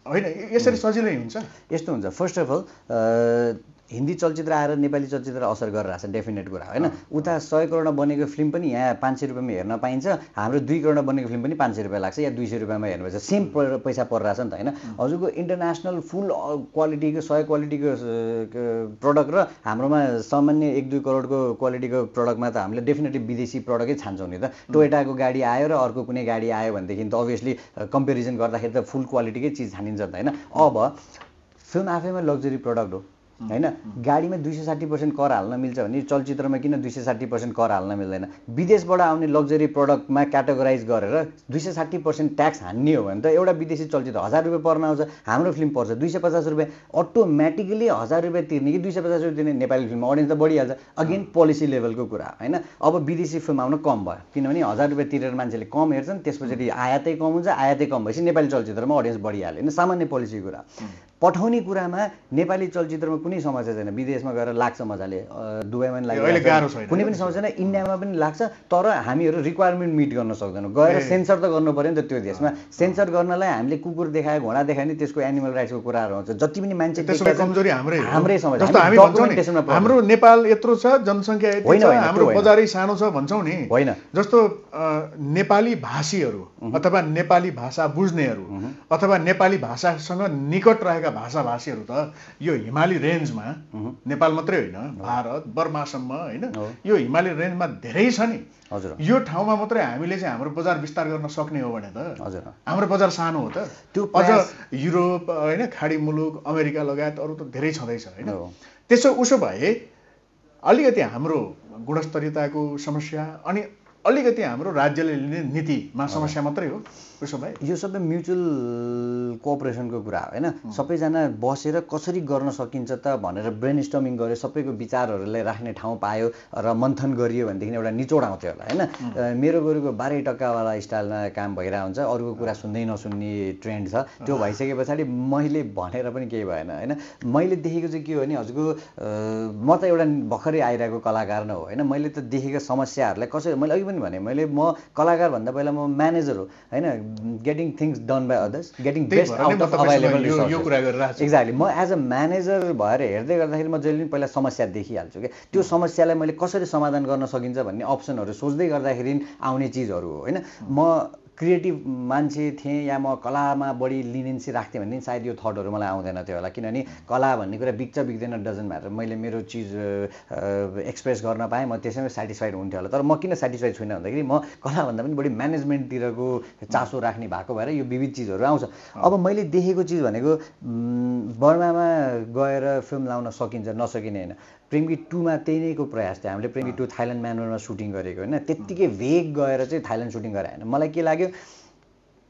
होइन यसरी सजिलै हुन्छ यस्तो हुन्छ फर्स्ट अफ अल हिन्दी चलचित्र आएर नेपाली चलचित्र असर गरिरहेको छ डेफिनेट कुरा होइन उता सय करोड बनेको फिल्म पनि यहाँ पाँच सय रुपियाँमा हेर्न पाइन्छ हाम्रो दुई करोड बनेको फिल्म पनि पाँच सय रुपियाँ लाग्छ या दुई सय रुपियाँमा हेर्नुपर्छ सेम पैसा परिरहेछ नि त होइन हजुरको इन्टरनेसनल फुल क्वालिटीको सय क्वालिटीको प्रडक्ट र हाम्रोमा सामान्य एक दुई करोडको क्वालिटीको प्रडक्टमा त हामीले डेफिनेटली विदेशी प्रडक्टै छान्छौँ नि त टोयटाको गाडी आयो र अर्को कुनै गाडी आयो भनेदेखि त अभियसली कम्पेरिजन गर्दाखेरि त फुल क्वालिटीकै चिज छानिन्छ नि त होइन अब फिल्म आफैमा लग्जरी प्रडक्ट हो होइन गाडीमा दुई सय साठी पर्सेन्ट कर हाल्न मिल्छ भने चलचित्रमा किन दुई सय साठी पर्सेन्ट कर हाल्न मिल्दैन विदेशबाट आउने लग्जरी प्रडक्टमा क्याटेगोराइज गरेर दुई सय साठी पर्सेन्ट ट्याक्स हान्ने हो भने त एउटा विदेशी चलचित्र हजार रुपियाँ पर्न आउँछ हाम्रो फिल्म पर्छ दुई सय पचास रुपियाँ अटोमेटिकली हजार रुपियाँ तिर्ने कि दुई सय पचास रुपियाँ तिर्ने नेपाली फिल्ममा अडियन्स त बढिहाल्छ अगेन पोलिसी लेभलको कुरा होइन अब विदेशी फिल्म आउन कम भयो किनभने हजार रुपियाँ तिरेर मान्छेले कम हेर्छन् त्यसपछि आयातै कम हुन्छ आयातै कम भएपछि नेपाली चलचित्रमा अडियन्स बढिहाल्यो होइन सामान्य पोलिसी कुरा पठाउने कुरामा नेपाली चलचित्रमा कुनै समस्या छैन विदेशमा गएर लाग्छ मजाले दुबईमा पनि लाग्छ कुनै पनि समस्या छैन इन्डियामा पनि लाग्छ तर हामीहरू रिक्वायरमेन्ट मिट गर्न सक्दैनौँ गएर सेन्सर त गर्नु पऱ्यो नि त त्यो देशमा सेन्सर गर्नलाई हामीले कुकुर देखायो घोडा देखायो नि त्यसको एनिमल राइट्सको कुराहरू आउँछ जति पनि मान्छे कमजोरी हाम्रै हाम्रै समस्या हाम्रो नेपाल यत्रो छ जनसङ्ख्या होइन हाम्रो बजारै सानो छ भन्छौँ नि होइन जस्तो नेपाली भाषीहरू अथवा नेपाली भाषा बुझ्नेहरू अथवा नेपाली भाषासँग निकट रहेका भाषा भाषीहरू त यो हिमाली रेन्जमा नेपाल मात्रै होइन भारत बर्मासम्म होइन यो हिमाली रेन्जमा धेरै छ नि हजुर यो ठाउँमा मात्रै हामीले चाहिँ हाम्रो बजार विस्तार गर्न सक्ने हो भने त हजुर हाम्रो बजार सानो हो त त्यो अझ युरोप होइन खाडी मुलुक अमेरिका लगायत अरू त धेरै छँदैछ होइन त्यसो उसो भए अलिकति हाम्रो गुणस्तरीयताको समस्या अनि अलिकति हाम्रो राज्यले लिने नीतिमा समस्या मात्रै हो उसो भाइ यो सबै म्युचुअल कोअपरेसनको कुरा हो होइन सबैजना बसेर कसरी गर्न सकिन्छ त भनेर ब्रेन स्टमिङ गऱ्यो सबैको विचारहरूलाई राख्ने ठाउँ पायो र मन्थन गरियो भनेदेखि एउटा निचोड आउँथ्यो होला होइन मेरो गरेको बाह्रै टक्कावाला स्टाइलमा काम भइरहेको हुन्छ अरूको कुरा सुन्दै नसुन्ने ट्रेन्ड छ त्यो भइसके पछाडि मैले भनेर पनि केही भएन होइन मैले देखेको चाहिँ के हो भने हजुरको म त एउटा भर्खरै आइरहेको कलाकार नै हो होइन मैले त देखेको समस्याहरूलाई कसरी मैले अघि पनि भने मैले म कलाकार भन्दा पहिला म म्यानेजर हो होइन getting things done by others getting best out of available exactly म एज अ म्यानेजर भएर हेर्दै गर्दाखेरि म जहिले पनि पहिला समस्या देखिहाल्छु क्या त्यो hmm. समस्यालाई मैले कसरी समाधान गर्न सकिन्छ भन्ने अप्सनहरू सोच्दै गर्दाखेरि आउने चिजहरू हो होइन म क्रिएटिभ मान्छे थिएँ या म कलामा बढी लिनेन्सी राख्थेँ भने सायद यो थटहरू मलाई आउँदैन थियो होला किनभने कला भन्ने कुरा बिग्छ बिग्दैन डजन भएर मैले मेरो चिज एक्सप्रेस गर्न पाएँ म त्यसैमा सेटिस्फाइड हुन्थ्यो होला तर म किन सेटिस्फाइड छुइनँ भन्दाखेरि म कलाभन्दा पनि बढी म्यानेजमेन्टतिरको चासो राख्ने भएको भएर यो विविध चिजहरू आउँछ अब मैले देखेको चिज भनेको बर्मामा गएर फिल्म लाउन सकिन्छ नसकिने होइन प्रेमकी टूमा त्यही नैको प्रयास थियो हामीले प्रेमकी टू थाइल्यान्ड म्यानरमा सुटिङ गरेको होइन त्यत्तिकै भेग गएर चाहिँ थाइल्यान्ड सुटिङ गराएन मलाई के लाग्यो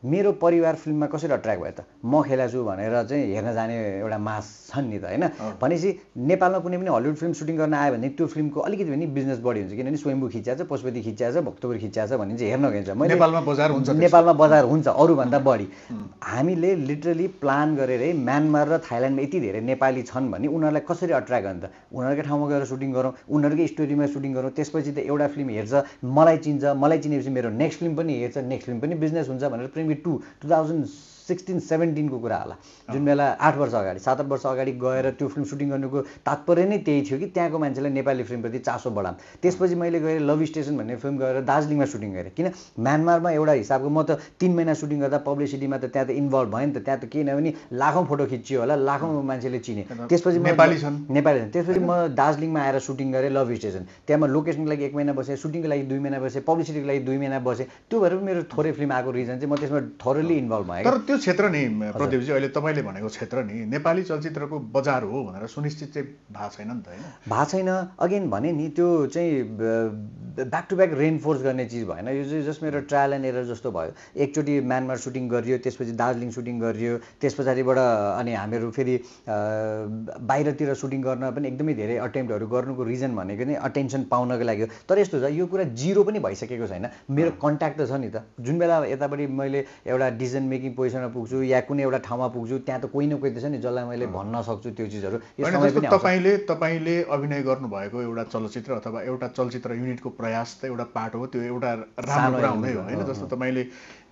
मेरो परिवार फिल्ममा कसरी अट्र्याक्ट भयो त म खेलाछु भनेर चाहिँ हेर्न जाने एउटा मास छन् नि त होइन भनेपछि नेपालमा कुनै पनि हलिउड फिल्म सुटिङ गर्न आयो भने त्यो फिल्मको अलिकति पनि बिजनेस बढी हुन्छ किनभने स्वयम्भू छ पशुपति छ भक्तपुर छ भने चाहिँ हेर्न गइन्छ मैले नेपालमा बजार हुन्छ नेपालमा बजार हुन्छ अरूभन्दा बढी हामीले लिटरली प्लान गरेरै म्यानमार र थाइल्यान्डमा यति धेरै नेपाली छन् भने उनीहरूलाई कसरी अट्र्याक्ट गर्ने त उनीहरूकै ठाउँमा गएर सुटिङ गरौँ उनीहरूकै स्टोरीमा सुटिङ गरौँ त्यसपछि त एउटा फिल्म हेर्छ मलाई चिन्छ मलाई चिनेपछि मेरो नेक्स्ट फिल्म पनि हेर्छ नेक्स्ट फिल्म पनि बिजनेस हुन्छ भनेर Two 2006 सिक्सटिन सेभेन्टिनको कुरा होला जुन बेला आठ वर्ष अगाडि सात आठ वर्ष अगाडि गएर त्यो फिल्म सुटिङ गर्नुको तात्पर्य नै त्यही थियो कि त्यहाँको मान्छेलाई नेपाली फिल्मप्रति चासो बढाम त्यसपछि मैले गएर लभ स्टेसन भन्ने फिल्म गएर दार्जिलिङमा सुटिङ गरेँ किन म्यानमारमा एउटा हिसाबको म त तिन महिना सुटिङ गर्दा पब्लिसिटीमा त त्यहाँ त इन्भल्भ भयो नि त त्यहाँ त के केही नभए लाखौँ फोटो खिचियो होला लाखौँ मान्छेले चिने त्यसपछि नेपाली छन् नेपाली छन् त्यसपछि म दार्जिलिङमा आएर सुटिङ गरेँ लभ स्टेसन त्यहाँ म लोकेसनको लागि एक महिना बसेँ सुटिङको लागि दुई महिना बसेँ पब्लिसिटीको लागि दुई महिना बसेँ त्यो भएर मेरो थोरै फिल्म आएको रिजन चाहिँ म त्यसमा थोरली इन्भल्भ भएँ तर त्यो क्षेत्र नि प्रदीपजी अहिले तपाईँले भनेको क्षेत्र नि नेपाली चलचित्रको बजार हो भनेर सुनिश्चित चाहिँ भएको छैन नि त होइन भएको छैन अगेन भने नि त्यो चाहिँ ब्याक टु ब्याक रेनफोर्स गर्ने चिज भएन यो चाहिँ जस्ट मेरो ट्रायल एन्ड एरर जस्तो भयो एकचोटि म्यानमार सुटिङ गरियो त्यसपछि दार्जिलिङ सुटिङ गरियो त्यस पछाडिबाट अनि हामीहरू फेरि बाहिरतिर सुटिङ गर्न पनि एकदमै धेरै अटेम्प्टहरू गर्नुको रिजन भनेको नै अटेन्सन पाउनको लागि हो तर यस्तो छ यो कुरा जिरो पनि भइसकेको छैन मेरो कन्ट्याक्ट त छ नि त जुन बेला यतापट्टि मैले एउटा डिसिजन मेकिङ पोजिसन पुग्छु या कुनै एउटा ठाउँमा पुग्छु त्यहाँ त कोही न कोही त छ नि जसलाई मैले भन्न सक्छु त्यो चिजहरू तपाईँले तपाईँले अभिनय गर्नुभएको एउटा चलचित्र अथवा एउटा चलचित्र युनिटको प्रयास त एउटा पार्ट हो त्यो एउटा राम्रो कुरा हुँदै हो होइन जस्तो तपाईँले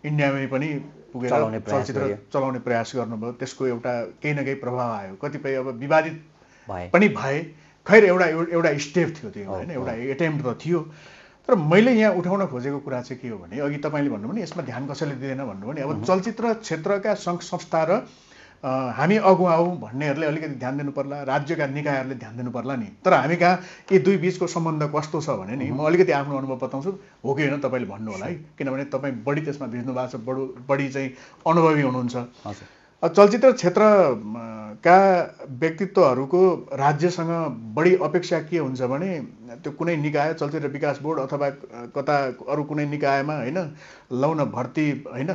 इन्डियामै पनि पुगेर चलचित्र चलाउने प्रयास गर्नुभयो त्यसको एउटा केही न केही प्रभाव आयो कतिपय अब विवादित पनि भए खैर एउटा एउटा स्टेप थियो त्यो होइन एउटा एटेम्प्ट त थियो तर मैले यहाँ उठाउन खोजेको कुरा चाहिँ के हो भने अघि तपाईँले भन्नुभयो नि यसमा ध्यान कसैले दिँदैन भन्नुभयो भने अब चलचित्र क्षेत्रका सङ्घ संस्था र हामी अगुवा हौ भन्नेहरूले अलिकति ध्यान दिनुपर्ला राज्यका निकायहरूले ध्यान दिनुपर्ला नि तर हामी कहाँ यी दुई बिचको सम्बन्ध कस्तो छ भने नि म अलिकति आफ्नो अनुभव बताउँछु हो कि होइन तपाईँले भन्नु होला है किनभने तपाईँ बढी त्यसमा भिज्नु भएको छ बडो बढी चाहिँ अनुभवी हुनुहुन्छ चलचित्र क्षेत्रका व्यक्तित्वहरूको राज्यसँग बढी अपेक्षा के हुन्छ भने त्यो कुनै निकाय चलचित्र विकास बोर्ड अथवा कता अरू कुनै निकायमा होइन लाउन भर्ती होइन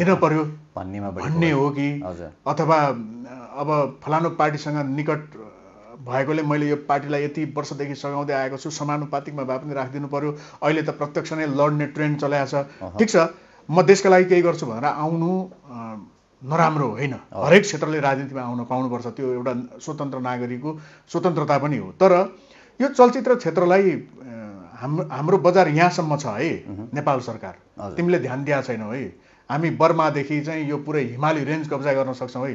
दिन पर्यो भन्नेमा भन्ने हो कि अथवा अब फलानु पार्टीसँग निकट भएकोले मैले यो पार्टीलाई यति वर्षदेखि सघाउँदै आएको छु समानुपातिकमा भए पनि राखिदिनु पर्यो अहिले त प्रत्यक्ष नै लड्ने ट्रेन्ड चलाएको छ ठिक छ म देशका लागि केही गर्छु भनेर आउनु नराम्रो होइन हरेक क्षेत्रले राजनीतिमा आउन पाउनुपर्छ त्यो एउटा स्वतन्त्र नागरिकको स्वतन्त्रता पनि हो तर यो चलचित्र क्षेत्रलाई हाम हाम्रो बजार यहाँसम्म छ है नेपाल सरकार तिमीले ध्यान दिएको छैनौ है हामी बर्मादेखि चाहिँ यो पुरै हिमाली रेन्ज कब्जा गर्न सक्छौँ है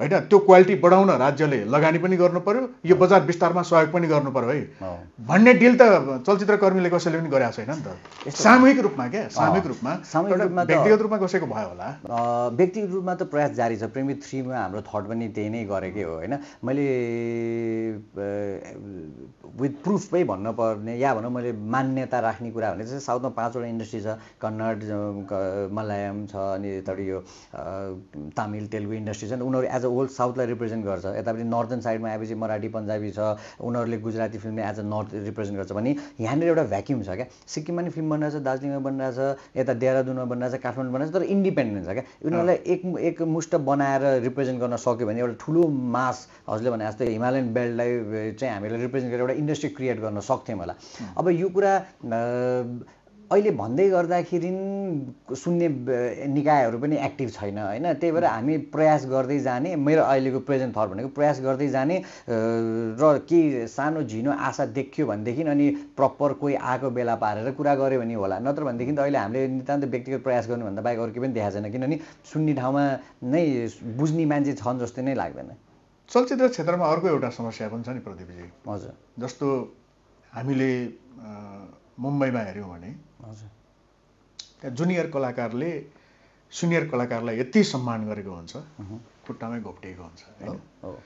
होइन त्यो क्वालिटी बढाउन राज्यले लगानी पनि गर्नु पर्यो यो बजार विस्तारमा सहयोग पनि गर्नु पर्यो है भन्ने डिल त चलचित्र कर्मीले कसैले पनि गरेको छैन नि त सामूहिक रूपमा क्या सामूहिक रूपमा व्यक्तिगत रूपमा कसैको भयो होला व्यक्तिगत रूपमा त प्रयास जारी छ प्रेमी थ्रीमा हाम्रो थट पनि त्यही नै गरेकै हो होइन मैले विथ प्रुफ प्रुफै भन्नुपर्ने या भनौँ मैले मान्यता राख्ने कुरा भने चाहिँ साउथमा पाँचवटा इन्डस्ट्री छ कन्नड मलयालम फिल्म छ अनि यतापट्टि यो तामिल तेलुगु इन्डस्ट्री छन् उनीहरू एज अ होल साउथलाई रिप्रेजेन्ट गर्छ यतापट्टि नर्थन साइडमा आएपछि मराठी पन्जाबी छ उनीहरूले Gujarati film as a north represent गर्छ भने यहाँनिर एउटा भ्याक्युम छ क्या सिक्किममा पनि फिल्म बनिरहेछ दार्जिलिङमा बनिरहेछ यता देहरादुनमा बनिरहेछ काठमाडौँ बनिरहेछ तर इन्डिपेन्डेन्ट छ क्या उनीहरूलाई एक एक मुष्ट बनाएर रिप्रेजेन्ट गर्न सक्यो भने एउटा ठुलो मास हजुरले भने जस्तै हिमालयन बेल्टलाई चाहिँ हामीले रिप्रेजेन्ट गरेर एउटा इन्डस्ट्री क्रिएट गर्न सक्थ्यौँ होला अब यो कुरा अहिले भन्दै गर्दाखेरि सुन्ने निकायहरू पनि एक्टिभ छैन होइन त्यही भएर हामी प्रयास गर्दै जाने मेरो अहिलेको प्रेजेन्ट थर भनेको प्रयास गर्दै जाने र केही सानो झिनो आशा देखियो भनेदेखि अनि प्रपर कोही आएको बेला पारेर कुरा गऱ्यो भने होला नत्र भनेदेखि त अहिले हामीले नितान्त व्यक्तिगत प्रयास गर्नुभन्दा बाहेक अरू केही पनि देखाएको छैन किनभने सुन्ने ठाउँमा नै बुझ्ने मान्छे छन् जस्तो नै लाग्दैन चलचित्र क्षेत्रमा अर्को एउटा समस्या पनि छ नि प्रदीपजी हजुर जस्तो हामीले मुम्बईमा हेऱ्यौँ भने त्यहाँ जुनियर कलाकारले सिनियर कलाकारलाई यति सम्मान गरेको हुन्छ खुट्टामै घोप्टिएको हुन्छ होइन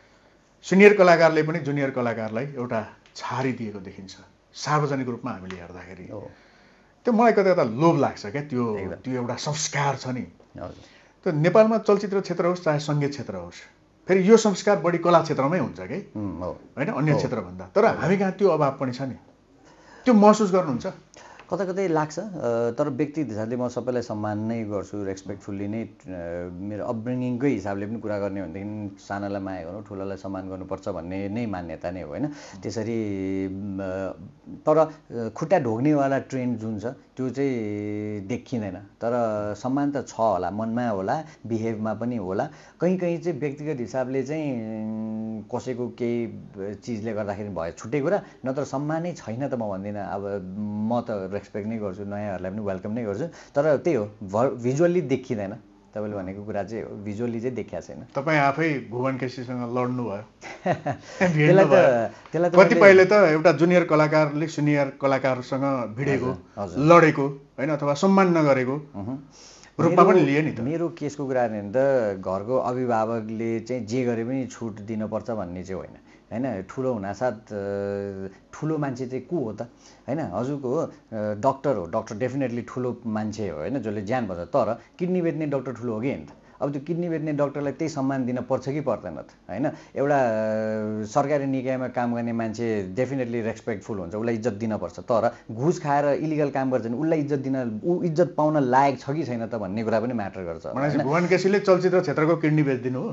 सिनियर कलाकारले पनि जुनियर कलाकारलाई एउटा छारी दिएको देखिन्छ सार्वजनिक रूपमा हामीले हेर्दाखेरि त्यो मलाई कता कता लोभ लाग्छ क्या त्यो त्यो एउटा संस्कार छ नि त्यो नेपालमा चलचित्र क्षेत्र होस् चाहे सङ्गीत क्षेत्र होस् फेरि यो संस्कार बढी कला क्षेत्रमै हुन्छ कि होइन अन्य क्षेत्रभन्दा तर हामी कहाँ त्यो अभाव पनि छ नि त्यो महसुस गर्नुहुन्छ कतै कतै लाग्छ तर व्यक्तिगत हिसाबले म सबैलाई सम्मान नै गर्छु रेस्पेक्टफुल्ली नै मेरो अपब्रिङिङकै हिसाबले पनि कुरा गर्ने भनेदेखि सानालाई माया गर्नु ठुलालाई सम्मान गर्नुपर्छ भन्ने नै मान्यता नै हो होइन त्यसरी तर खुट्टा ढोग्नेवाला ट्रेन्ड जुन छ त्यो चाहिँ देखिँदैन तर सम्मान त छ होला मनमा होला बिहेभमा पनि होला कहीँ कहीँ चाहिँ व्यक्तिगत हिसाबले चाहिँ कसैको केही चिजले गर्दाखेरि भयो छुट्टै कुरा नत्र सम्मानै छैन त म भन्दिनँ अब म त रेस्पेक्ट नै गर्छु नयाँहरूलाई पनि वेलकम नै गर्छु तर त्यही हो भिजुअली भिजुअल्ली देखिँदैन तपाईँले भनेको कुरा चाहिँ हो भिजुअली चाहिँ देखिया छैन तपाईँ आफै भुवन केसीसँग लड्नु भयो त्यसलाई पहिले त एउटा जुनियर कलाकारले सिनियर कलाकारसँग भिडेको लडेको होइन अथवा सम्मान नगरेको रूपमा पनि लिए नि त मेरो केसको कुरा त घरको अभिभावकले चाहिँ जे गरे पनि छुट दिनुपर्छ भन्ने चाहिँ होइन होइन ठुलो हुनासाथ ठुलो मान्छे चाहिँ को हो त होइन हजुरको डक्टर हो डक्टर डेफिनेटली ठुलो मान्छे हो होइन जसले ज्यान बचाउँछ तर किडनी बेच्ने डक्टर ठुलो हो कि होइन त अब त्यो किडनी बेच्ने डक्टरलाई त्यही सम्मान दिन पर्छ कि पर्दैन त होइन एउटा सरकारी निकायमा काम गर्ने मान्छे डेफिनेटली रेस्पेक्टफुल हुन्छ उसलाई इज्जत दिनपर्छ तर घुस खाएर इलिगल काम गर्छ भने उसलाई इज्जत दिन ऊ इज्जत पाउन लायक छ कि छैन त भन्ने कुरा पनि म्याटर गर्छ भुवन केसीले चलचित्र क्षेत्रको किडनी बेचिदिनु हो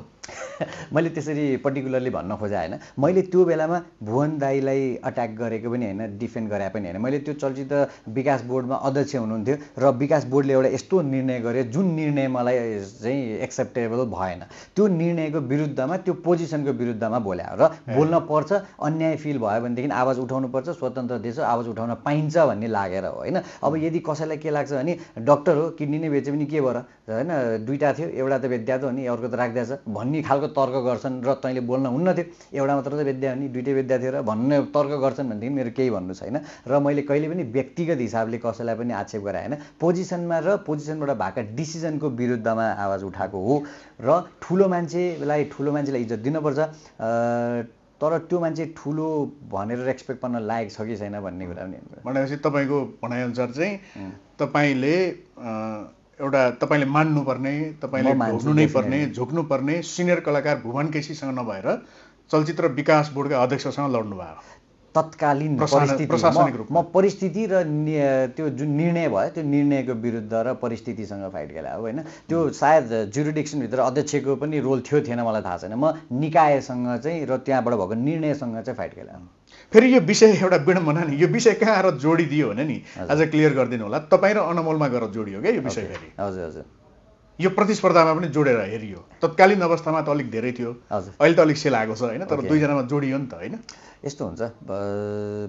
मैले त्यसरी पर्टिकुलरली भन्न खोजे होइन मैले त्यो बेलामा भुवन दाईलाई अट्याक गरेको पनि होइन डिफेन्ड गरे पनि होइन मैले त्यो चलचित्र विकास बोर्डमा अध्यक्ष हुनुहुन्थ्यो र विकास बोर्डले एउटा यस्तो निर्णय गर्यो जुन निर्णय मलाई चाहिँ एक्सेप्टेबल भएन त्यो निर्णयको विरुद्धमा त्यो पोजिसनको विरुद्धमा बोल्या र बोल्न पर्छ अन्याय फिल भयो भनेदेखि आवाज उठाउनुपर्छ स्वतन्त्र देश हो आवाज उठाउन पाइन्छ भन्ने लागेर हो होइन अब यदि कसैलाई के लाग्छ भने डक्टर हो किडनी नै बेचे पनि के भएर होइन दुइटा थियो एउटा त बेच्दा त नि अर्को त राखिदिएछ भन्ने खालको तर्क गर्छन् र तैँले बोल्न हुन्न थियो एउटा मात्र त हो नि दुइटै बेच्दा थियो र भन्ने तर्क गर्छन् भनेदेखि मेरो केही भन्नु छैन र मैले कहिले पनि व्यक्तिगत हिसाबले कसैलाई पनि आक्षेप गराएन पोजिसनमा र पोजिसनबाट भएका डिसिजनको विरुद्धमा आवाज उठा उठाएको हो र ठुलो मान्छेलाई ठुलो मान्छेलाई इज्जत दिनुपर्छ तर त्यो मान्छे ठुलो भनेर रेस्पेक्ट पर्न लायक छ कि छैन भन्ने कुरा पनि भनेपछि तपाईँको भनाइअनुसार चाहिँ तपाईँले एउटा तपाईँले मान्नुपर्ने तपाईँले झोक्नु नै पर्ने झोक्नुपर्ने सिनियर कलाकार भुवन केसीसँग नभएर चलचित्र विकास बोर्डका अध्यक्षसँग लड्नु भयो तत्कालीन परिस्थिति म परिस्थिति र त्यो जुन निर्णय भयो त्यो निर्णयको विरुद्ध र परिस्थितिसँग फाइट गरे हो होइन त्यो सायद जुरिडिक्सनभित्र अध्यक्षको पनि रोल थियो थिएन मलाई थाहा छैन म निकायसँग चाहिँ र त्यहाँबाट भएको निर्णयसँग चाहिँ फाइट गरे फेरि यो विषय एउटा विडम्बना नि यो विषय कहाँ आएर जोडिदियो भने नि आज क्लियर गरिदिनु होला तपाईँ र अनमोलमा गएर जोडियो क्या यो विषय फेरि हजुर हजुर यो प्रतिस्पर्धामा पनि जोडेर हेरियो तत्कालीन अवस्थामा त अलिक धेरै थियो अहिले त अलिक सेलाएको छ होइन तर दुईजनामा जोडियो नि त होइन यस्तो हुन्छ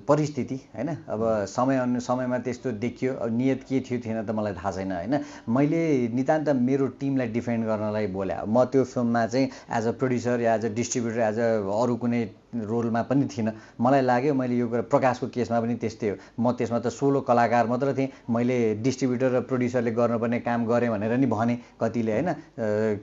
परिस्थिति होइन अब समय अनु समयमा त्यस्तो देखियो अब नियत के थियो थिएन त मलाई थाहा छैन होइन मैले नितान्त मेरो टिमलाई डिफेन्ड गर्नलाई बोले म त्यो फिल्ममा चाहिँ एज अ प्रड्युसर या as a distributor as a अरू कुनै रोलमा पनि थिइनँ मलाई लाग्यो मैले यो कुरा प्रकाशको केसमा पनि त्यस्तै हो म त्यसमा त सोलो कलाकार मात्र थिएँ मैले डिस्ट्रिब्युटर र प्रड्युसरले गर्नुपर्ने काम गरेँ भनेर नि भने कतिले होइन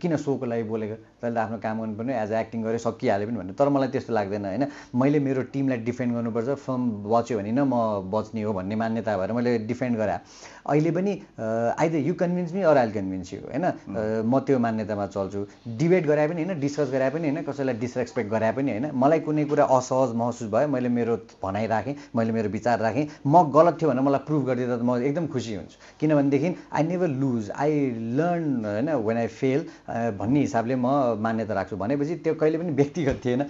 किन सोको लागि बोलेको तैँले आफ्नो काम गर्नुपर्ने एज एक्टिङ गरेँ सकिहाल्यो पनि भन्ने तर मलाई त्यस्तो लाग्दैन होइन मैले मेरो टिमलाई डिफेन्ड गर्नुपर्छ फिल्म बच्यो भने न म बच्ने हो भन्ने मान्यता भएर मैले डिफेन्ड गरेँ अहिले पनि either you convince me or I'll convince you होइन म त्यो मान्यतामा चल्छु डिबेट गराए पनि होइन डिस्कस गराए पनि होइन कसैलाई डिसरेस्पेक्ट गराए पनि होइन मलाई कुनै कुरा असहज महसुस भयो मैले मेरो भनाइ राखेँ मैले मेरो विचार राखेँ म गलत थियो भनेर मलाई प्रुभ गरिदिँदा त म एकदम खुसी हुन्छु किनभनेदेखि I never lose I learn होइन वेन आई फेल भन्ने हिसाबले म मान्यता राख्छु भनेपछि त्यो कहिले पनि व्यक्तिगत थिएन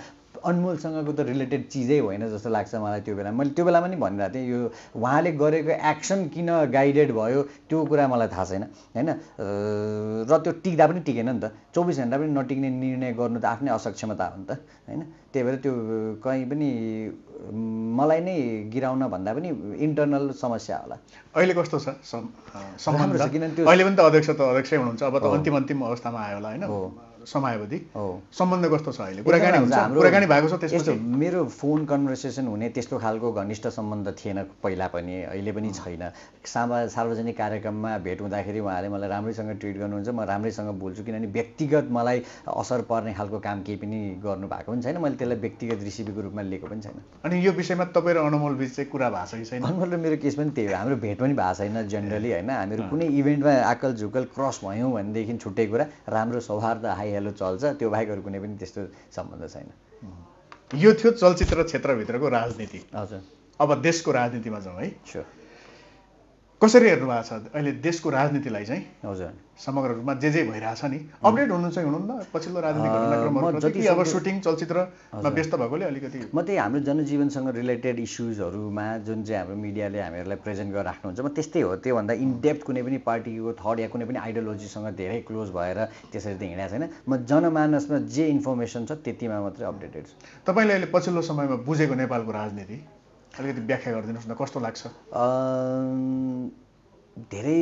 अनमोलसँगको त रिलेटेड चिजै होइन जस्तो लाग्छ मलाई त्यो बेला मैले त्यो बेला पनि भनिरहेको थिएँ यो उहाँले गरेको एक्सन किन गाइडेड भयो त्यो कुरा मलाई थाहा छैन होइन र त्यो टिक्दा पनि टिकेन नि त चौबिस घन्टा पनि नटिक्ने निर्णय गर्नु त आफ्नै असक्षमता हो नि त होइन त्यही भएर त्यो कहीँ पनि मलाई नै गिराउन भन्दा पनि इन्टर्नल समस्या होला अहिले कस्तो छ किनभने त्यो अहिले पनि त अध्यक्ष त अध्यक्षै हुनुहुन्छ अब त अन्तिम अन्तिम अवस्थामा आयो होला होइन समयावधि सम्बन्ध कस्तो छ अहिले कुराकानी हुन्छ कुराकानी भएको छ त्यस्तो मेरो फोन कन्भर्सेसन हुने त्यस्तो खालको घनिष्ठ सम्बन्ध थिएन पहिला पनि अहिले पनि छैन सामा सार्वजनिक कार्यक्रममा भेट हुँदाखेरि उहाँले मलाई राम्रैसँग ट्रिट गर्नुहुन्छ म राम्रैसँग बोल्छु किनभने व्यक्तिगत मलाई असर पर्ने खालको काम केही पनि गर्नुभएको पनि छैन मैले त्यसलाई व्यक्तिगत रिसिपीको रूपमा लिएको पनि छैन अनि यो विषयमा तपाईँ र अनुमोल बिच चाहिँ कुरा भएको छैन अनुमोल र मेरो केस पनि त्यही हो हाम्रो भेट पनि भएको छैन जेनरली होइन हामीहरू कुनै इभेन्टमा आकल झुकल क्रस भयौँ भनेदेखि छुट्टै कुरा राम्रो सौहार्द हाई हेलो चल्छ त्यो बाहेकहरू कुनै पनि त्यस्तो सम्बन्ध छैन यो थियो चलचित्र क्षेत्रभित्रको राजनीति हजुर अब देशको राजनीतिमा जाउँ है कसरी हेर्नु भएको छ अहिले देशको राजनीतिलाई चाहिँ हजुर समग्र रूपमा जे जे भइरहेछ नि अपडेट हुनु चाहिँ हुनुहुन्न पछिल्लो राजनीतिक अब सुटिङ चलचित्रमा व्यस्त भएकोले अलिकति म त्यही हाम्रो जनजीवनसँग रिलेटेड इस्युजहरूमा जुन चाहिँ हाम्रो मिडियाले हामीहरूलाई प्रेजेन्ट गरेर राख्नुहुन्छ म त्यस्तै हो त्योभन्दा इनडेप्थ कुनै पनि पार्टीको थर्ड या कुनै पनि आइडियोलोजीसँग धेरै क्लोज भएर त्यसरी त हिँडेको छैन म जनमानसमा जे इन्फर्मेसन छ त्यतिमा मात्रै अपडेटेड छु तपाईँले अहिले पछिल्लो समयमा बुझेको नेपालको राजनीति अलिकति व्याख्या गरिदिनुहोस् न कस्तो लाग्छ धेरै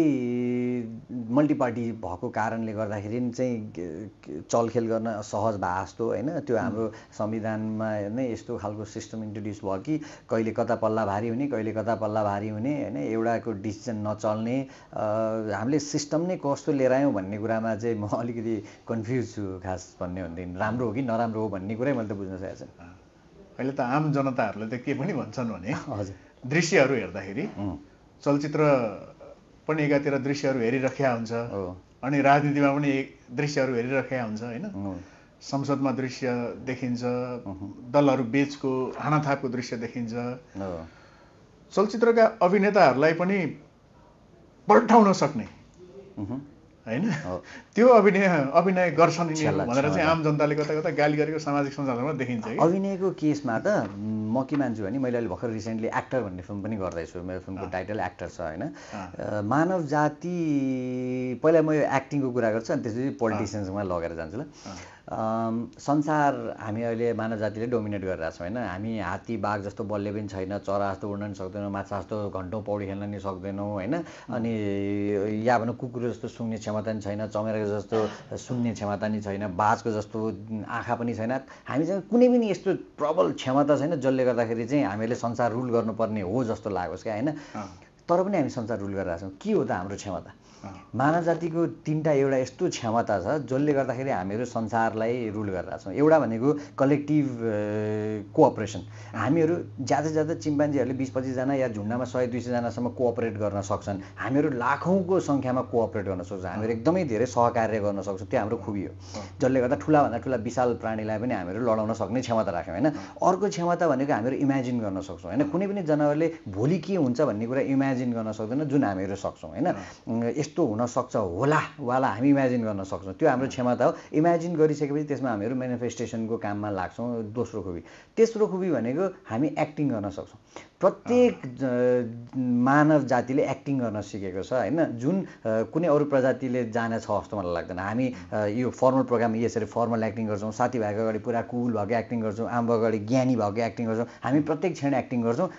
मल्टिपार्टी भएको कारणले गर्दाखेरि चाहिँ चलखेल गर्न सहज भए जस्तो होइन त्यो हाम्रो संविधानमा नै यस्तो खालको सिस्टम इन्ट्रोड्युस भयो कि कहिले कता पल्ला भारी हुने कहिले कता पल्ला भारी हुने होइन एउटाको डिसिजन नचल्ने हामीले सिस्टम नै कस्तो लिएर आयौँ भन्ने कुरामा चाहिँ म अलिकति कन्फ्युज छु खास भन्ने भनेदेखि राम्रो हो कि नराम्रो हो भन्ने कुरै मैले त बुझ्न सकेको छैन अहिले त आम जनताहरूले त के पनि भन्छन् भने दृश्यहरू हेर्दाखेरि चलचित्र पनि एकातिर दृश्यहरू हेरिराखेका हुन्छ अनि राजनीतिमा पनि दृश्यहरू हेरिराखेका हुन्छ होइन संसदमा दृश्य देखिन्छ दलहरू बेचको हानाथापको दृश्य देखिन्छ चलचित्रका अभिनेताहरूलाई पनि पल्टाउन सक्ने होइन त्यो अभिनय अभिनय गर्छन् भनेर चाहिँ आम जनताले कता कता गाली गरेको सामाजिक सञ्जालमा देखिन्छ अभिनयको केसमा त म के मान्छु भने मैले अहिले भर्खर रिसेन्टली एक्टर भन्ने फिल्म पनि गर्दैछु मेरो फिल्मको टाइटल एक्टर छ होइन मानव जाति पहिला म यो एक्टिङको कुरा गर्छु अनि त्यसपछि पोलिटिसियन्समा लगेर जान्छु ल संसार हामी अहिले मानव जातिले डोमिनेट गरिरहेछौँ छौँ होइन हामी हात्ती बाघ जस्तो बलले पनि छैन चरा जस्तो उड्न पनि सक्दैनौँ माछा जस्तो घन्टौँ पौडी खेल्न नि सक्दैनौँ होइन अनि या भनौँ कुकुर जस्तो सुन्ने क्षमता नि छैन चमेराको जस्तो सुन्ने क्षमता नि छैन बाजको जस्तो आँखा पनि छैन हामीसँग कुनै पनि यस्तो प्रबल क्षमता छैन जसले गर्दाखेरि चाहिँ हामीले संसार रुल गर्नुपर्ने हो जस्तो लागोस् क्या होइन तर पनि हामी संसार रुल गरिरहेको छौँ के हो त हाम्रो क्षमता मानव जातिको तिनवटा एउटा यस्तो क्षमता छ जसले गर्दाखेरि हामीहरू संसारलाई रुल छौँ एउटा भनेको कलेक्टिभ कोअपरेसन हामीहरू ज्यादा ज्यादा चिम्पान्जीहरूले बिस पच्चिसजना या झुन्डामा सय दुई सयजनासम्म कोअपरेट गर्न सक्छन् हामीहरू लाखौँको सङ्ख्यामा कोअपरेट गर्न सक्छौँ हामीहरू एकदमै धेरै सहकार्य गर्न सक्छौँ त्यो हाम्रो खुबी हो जसले गर्दा ठुलाभन्दा ठुला विशाल प्राणीलाई पनि हामीहरू लडाउन सक्ने क्षमता राख्यौँ होइन अर्को क्षमता भनेको हामीहरू इमेजिन गर्न सक्छौँ होइन कुनै पनि जनावरले भोलि के हुन्छ भन्ने कुरा इमेजिन गर्न सक्दैन जुन हामीहरू सक्छौँ होइन यस्तो हुनसक्छ होला वाला हामी इमेजिन गर्न सक्छौँ त्यो हाम्रो क्षमता हो इमेजिन गरिसकेपछि त्यसमा हामीहरू मेनिफेस्टेसनको काममा लाग्छौँ दोस्रो खुबी तेस्रो खुबी भनेको हामी एक्टिङ गर्न सक्छौँ प्रत्येक मानव जातिले एक्टिङ गर्न सिकेको छ होइन जुन कुनै अरू प्रजातिले जाने छ जस्तो मलाई लाग्दैन हामी यो फर्मल प्रोग्राम यसरी फर्मल एक्टिङ गर्छौँ साथीभाइको अगाडि पुरा कुल भएको एक्टिङ गर्छौँ आमा अगाडि ज्ञानी भएको एक्टिङ गर्छौँ हामी प्रत्येक क्षण एक्टिङ गर्छौँ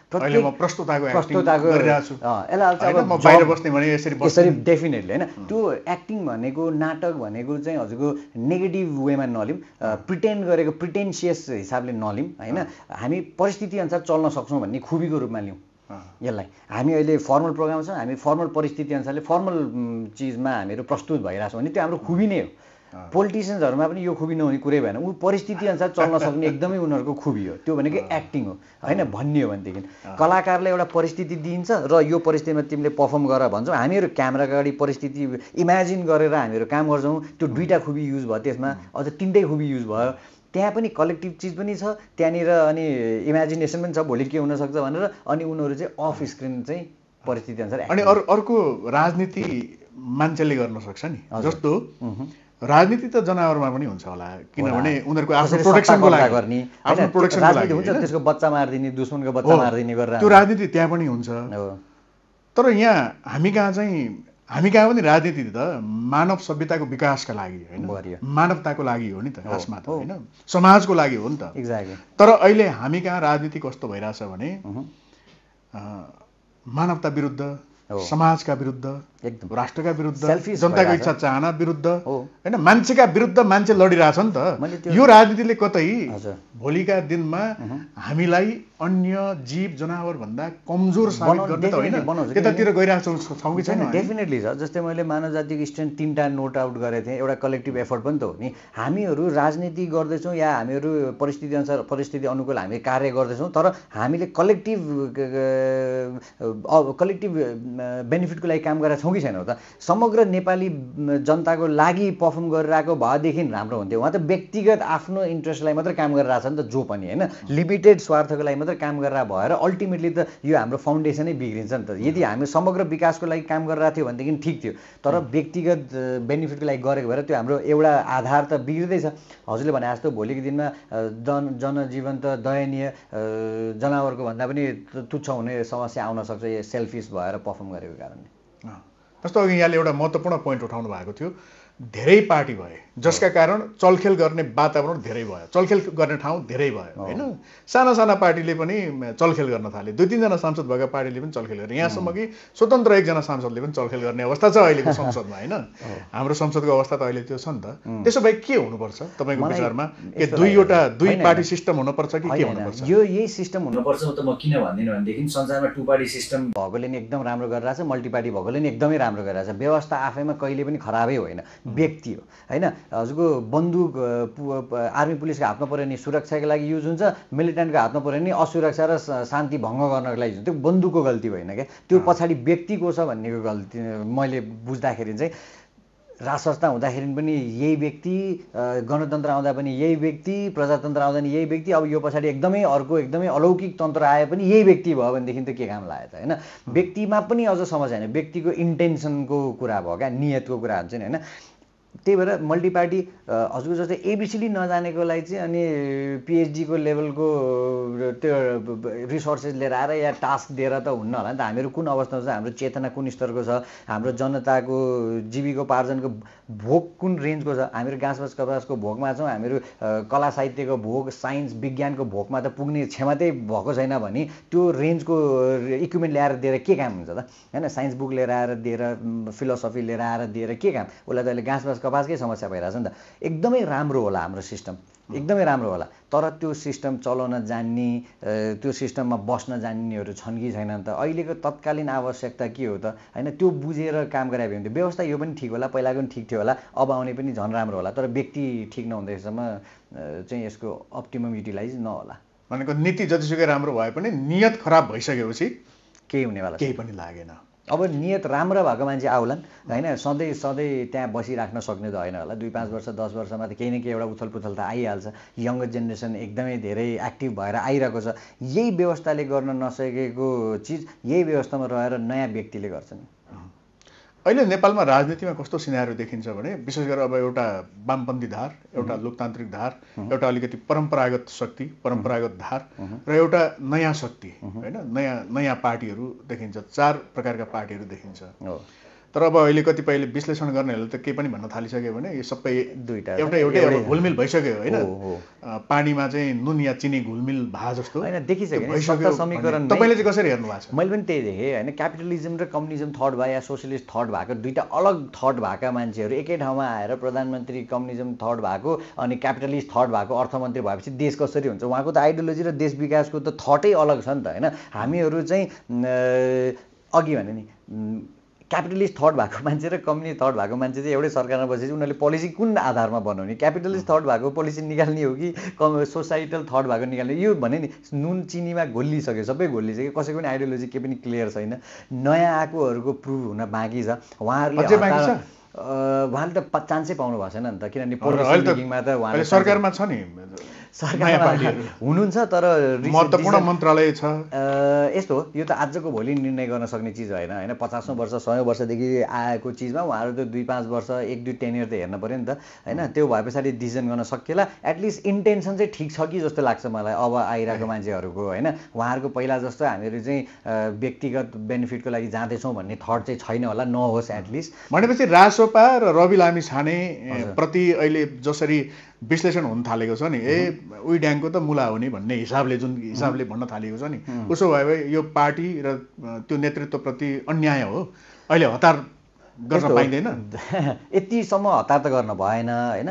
यसरी डेफिनेटली होइन त्यो एक्टिङ भनेको नाटक भनेको चाहिँ हजुरको नेगेटिभ वेमा नलिउँ प्रिटेन्ड गरेको प्रिटेन्सियस हिसाबले नलिउँ होइन हामी परिस्थितिअनुसार चल्न सक्छौँ भन्ने खुबी रूपमा लिउँ यसलाई हामी अहिले फर्मल प्रोग्राम छौँ हामी फर्मल परिस्थिति अनुसारले फर्मल चिजमा हामीहरू प्रस्तुत भइरहेको छौँ भने त्यो हाम्रो खुबी नै हो पोलिटिसियन्सहरूमा पनि यो खुबी नहुने कुरै भएन ऊ अनुसार चल्न सक्ने एकदमै उनीहरूको खुबी हो त्यो भनेको एक्टिङ हो होइन भन्ने हो भनेदेखि कलाकारलाई एउटा परिस्थिति दिइन्छ र यो परिस्थितिमा तिमीले पर्फर्म गर भन्छौ हामीहरू क्यामेराको अगाडि परिस्थिति इमेजिन गरेर हामीहरू काम गर्छौँ त्यो दुईवटा खुबी युज भयो त्यसमा अझ तिनटै खुबी युज भयो त्यहाँ पनि कलेक्टिभ चिज पनि छ त्यहाँनिर अनि इमेजिनेसन पनि छ भोलि के हुनसक्छ भनेर अनि उनीहरू चाहिँ अफ स्क्रिन चाहिँ परिस्थिति अनुसार अनि अरू अर्को राजनीति मान्छेले गर्न सक्छ नि जस्तो राजनीति त जनावरमा पनि हुन्छ होला किनभने उनीहरूको आफ्नो प्रोटेक्सनको लागि गर्ने प्रोटेक्सनको हुन्छ त्यसको बच्चा मारिदिने दुश्मनको बच्चा मारिदिने गरेर त्यो राजनीति त्यहाँ पनि हुन्छ तर यहाँ हामी कहाँ चाहिँ हामी कहाँ पनि राजनीति त मानव सभ्यताको विकासका लागि होइन मानवताको लागि हो नि त खासमा त होइन समाजको लागि हो नि त तर अहिले हामी कहाँ राजनीति कस्तो भइरहेछ भने मानवता विरुद्ध समाजका विरुद्ध एकदम राष्ट्रका विरुद्ध जनताको इच्छा चाहना विरुद्ध होइन मान्छेका विरुद्ध मान्छे लडिरहेछ नि त यो राजनीतिले कतै भोलिका दिनमा हामीलाई अन्य जीव जनावरभन्दा कमजोर होइन त्यतातिर गइरहेको छ कि छैन डेफिनेटली छ जस्तै मैले मानव जातिको स्ट्यान्ड तिनवटा नोट आउट गरेको थिएँ एउटा कलेक्टिभ एफोर्ट पनि त हो नि हामीहरू राजनीति गर्दैछौँ या हामीहरू अनुसार परिस्थिति अनुकूल हामी कार्य गर्दैछौँ तर हामीले कलेक्टिभ कलेक्टिभ बेनिफिटको लागि काम गरेका छौँ छौँ कि छैनौँ त समग्र नेपाली जनताको लागि पर्फर्म गरिरहेको भएदेखि राम्रो हुन्थ्यो उहाँ त व्यक्तिगत आफ्नो इन्ट्रेस्टलाई मात्रै काम गरिरहेको छ नि त जो पनि होइन लिमिटेड स्वार्थको लागि मात्रै काम गरेर भएर अल्टिमेटली त यो हाम्रो फाउन्डेसनै बिग्रिन्छ नि त यदि हामी समग्र विकासको लागि काम गरेर थियो भनेदेखि ठिक थियो तर व्यक्तिगत बेनिफिटको लागि गरेको भएर त्यो हाम्रो एउटा आधार त बिग्रिँदैछ हजुरले भने जस्तो भोलिको दिनमा जन जनजीवन त दयनीय जनावरको भन्दा पनि तुच्छ हुने समस्या आउन सक्छ यो सेल्फिस भएर पर्फर्म गरेको कारणले जस्तो अघि यहाँले एउटा महत्त्वपूर्ण पोइन्ट उठाउनु भएको थियो धेरै पार्टी भए जसका कारण चलखेल गर्ने वातावरण धेरै भयो चलखेल गर्ने ठाउँ धेरै भयो होइन साना साना पार्टीले पनि चलखेल गर्न थाले दुई तिनजना सांसद भएका पार्टीले पनि चलखेल गर्ने यहाँसम्म कि स्वतन्त्र एकजना सांसदले पनि चलखेल गर्ने अवस्था छ अहिलेको संसदमा होइन हाम्रो संसदको अवस्था त अहिले त्यो छ नि त त्यसो भए के हुनुपर्छ तपाईँको विचारमा के दुईवटा दुई पार्टी सिस्टम हुनुपर्छ कि के हुनुपर्छ यो यही सिस्टम हुनुपर्छ त म किन भन्दिनँ भनेदेखि संसारमा टु पार्टी सिस्टम भएकोले नि एकदम राम्रो गरिरहेछ मल्टिपार्टी भएकोले नि एकदमै राम्रो गरिरहेछ व्यवस्था आफैमा कहिले पनि खराबै होइन व्यक्ति हो होइन हजुरको बन्दुक आर्मी पुलिसको हातमा पऱ्यो भने सुरक्षाको लागि युज हुन्छ मिलिटेन्टको हातमा पऱ्यो भने असुरक्षा र शान्ति भङ्ग गर्नको लागि हुन्छ त्यो बन्दुकको गल्ती होइन क्या त्यो पछाडि व्यक्तिको छ भन्नेको गल्ती मैले बुझ्दाखेरि चाहिँ राजसंस्था हुँदाखेरि पनि यही व्यक्ति गणतन्त्र आउँदा पनि यही व्यक्ति प्रजातन्त्र आउँदा पनि यही व्यक्ति अब यो पछाडि एकदमै अर्को एकदमै अलौकिक तन्त्र आए पनि यही व्यक्ति भयो भनेदेखि त के काम लाग्यो त होइन व्यक्तिमा पनि अझ समस्या होइन व्यक्तिको इन्टेन्सनको कुरा भयो क्या नियतको कुरा हुन्छ नि होइन त्यही भएर मल्टिपार्टी हजुरको जस्तै एबिसिडी नजानेकोलाई चाहिँ अनि पिएचडीको लेभलको त्यो रिसोर्सेस लिएर आएर या टास्क दिएर त हुन्न होला नि त हामीहरू कुन अवस्थामा छ हाम्रो चेतना कुन स्तरको छ हाम्रो जनताको जीविकोपार्जनको भोग कुन रेन्जको छ हामीहरू घाँसबास कपासको भोगमा छौँ हामीहरू कला साहित्यको भोग साइन्स विज्ञानको भोगमा त पुग्ने क्षमतै भएको छैन भने त्यो रेन्जको इक्विपमेन्ट ल्याएर दिएर के काम हुन्छ त होइन साइन्स बुक लिएर आएर दिएर फिलोसफी लिएर आएर दिएर के काम उसलाई त अहिले घाँसबास कपासकै समस्या भइरहेछ नि त एकदमै राम्रो होला हाम्रो सिस्टम एकदमै राम्रो होला तर त्यो सिस्टम चलाउन जान्ने त्यो सिस्टममा बस्न जान्नेहरू छन् कि छैनन् त अहिलेको तत्कालीन आवश्यकता के हो त होइन त्यो बुझेर काम गरायो भने व्यवस्था यो पनि ठिक होला पहिलाको पनि ठिक थियो होला अब आउने पनि झन् राम्रो होला तर व्यक्ति ठिक नहुँदैसम्म चाहिँ यसको अप्टिमम युटिलाइज नहोला भनेको नीति जतिसुकै राम्रो भए पनि नियत खराब भइसकेपछि केही हुनेवाला केही पनि लागेन अब नियत राम्रो भएको मान्छे आउलान् होइन सधैँ सधैँ त्यहाँ बसिराख्न सक्ने त होइन होला दुई पाँच वर्ष दस वर्षमा त केही न केही एउटा उथल पुथल त आइहाल्छ यङ्गर जेनेरेसन एकदमै धेरै एक्टिभ भएर आइरहेको छ यही व्यवस्थाले गर्न नसकेको चिज यही व्यवस्थामा रहेर नयाँ व्यक्तिले गर्छन् अहिले नेपालमा राजनीतिमा कस्तो सिनाहरू देखिन्छ भने विशेष गरेर अब एउटा वामपन्थी धार एउटा लोकतान्त्रिक धार एउटा अलिकति परम्परागत शक्ति परम्परागत धार र एउटा नयाँ शक्ति होइन नयाँ नयाँ पार्टीहरू देखिन्छ चार प्रकारका पार्टीहरू देखिन्छ तर अब अहिले कतिपयले विश्लेषण गर्नेहरूले त केही पनि भन्न थालिसक्यो भने यो सबै दुईवटा एउटा एउटै एउटा घुलमिल भइसक्यो होइन पानीमा चाहिँ नुन या चिनी घुलमिल भए जस्तो होइन देखिसक्यो समीकरण तपाईँले चाहिँ कसरी हेर्नु भएको छ मैले पनि त्यही देखेँ होइन क्यापिटलिजम र कम्युनिजम थर्ड भए या सोसियलिस्ट थर्ड भएको दुईवटा अलग थर्ड भएका मान्छेहरू एकै ठाउँमा आएर प्रधानमन्त्री कम्युनिजम थर्ड भएको अनि क्यापिटलिस्ट थर्ड भएको अर्थमन्त्री भएपछि देश कसरी हुन्छ उहाँको त आइडियोलोजी र देश विकासको त थटै अलग छ नि त होइन हामीहरू चाहिँ अघि भने नि क्यापिटलिस्ट थर्ड भएको मान्छे र कम्युनिस्ट थर्ड भएको मान्छे चाहिँ एउटै सरकारमा बसेपछि उनीहरूले पोलिसी कुन आधारमा बनाउने क्यापिटलिस्ट थर्ड भएको पोलिसी निकाल्ने हो कि कम सोसाइटल थर्ड भएको निकाल्ने यो भने नि नुन चिनीमा घोलिसक्यो सबै घोलिसक्यो कसैको पनि आइडियोलोजी केही पनि क्लियर छैन नयाँ आएकोहरूको प्रुभ हुन बाँकी छ उहाँहरूले उहाँले त चान्सै पाउनु भएको छैन नि त किनभने त उहाँले सरकारमा छ नि सरकारमा हुनुहुन्छ तर महत्त्वपूर्ण मन्त्रालय छ यस्तो यो त आजको भोलि निर्णय गर्न सक्ने चिज होइन होइन पचासौँ वर्ष सयौँ वर्षदेखि आएको चिजमा उहाँहरू त दुई पाँच वर्ष एक दुई टेन इयर त हेर्न पऱ्यो नि त होइन त्यो भए पछाडि डिसिजन गर्न सकिएला एटलिस्ट इन्टेन्सन चाहिँ ठिक छ कि जस्तो लाग्छ मलाई अब आइरहेको मान्छेहरूको होइन उहाँहरूको पहिला जस्तो हामीहरू चाहिँ व्यक्तिगत बेनिफिटको लागि जाँदैछौँ भन्ने थट चाहिँ छैन होला नहोस् एटलिस्ट भनेपछि राज रासोपा र रवि लामी छाने प्रति अहिले जसरी विश्लेषण हुन थालेको छ नि ए उही ड्याङको त मुला हो नि भन्ने हिसाबले जुन हिसाबले भन्न थालेको छ नि उसो भए यो पार्टी र त्यो नेतृत्वप्रति अन्याय हो अहिले हतार गर्न पाइँदैन यतिसम्म हतार त गर्न भएन होइन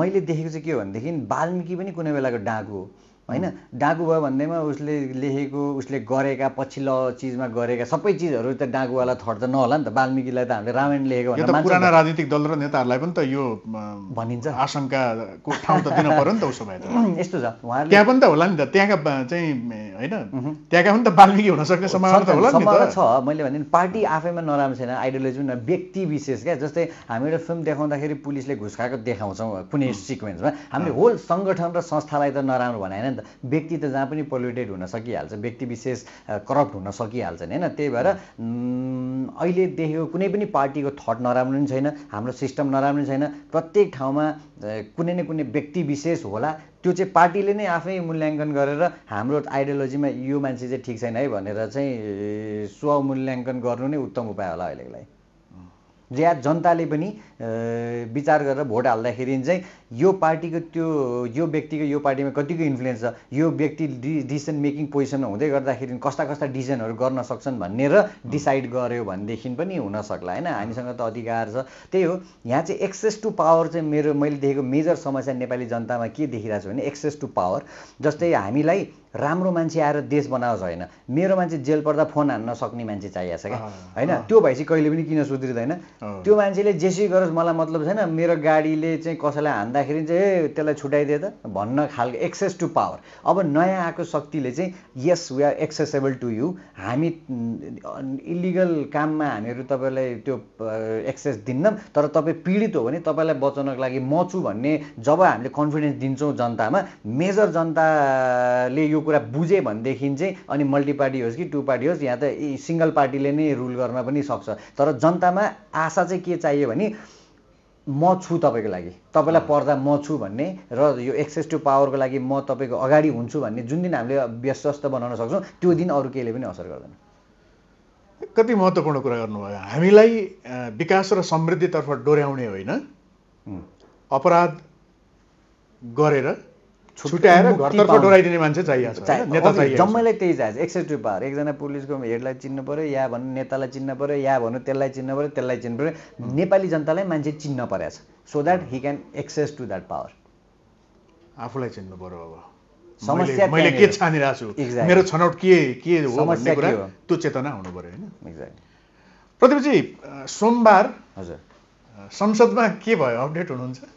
मैले देखेको चाहिँ के हो भनेदेखि वाल्मिकी पनि कुनै बेलाको डाँगो हो होइन डाँगुवा भन्दैमा उसले लेखेको उसले गरेका पछिल्लो चिजमा गरेका सबै चिजहरू त डाँगुवालाई थर्ट त नहोला नि त वाल्मिकीलाई त हामीले रामायण लेखेको पुराना राजनीतिक दल र नेताहरूलाई पनि त यो भनिन्छ आशंका ठाउँ त दिन पऱ्यो नि त उसो भए यस्तो छ उहाँ त्यहाँ पनि त होला नि त त्यहाँका चाहिँ होइन त्यहाँका पनि त वाल्मिकी हुन सक्ने सम्भावना त होला सम्भावना छ मैले भने पार्टी आफैमा नराम्रो छैन आइडियोलोजी न व्यक्ति विशेष क्या जस्तै हामी एउटा फिल्म देखाउँदाखेरि पुलिसले घुस खाएको देखाउँछौँ कुनै सिक्वेन्समा हामीले होल सङ्गठन र संस्थालाई त नराम्रो भने त व्यक्ति त जहाँ पनि पोल्युटेड हुन सकिहाल्छ व्यक्ति विशेष करप्ट हुन सकिहाल्छन् होइन त्यही भएर अहिले देखेको कुनै पनि पार्टीको थट नराम्रो नि छैन हाम्रो सिस्टम नराम्रो छैन प्रत्येक ठाउँमा कुनै न कुनै व्यक्ति विशेष होला त्यो चाहिँ पार्टीले नै आफै मूल्याङ्कन गरेर हाम्रो आइडियोलोजीमा यो मान्छे चाहिँ ठिक छैन है भनेर चाहिँ स्वमूल्याङ्कन गर्नु नै उत्तम उपाय होला अहिलेलाई लागि या जनताले पनि विचार गरेर भोट हाल्दाखेरि चाहिँ यो पार्टीको त्यो यो व्यक्तिको यो पार्टीमा कतिको इन्फ्लुएन्स छ यो व्यक्ति डि डिसिसन मेकिङ पोजिसनमा हुँदै गर्दाखेरि कस्ता कस्ता डिसिजनहरू गर्न सक्छन् भन्ने र डिसाइड गर्यो भनेदेखि पनि हुनसक्ला होइन हामीसँग त अधिकार छ त्यही हो यहाँ चाहिँ एक्सेस टु पावर चाहिँ मेरो मैले देखेको मेजर समस्या नेपाली जनतामा के देखिरहेको छु भने एक्सेस टु पावर जस्तै हामीलाई राम्रो मान्छे आएर देश बनाओस् होइन मेरो मान्छे जेल पर्दा फोन हान्न सक्ने मान्छे चाहिएको छ क्या होइन त्यो भएपछि कहिले पनि किन सुध्रिँदैन त्यो मान्छेले जेसी गरेर हेर्नुहोस् मलाई मतलब छैन मेरो गाडीले चाहिँ कसैलाई हान्दाखेरि चाहिँ ए त्यसलाई छुट्याइदिए त भन्न खालको एक्सेस टु पावर अब नयाँ आएको शक्तिले चाहिँ yes we are accessible to you हामी इलिगल काममा हामीहरू तपाईँलाई त्यो एक्सेस दिन्नौँ तर तपाईँ पीडित हो भने तपाईँलाई बचाउनको लागि म छु भन्ने जब हामीले कन्फिडेन्स दिन्छौँ जनतामा मेजर जनताले यो कुरा बुझे भनेदेखि चाहिँ अनि मल्टी पार्टी होस् कि टु पार्टी होस् यहाँ त सिङ्गल पार्टीले नै रुल गर्न पनि सक्छ तर जनतामा आशा चाहिँ के चाहियो भने म छु तपाईँको लागि तपाईँलाई पर्दा म छु भन्ने र यो एक्सेस टु पावरको लागि म तपाईँको अगाडि हुन्छु भन्ने जुन दिन हामीले व्यस्त बनाउन सक्छौँ त्यो दिन अरू केहीले पनि असर गर्दैन कति महत्त्वपूर्ण कुरा गर्नुभयो हामीलाई विकास र समृद्धितर्फ डोर्याउने होइन अपराध गरेर छुट्याएर घरतर्फ डोराइदिने मान्छे चाहिएको छ नेता चाहियो जम्मैलाई त्यही चाहिएको छ एक्सेट्री पावर एकजना पुलिसको हेडलाई चिन्नु पऱ्यो या भनौँ नेतालाई चिन्न पऱ्यो या भनौँ त्यसलाई चिन्नु पऱ्यो त्यसलाई चिन्नु पऱ्यो नेपाली जनतालाई मान्छे चिन्न परेको छ so that he can access to that power आफूलाई चिन्नु पऱ्यो अब समस्या मैले के छानिरहेको छु मेरो छनौट के के हो भन्ने कुरा त्यो चेतना हुनु पऱ्यो होइन एक्ज्याक्ट प्रतिभजी सोमबार हजुर संसदमा के भयो अपडेट हुनुहुन्छ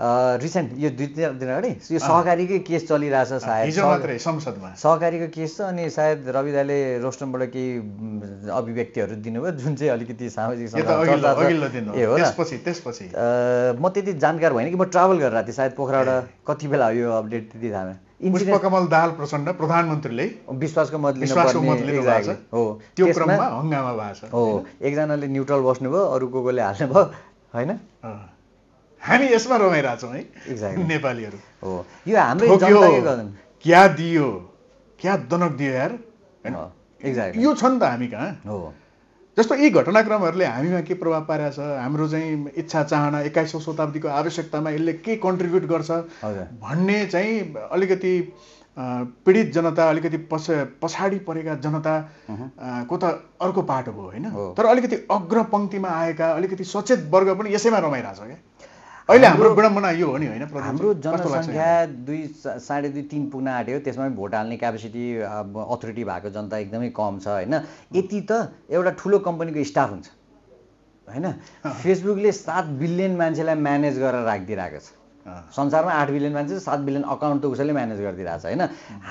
रिसेन्ट यो दुई तिन दिन अगाडि यो सहकारीकै केस चलिरहेछ सायद संसदमा सहकारीको केस छ अनि सायद रवि दाले रोस्टमबाट केही अभिव्यक्तिहरू दिनुभयो जुन चाहिँ अलिकति सामाजिक ए हो म त्यति जानकार भएन कि म ट्राभल गरेर थिएँ सायद पोखराबाट कति बेला यो अपडेट त्यति थाहा भएन पुष्पकमल दाहाल प्रचण्ड प्रधानमन्त्रीले विश्वासको मत लिनुपर्ने हो त्यो क्रममा हङ्गामा भएको छ हो एकजनाले न्युट्रल बस्नुभयो अरू को कोले हाल्नुभयो होइन हामी यसमा रमाइरहेछौँ है नेपालीहरू हो यो हाम्रो क्या दियो क्या दनक दियो यार होइन यो छ नि त हामी कहाँ हो जस्तो यी घटनाक्रमहरूले हामीमा के प्रभाव पारेको छ हाम्रो चाहिँ इच्छा चाहना एक्काइसौँ शताब्दीको आवश्यकतामा यसले के कन्ट्रिब्युट गर्छ भन्ने चाहिँ अलिकति पीडित जनता अलिकति पस पछाडि परेका जनता को त अर्को पाटो भयो होइन तर अलिकति अग्रपङ्क्तिमा आएका अलिकति सचेत वर्ग पनि यसैमा रमाइरहेछ क्या अहिले हाम्रो विडम्बना यो हो नि होइन हाम्रो जनसङ्ख्या दुई साढे दुई तिन पुग्न आँट्यो त्यसमा पनि भोट हाल्ने क्यापेसिटी अथोरिटी भएको जनता एकदमै कम छ होइन यति त एउटा ठुलो कम्पनीको स्टाफ हुन्छ होइन फेसबुकले सात बिलियन मान्छेलाई म्यानेज गरेर राखिदिइरहेको छ संसारमा आठ बिलियन मान्छे सात बिलियन अकाउन्ट त उसैले म्यानेज छ होइन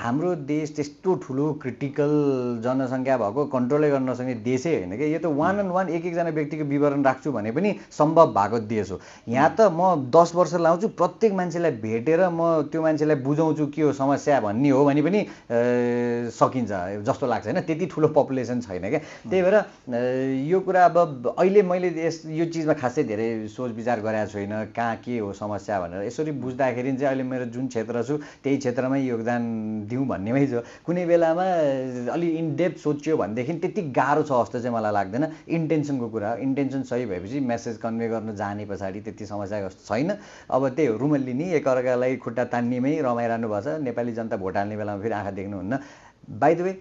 हाम्रो देश त्यस्तो ठुलो क्रिटिकल जनसङ्ख्या भएको कन्ट्रोलै गर्न नसक्ने देशै होइन कि यो त वान एन्ड वान एक एकजना व्यक्तिको विवरण राख्छु भने पनि सम्भव भएको देश हो यहाँ त म दस वर्ष लाउँछु प्रत्येक मान्छेलाई भेटेर म त्यो मान्छेलाई बुझाउँछु के हो समस्या भन्ने हो भने पनि सकिन्छ जस्तो लाग्छ होइन त्यति ठुलो पपुलेसन छैन क्या त्यही भएर यो कुरा अब अहिले मैले यस यो चिजमा खासै धेरै सोच विचार गरेको छुइनँ कहाँ के हो समस्या भनेर यसरी बुझ्दाखेरि चाहिँ अहिले मेरो जुन क्षेत्र छु त्यही क्षेत्रमै योगदान दिउँ भन्नेमै छ कुनै बेलामा अलि इनडेप्थ सोच्यो भनेदेखि त्यति गाह्रो छ जस्तो चाहिँ मलाई लाग्दैन इन्टेन्सनको कुरा हो इन्टेन्सन सही भएपछि मेसेज कन्भे गर्न जाने पछाडि त्यति समस्या जस्तो छैन अब त्यही हो रुमल लिने एकअर्कालाई खुट्टा तान्नेमै रमाइरहनु भएको छ नेपाली जनता भोट हाल्ने बेलामा फेरि आँखा देख्नुहुन्न बाई द वे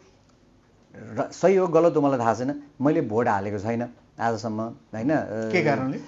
र सही हो गलत हो मलाई थाहा छैन मैले भोट हालेको छैन आजसम्म होइन के कारणले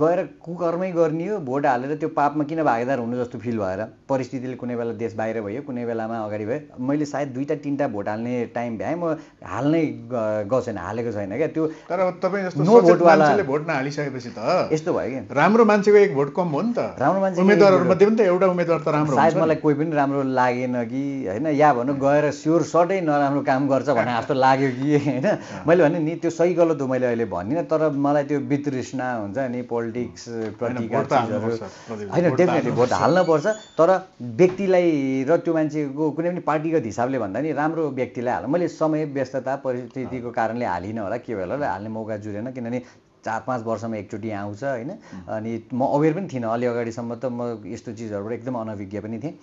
गएर कुकर्मै गर्ने हो भोट हालेर त्यो पापमा किन भागेदार हुनु जस्तो फिल भएर परिस्थितिले कुनै बेला देश बाहिर भयो कुनै बेलामा अगाडि भयो मैले सायद दुईवटा तिनवटा भोट हाल्ने टाइम भ्याएँ म हाल्नै गएको छैन हालेको छैन क्या त्यो तर तपाईँ जस्तो भोट नहालिसकेपछि त यस्तो भयो कि राम्रो मान्छेको एक भोट कम हो नि त राम्रो मान्छे मध्ये पनि त एउटा उम्मेदवार त राम्रो सायद मलाई कोही पनि राम्रो लागेन कि होइन या भनौँ गएर स्योर सर्टै नराम्रो काम गर्छ भने जस्तो लाग्यो कि होइन मैले भने नि त्यो सही गलत हो मैले अहिले भनिनँ तर मलाई त्यो वितृष्णा हुन्छ नि पोलिटिक्स hmm. होइन डेफिनेटली भोट हाल्नुपर्छ तर व्यक्तिलाई र त्यो मान्छेको कुनै पनि पार्टीगत हिसाबले भन्दा नि राम्रो व्यक्तिलाई हाल मैले समय व्यस्तता परिस्थितिको कारणले हालिनँ होला के भयो होला हाल्ने मौका जुरेन किनभने चार पाँच वर्षमा एकचोटि आउँछ होइन अनि म अवेर पनि थिइनँ अलि अगाडिसम्म त म यस्तो चिजहरूबाट एकदम अनभिज्ञ पनि थिएँ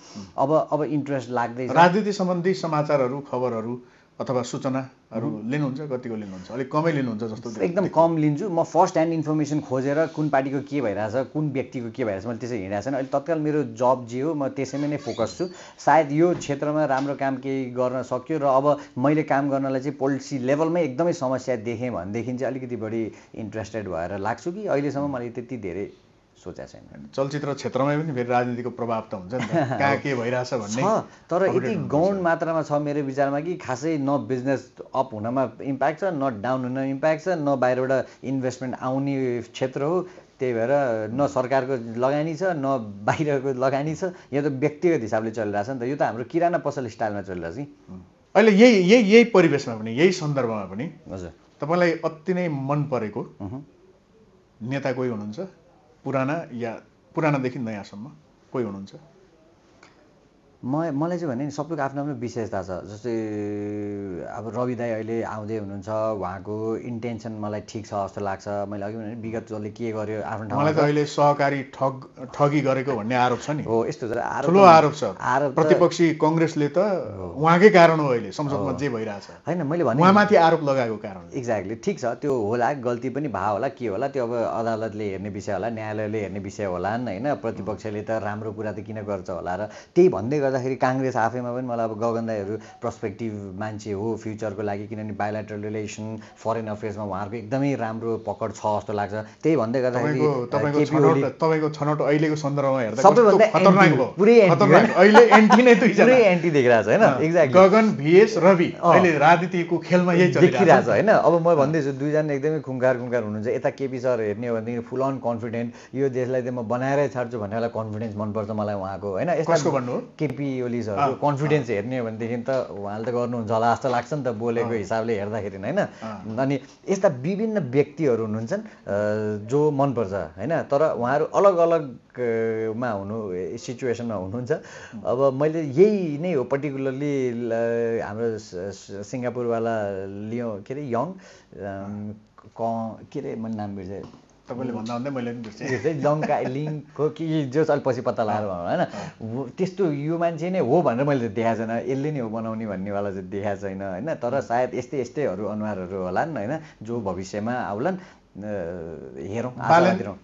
अब अब इन्ट्रेस्ट लाग्दै राजनीति सम्बन्धी समाचारहरू खबरहरू अथवा सूचनाहरू लिनुहुन्छ कतिको लिनुहुन्छ अलिक कमै लिनुहुन्छ जस्तो एकदम कम लिन्छु म फर्स्ट ह्यान्ड इन्फर्मेसन खोजेर कुन पार्टीको के भइरहेछ कुन व्यक्तिको के भइरहेछ मैले त्यसै हिँडिरहेको छैन अहिले तत्काल मेरो जब जे हो म त्यसैमा नै फोकस छु सायद यो क्षेत्रमा राम्रो काम केही गर्न सक्यो र अब मैले काम गर्नलाई चाहिँ पोलिसी लेभलमै एकदमै समस्या देखेँ भनेदेखि चाहिँ अलिकति बढी इन्ट्रेस्टेड भएर लाग्छु कि अहिलेसम्म मैले त्यति धेरै सोचा छैन चलचित्र क्षेत्रमै पनि फेरि राजनीतिको प्रभाव त हुन्छ नि कहाँ के भइरहेछ भन्ने तर यति गौण मात्रामा छ मेरो विचारमा कि खासै न बिजनेस अप हुनमा इम्प्याक्ट छ न डाउन हुन इम्प्याक्ट छ न बाहिरबाट इन्भेस्टमेन्ट आउने क्षेत्र हो त्यही भएर न सरकारको लगानी छ न बाहिरको लगानी छ यो त व्यक्तिगत हिसाबले चलिरहेछ नि त यो त हाम्रो किराना पसल स्टाइलमा चलिरहेछ कि अहिले यही यही यही परिवेशमा पनि यही सन्दर्भमा पनि हजुर तपाईँलाई अति नै मन परेको नेता कोही हुनुहुन्छ पुराना या पुरानादेखि नयाँसम्म कोही हुनुहुन्छ म मलाई चाहिँ भने सबैको आफ्नो आफ्नो विशेषता छ जस्तै अब रवि दाई अहिले आउँदै हुनुहुन्छ उहाँको इन्टेन्सन मलाई ठिक छ जस्तो लाग्छ मैले अघि भने विगत जसले के गर्यो आफ्नो मलाई त अहिले सहकारी ठग ठगी गरेको भन्ने आरोप छ नि हो यस्तो ठुलो आरोप छ आरोप प्रतिपक्षी कङ्ग्रेसले त उहाँकै कारण हो अहिले संसदमा जे छ होइन मैले भने उहाँमाथि आरोप लगाएको कारण एक्ज्याक्टली ठिक छ त्यो होला गल्ती पनि भा होला के होला त्यो अब अदालतले हेर्ने विषय होला न्यायालयले हेर्ने विषय होलान् होइन प्रतिपक्षले त राम्रो कुरा त किन गर्छ होला र त्यही भन्दै गर्दाखेरि काङ्ग्रेस आफैमा पनि मलाई अब गगन गगनदाईहरू प्रस्पेक्टिभ मान्छे हो फ्युचरको लागि किनभने बायोलेटरल रिलेसन फरेन अफेयर्समा उहाँहरूको एकदमै राम्रो पकड छ जस्तो लाग्छ त्यही भन्दै गर्दाखेरि होइन अब म भन्दैछु दुईजना एकदमै खुङ्कार खुङ्कार हुनुहुन्छ यता केपी सर हेर्ने हो भनेदेखि फुल अन कन्फिडेन्ट यो देशलाई चाहिँ म बनाएरै छाड्छु भन्नेलाई कन्फिडेन्स मनपर्छ मलाई उहाँको होइन यसको भन्नु केपी केपी ओलीजहरूको कन्फिडेन्स हेर्ने हो भनेदेखि त उहाँले त गर्नुहुन्छ होला जस्तो लाग्छ नि त बोलेको हिसाबले हेर्दाखेरि होइन अनि यस्ता विभिन्न व्यक्तिहरू हुनुहुन्छन् जो मनपर्छ होइन तर उहाँहरू अलग अलगमा हुनु सिचुएसनमा हुनुहुन्छ अब मैले यही नै हो पर्टिकुलरली हाम्रो सिङ्गापुरवाला लियो के अरे यङ क के अरे मैले नाम बिर्सेँ तपाईँले भन्दा भन्दै मैले लिङ्कको कि जो चाहिँ पछि पत्ता लगाएर भनौँ होइन त्यस्तो यो मान्छे नै हो भनेर मैले देखाएको छैन यसले नै हो बनाउने भन्नेवाला चाहिँ देखाएको छैन होइन तर सायद यस्तै यस्तैहरू अनुहारहरू नि होइन जो भविष्यमा आउलान् हेरौँ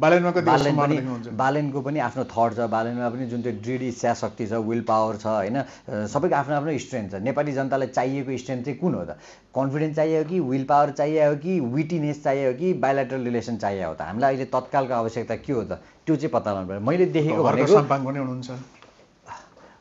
बालेन पनि बालेनको पनि आफ्नो थट छ बालेनमा पनि जुन त्यो दृढ इच्छा शक्ति छ विल पावर छ होइन सबैको आफ्नो आफ्नो स्ट्रेन्थ छ नेपाली जनतालाई चाहिएको स्ट्रेन्थ चाहिँ कुन हो त कन्फिडेन्स चाहियो कि विल पावर चाहियो कि विटिनेस चाहियो कि बायोलेटरल रिलेसन चाहियो हो त हामीलाई अहिले तत्कालको आवश्यकता के हो त त्यो चाहिँ पत्ता लगाउनु पऱ्यो मैले देखेको भनेको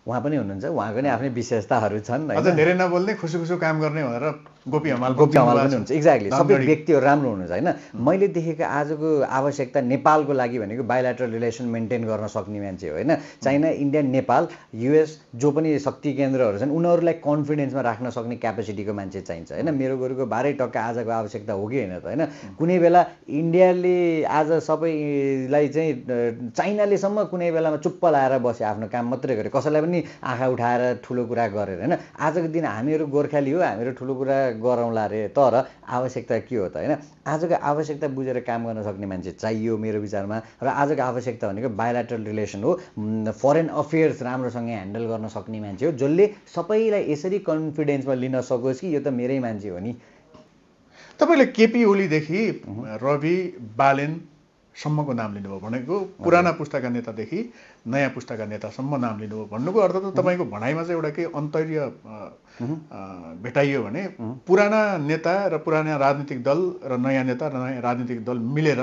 उहाँ पनि हुनुहुन्छ उहाँको नै आफ्नै विशेषताहरू छन् धेरै नबोल्ने खुसी खुसी काम गर्ने भनेर गोपी हमाल गोपी पनि हुन्छ एक्ज्याक्टली सबै व्यक्तिहरू राम्रो हुनुहुन्छ होइन मैले देखेको आजको आवश्यकता नेपालको लागि भनेको बायोलेटरल रिलेसन मेन्टेन गर्न सक्ने मान्छे हो होइन चाइना इन्डिया नेपाल युएस जो पनि शक्ति केन्द्रहरू छन् उनीहरूलाई कन्फिडेन्समा राख्न सक्ने क्यापेसिटीको मान्छे चाहिन्छ होइन मेरो गोरुको बाह्रै टक्का आजको आवश्यकता हो कि होइन त होइन कुनै बेला इन्डियाले आज सबैलाई चाहिँ चाइनालेसम्म कुनै बेलामा चुप्प लाएर बस्यो आफ्नो काम मात्रै गरे कसैलाई पनि आँखा उठाएर ठुलो कुरा गरेर होइन आजको दिन हामीहरू गोर्खाली हो हामीहरू ठुलो कुरा गरौँला रे तर आवश्यकता के हो त होइन आजको आवश्यकता बुझेर काम गर्न सक्ने मान्छे चाहियो मेरो विचारमा र आजको आवश्यकता भनेको बायोलेटरल रिलेसन हो फरेन अफेयर्स राम्रोसँग ह्यान्डल गर्न सक्ने मान्छे हो जसले सबैलाई यसरी कन्फिडेन्समा लिन सकोस् कि यो त मेरै मान्छे हो नि तपाईँले केपी ओलीदेखि रवि बालेन सम्मको नाम लिनुभयो भनेको पुराना पुस्ताका नेतादेखि नयाँ पुस्ताका नेतासम्म नाम लिनुभयो भन्नुको अर्थ त तपाईँको भनाइमा चाहिँ एउटा केही अन्तर्य भेटाइयो भने पुराना नेता र पुराना राजनीतिक दल र नयाँ नेता र नयाँ राजनीतिक दल मिलेर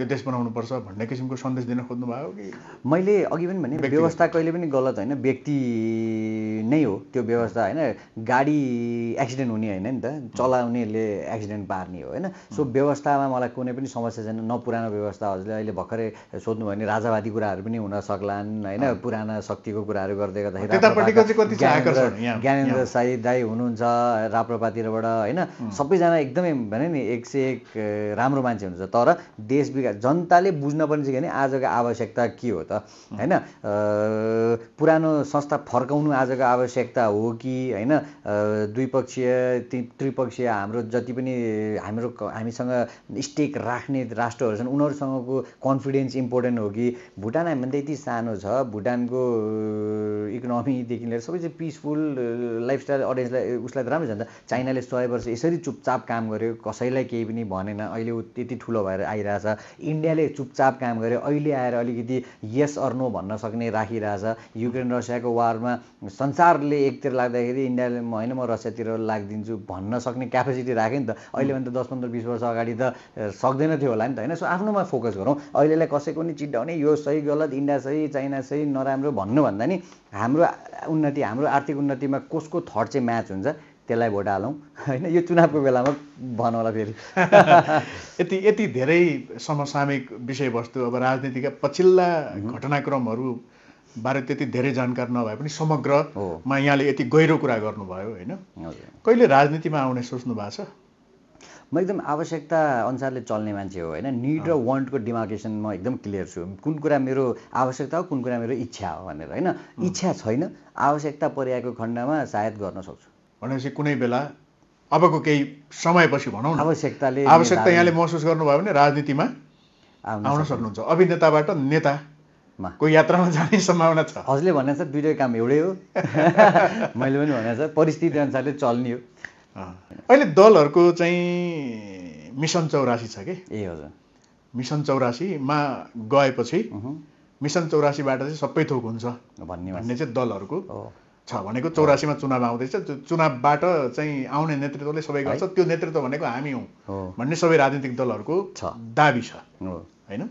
यो देश बनाउनुपर्छ भन्ने किसिमको सन्देश दिन खोज्नुभयो कि मैले अघि पनि भने व्यवस्था कहिले पनि गलत होइन व्यक्ति नै हो त्यो व्यवस्था होइन गाडी एक्सिडेन्ट हुने होइन नि त चलाउनेले एक्सिडेन्ट पार्ने हो होइन सो व्यवस्थामा मलाई कुनै पनि समस्या छैन न पुरानो व्यवस्था हजुरले अहिले भर्खरै सोध्नुभयो भने राजावादी कुराहरू पनि हुन सक्लान् होइन पुराना शक्तिको कुराहरू गर्दै गर्दाखेरि ज्ञानेन्द्र साई दाई हुनुहुन्छ राप्रपातिरबाट होइन सबैजना एकदमै भने नि एक से एक राम्रो मान्छे हुनुहुन्छ तर देश तरिका जनताले बुझ्न पनि सिक्यो भने आजको आवश्यकता के हो त होइन पुरानो संस्था फर्काउनु आजको आवश्यकता हो कि होइन द्विपक्षीय त्रिपक्षीय हाम्रो जति पनि हाम्रो हामीसँग स्टेक राख्ने राष्ट्रहरू छन् उनीहरूसँगको कन्फिडेन्स इम्पोर्टेन्ट हो कि भुटान हामीभन्दा यति सानो छ भुटानको इकोनोमीदेखि लिएर सबै चाहिँ पिसफुल लाइफस्टाइल अडियन्सलाई उसलाई त राम्रो छ नि त चाइनाले सय वर्ष यसरी चुपचाप काम गर्यो कसैलाई केही पनि भनेन अहिले ऊ त्यति ठुलो भएर आइरहेछ इन्डियाले चुपचाप काम गर्यो अहिले आएर अलिकति यस अर्नो भन्न सक्ने राखिरहेछ युक्रेन रसियाको वारमा संसारले एकतिर लाग्दाखेरि इन्डियाले म होइन म रसियातिर लागिदिन्छु भन्न सक्ने क्यापेसिटी राखेँ नि त अहिले भने त दस पन्ध्र बिस वर्ष अगाडि त सक्दैन थियो होला नि त होइन सो आफ्नोमा फोकस गरौँ अहिलेलाई कसैको पनि चिड्डाउने यो सही गलत इन्डिया सही चाइना सही नराम्रो भन्नुभन्दा नि हाम्रो उन्नति हाम्रो आर्थिक उन्नतिमा कसको थट चाहिँ म्याच हुन्छ त्यसलाई भोट हालौँ होइन यो चुनावको बेलामा भनौँला फेरि यति यति धेरै समसामयिक विषयवस्तु अब राजनीतिका पछिल्ला घटनाक्रमहरू बारे त्यति धेरै जानकार नभए पनि समग्रमा यहाँले यति गहिरो कुरा गर्नुभयो होइन कहिले राजनीतिमा आउने सोच्नु भएको छ म एकदम आवश्यकता अनुसारले चल्ने मान्छे हो होइन निड र वान्टको डिमार्केसन म एकदम क्लियर छु कुन कुरा मेरो आवश्यकता हो कुन कुरा मेरो इच्छा हो भनेर होइन इच्छा छैन आवश्यकता परिआएको खण्डमा सायद गर्न सक्छु भनेपछि कुनै बेला अबको केही समयपछि भनौँ न आवश्यकताले आवश्यकता यहाँले महसुस गर्नुभयो भने राजनीतिमा आउन सक्नुहुन्छ अभिनेताबाट नेता को यात्रामा जाने सम्भावना छ हजुरले भने छ दुइटै काम एउटै हो मैले पनि भनेको छ परिस्थिति अनुसारले चल्ने हो अहिले दलहरूको चाहिँ मिसन चौरासी छ कि ए हजुर मिसन चौरासीमा गएपछि मिसन चौरासीबाट चाहिँ सबै थोक हुन्छ भन्ने भन्ने चाहिँ दलहरूको छ भनेको चौरासीमा चुनाव आउँदैछ त्यो चुनावबाट चाहिँ आउने नेतृत्वले सबै गर्छ त्यो नेतृत्व भनेको हामी हौ भन्ने सबै राजनीतिक दलहरूको छ दाबी छ होइन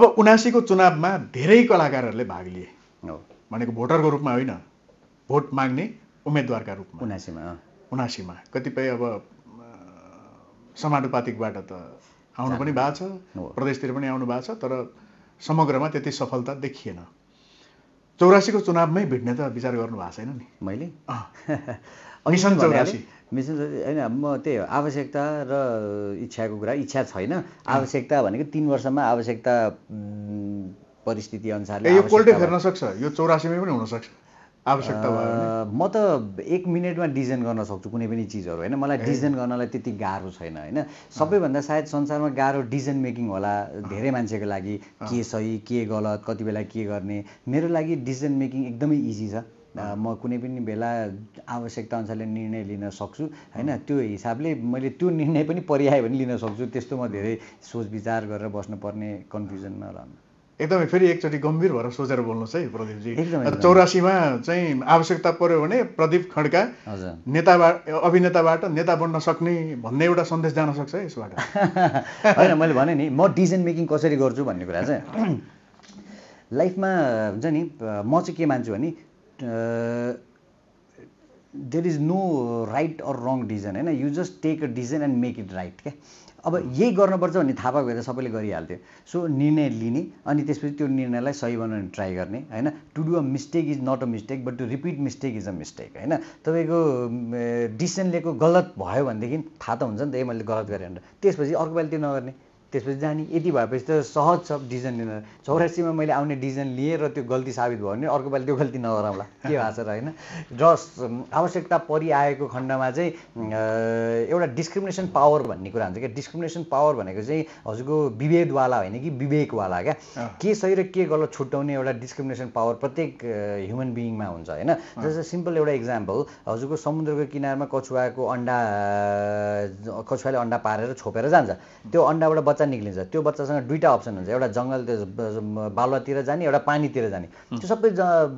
अब उनासीको चुनावमा धेरै कलाकारहरूले भाग लिए भनेको भोटरको रूपमा होइन भोट माग्ने उम्मेदवारका रूपमा उनासीमा उनासीमा कतिपय अब समानुपातिकबाट त आउनु पनि भएको छ प्रदेशतिर पनि आउनु भएको छ तर समग्रमा त्यति सफलता देखिएन चौरासीको चुनावमै भिड्ने त विचार गर्नु भएको छैन नि मैले मिसन चौरासी मिसन होइन म त्यही हो आवश्यकता र इच्छाको कुरा इच्छा छैन आवश्यकता भनेको तिन वर्षमा आवश्यकता परिस्थिति अनुसारले यो कोल्टे फेर्न सक्छ यो चौरासीमै पनि हुनसक्छ आवश्यकता म त एक मिनटमा डिजाइन गर्न सक्छु कुनै पनि चिजहरू होइन मलाई डिजाइन गर्नलाई त्यति गाह्रो छैन होइन सबैभन्दा सायद संसारमा गाह्रो डिजाइन मेकिङ होला धेरै मान्छेको लागि के सही के गलत कति बेला के गर्ने मेरो लागि डिजाइन मेकिङ एकदमै इजी छ म कुनै पनि बेला आवश्यकता अनुसारले निर्णय लिन सक्छु होइन त्यो हिसाबले मैले त्यो निर्णय पनि पर्याय भने लिन सक्छु त्यस्तो म धेरै सोच विचार गरेर बस्नुपर्ने कन्फ्युजनमा रहन्न एकदमै फेरि एकचोटि गम्भीर भएर सोचेर बोल्नुहोस् है प्रदीपजी चौरासीमा चाहिँ आवश्यकता पर्यो भने प्रदीप खड्का नेताबाट अभिनेताबाट नेता बन्न सक्ने भन्ने एउटा सन्देश जान सक्छ है यसबाट होइन मैले भने नि म डिसिजन मेकिङ कसरी गर्छु भन्ने कुरा चाहिँ लाइफमा हुन्छ नि म चाहिँ के मान्छु भने there is no right or wrong decision होइन you just take a decision and make it right क्या अब यही गर्नुपर्छ भन्ने थाहा पाएको भए त सबैले गरिहाल्थ्यो सो निर्णय लिने अनि त्यसपछि त्यो निर्णयलाई सही बनाउने ट्राई गर्ने होइन to do a mistake is not a mistake but to repeat mistake is a mistake होइन तपाईँको डिसिसन लिएको गलत भयो भनेदेखि थाहा त हुन्छ नि त ए मैले गलत गरेँ भनेर त्यसपछि अर्को बेला त्यो नगर्ने त्यसपछि जाने यति भएपछि त सहज छ डिसिजन लिन चौरासीमा मैले आउने डिसिजन लिएँ र त्यो गल्ती साबित भयो भने अर्को पालि त्यो गल्ती नगराउँला के भएको छ र होइन र आवश्यकता परिआएको खण्डमा चाहिँ एउटा डिस्क्रिमिनेसन पावर भन्ने कुरा हुन्छ क्या डिस्क्रिमिनेसन पावर भनेको चाहिँ हजुरको विभेदवाला होइन कि विवेकवाला क्या के सही र के गलत छुट्याउने एउटा डिस्क्रिमिनेसन पावर प्रत्येक ह्युमन बिइङमा हुन्छ होइन जस्तो सिम्पल एउटा इक्जाम्पल हजुरको समुद्रको किनारमा कछुवाको अन्डा कछुवाले अन्डा पारेर छोपेर जान्छ त्यो अन्डाबाट बच्चा निक्लिन्छ त्यो बच्चासँग दुईवटा अप्सन हुन्छ एउटा जङ्गल बालुवातिर जाने एउटा पानीतिर जाने त्यो सबै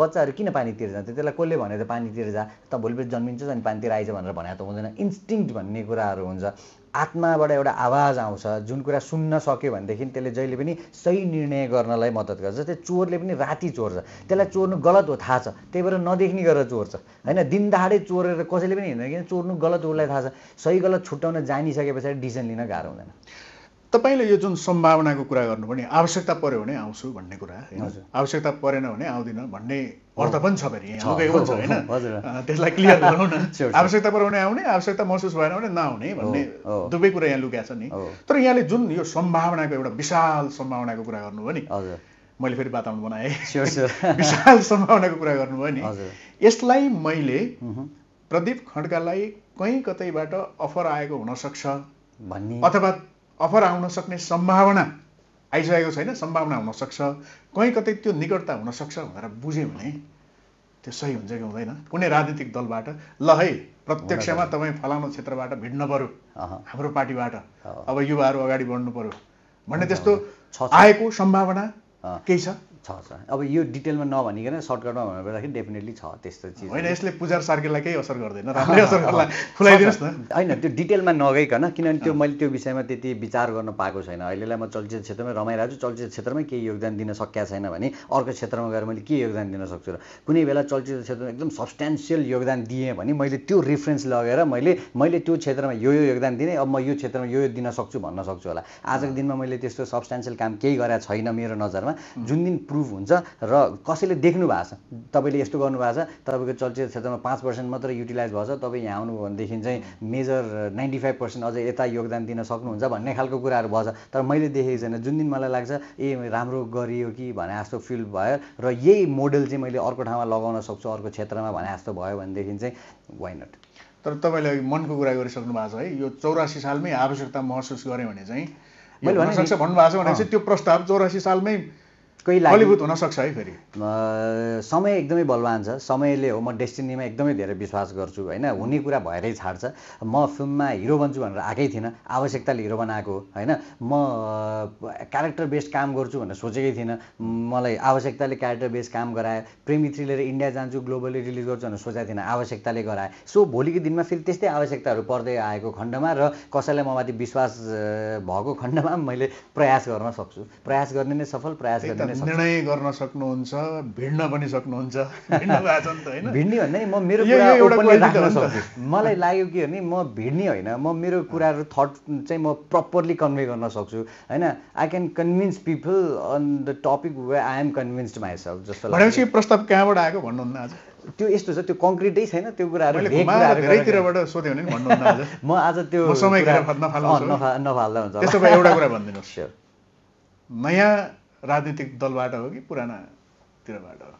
बच्चाहरू किन पानीतिर जान्छ त्यसलाई कसले भनेर पानीतिर जा त भोलिपल्ट जन्मिन्छ अनि पानीतिर आइज भनेर भने त हुँदैन इन्स्टिङ भन्ने कुराहरू हुन्छ आत्माबाट एउटा आवाज आउँछ जुन कुरा सुन्न सक्यो भनेदेखि त्यसले जहिले पनि सही निर्णय गर्नलाई मद्दत गर्छ जस्तै चोरले पनि राति चोर्छ त्यसलाई चोर्नु गलत हो थाहा छ त्यही भएर नदेख्ने गरेर चोर्छ होइन दिनदाडै चोरेर कसैले पनि हिँड्दैन किन चोर्नु गलत उसलाई थाहा छ सही गलत छुट्याउन जानिसके पछाडि डिसिजन लिन गाह्रो हुँदैन तपाईँले यो जुन सम्भावनाको कुरा गर्नु नि आवश्यकता पऱ्यो भने आउँछु भन्ने कुरा आवश्यकता परेन भने आउँदिन भन्ने अर्थ पनि छ फेरि होइन त्यसलाई क्लियर गरौँ न आवश्यकता पऱ्यो भने आउने आवश्यकता महसुस भएन भने नआउने भन्ने दुवै कुरा यहाँ लुगा छ नि तर यहाँले जुन यो सम्भावनाको एउटा विशाल सम्भावनाको कुरा गर्नुभयो नि मैले फेरि वातावरण बनाएँ विशाल सम्भावनाको कुरा गर्नुभयो नि यसलाई मैले प्रदीप खड्कालाई कहीँ कतैबाट अफर आएको हुनसक्छ भन्ने अथवा अफर आउन सक्ने सम्भावना आइसकेको छैन सम्भावना हुनसक्छ कहीँ कतै त्यो निकटता हुनसक्छ भनेर बुझ्यो भने त्यो सही हुन्छ कि हुँदैन कुनै राजनीतिक दलबाट ल है प्रत्यक्षमा तपाईँ फलाउनु क्षेत्रबाट भिड्न पऱ्यो हाम्रो पार्टीबाट अब युवाहरू अगाडि बढ्नु पऱ्यो भन्ने त्यस्तो आएको सम्भावना केही छ छ छ अब यो डिटेलमा नभनिकन सर्टकटमा भन्नुपर्दाखेरि डेफिनेटली छ त्यस्तो चिज होइन यसले पुजार सार्केलाई केही असर गर्दैन राम्रै असर खुलाइदिनुहोस् न होइन त्यो डिटेलमा नगइकन किनभने त्यो मैले त्यो विषयमा त्यति विचार गर्न पाएको छैन अहिलेलाई म चलचित्र क्षेत्रमै रमाइरहेको छु चलचित्र क्षेत्रमै केही योगदान दिन सकिएको छैन भने अर्को क्षेत्रमा गएर मैले के योगदान दिन सक्छु र कुनै बेला चलचित्र क्षेत्रमा एकदम सब्सट्यान्सियल योगदान दिएँ भने मैले त्यो रिफरेन्स लगेर मैले मैले त्यो क्षेत्रमा यो यो योगदान दिने अब म यो क्षेत्रमा यो यो दिन सक्छु भन्न सक्छु होला आजको दिनमा मैले त्यस्तो सब्सट्यान्सियल काम केही गरेको छैन मेरो नजरमा जुन दिन प्रुभ हुन्छ र कसैले देख्नु भएको छ तपाईँले यस्तो गर्नुभएको छ तपाईँको चलचित्र क्षेत्रमा पाँच पर्सेन्ट मात्र युटिलाइज भएको छ तपाईँ यहाँ आउनुभयो भनेदेखि चाहिँ मेजर नाइन्टी फाइभ पर्सेन्ट अझै यता योगदान दिन सक्नुहुन्छ भन्ने खालको कुराहरू भएको तर मैले देखेको छैन जुन दिन मलाई लाग्छ ए राम्रो गरियो कि भने जस्तो फिल भयो र यही मोडल चाहिँ मैले अर्को ठाउँमा लगाउन सक्छु अर्को क्षेत्रमा भने जस्तो भयो भनेदेखि चाहिँ नट तर तपाईँले मनको कुरा गरिसक्नु भएको छ है यो चौरासी सालमै आवश्यकता महसुस गरेँ भने चाहिँ मैले भन्नुभएको छ भने चाहिँ त्यो प्रस्ताव चौरासी सालमै त्यसकै लागि हुन सक्छ है फेरि समय एकदमै बलवान छ समयले हो म डेस्टिनीमा एकदमै धेरै विश्वास गर्छु होइन हुने कुरा भएरै छाड्छ म फिल्ममा हिरो बन्छु भनेर आएकै थिइनँ आवश्यकताले हिरो बनाएको होइन म क्यारेक्टर बेस्ड काम गर्छु भनेर सोचेकै थिइनँ मलाई आवश्यकताले क्यारेक्टर बेस्ड काम गराए प्रेमी लिएर इन्डिया जान्छु ग्लोबली रिलिज गर्छु भनेर सोचेको थिइनँ आवश्यकताले गराए सो भोलिको दिनमा फेरि त्यस्तै आवश्यकताहरू पर्दै आएको खण्डमा र कसैलाई ममाथि विश्वास भएको खण्डमा मैले प्रयास गर्न सक्छु प्रयास गर्ने नै सफल प्रयास गर्ने निर्णय गर्न सक्नुहुन्छ भिड्न पनि सक्नुहुन्छ भिड्ने भन्दा नि म मेरो मलाई लाग्यो कि भने म भिड्ने होइन म मेरो कुराहरू थट चाहिँ म प्रपरली कन्भे गर्न सक्छु होइन I can convince people on the topic way I am convinced myself जस्तो भनेपछि प्रस्ताव कहाँबाट आएको भन्नुहुन्न आज त्यो यस्तो छ त्यो कङ्क्रिटै छैन त्यो कुराहरू म आज त्यो नफाल्दा हुन्छ एउटा कुरा नयाँ राजनीतिक दलबाट हो कि पुरानातिरबाट हो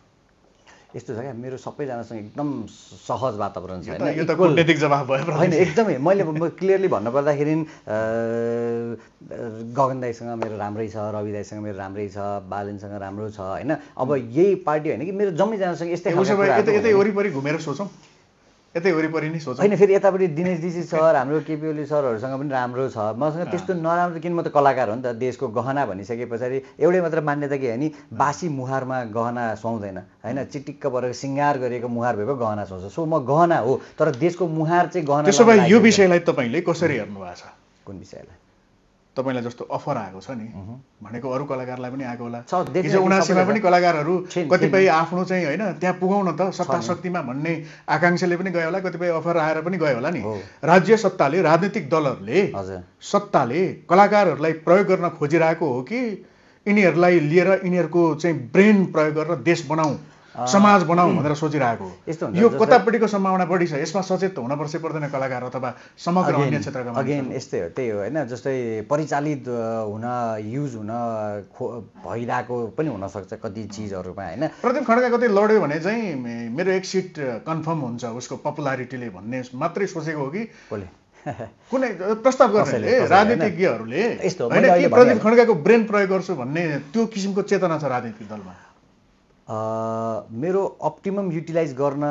यस्तो छ क्या मेरो सबैजनासँग एकदम सहज वातावरण छ होइन एकदमै मैले क्लियरली पर्दाखेरि गगन दाईसँग मेरो राम्रै छ रवि दाईसँग मेरो राम्रै छ बालनसँग राम्रो छ होइन अब यही पार्टी होइन कि मेरो जम्मैजनासँग यस्तै वरिपरि घुमेर सोचौँ यतै वरिपरि नै सोच होइन फेरि यतापट्टि दिनेश दिशी सर हाम्रो केपी ओली सरहरूसँग पनि राम्रो छ मसँग त्यस्तो नराम्रो किन म त कलाकार हो नि त देशको गहना भनिसके पछाडि एउटै मात्र मान्यता के होइन बासी मुहारमा गहना सुहाउँदैन होइन चिटिक्क परेको सिङ्गार गरिएको मुहार भएको गहना सुहाउँछ सो म गहना हो तर देशको मुहार चाहिँ गहना यो विषयलाई तपाईँले कसरी हेर्नु भएको छ कुन विषयलाई तपाईँलाई जस्तो अफर आएको छ नि भनेको अरू कलाकारलाई पनि आएको होला हिजो उनासीमा पनि कलाकारहरू कतिपय आफ्नो चाहिँ होइन त्यहाँ पुगाउन त सत्ता शक्तिमा भन्ने आकाङ्क्षाले पनि गयो होला कतिपय अफर आएर पनि गयो होला नि राज्य सत्ताले राजनीतिक दलहरूले सत्ताले कलाकारहरूलाई प्रयोग गर्न खोजिरहेको हो कि यिनीहरूलाई लिएर यिनीहरूको चाहिँ ब्रेन प्रयोग गरेर देश बनाऊ समाज बनाऊ भनेर सोचिरहेको यो कतापट्टिको सम्भावना बढी छ यसमा सचेत हुन हुनपर्छ पर्दैन कलाकार अथवा समग्र अन्य क्षेत्रका अगेन यस्तै हो त्यही हो होइन जस्तै परिचालित हुन युज हुन खो भइरहेको पनि हुनसक्छ कति चिजहरूमा होइन प्रदीप खड्का कति लड्यो भने चाहिँ मेरो एक सिट कन्फर्म हुन्छ उसको पपुलारिटीले भन्ने मात्रै सोचेको हो कि कुनै प्रस्ताव गर्नेले राजनीतिज्ञहरूले प्रदीप खड्काको ब्रेन प्रयोग गर्छु भन्ने त्यो किसिमको चेतना छ राजनीतिक दलमा मेरो अप्टिमम युटिलाइज गर्न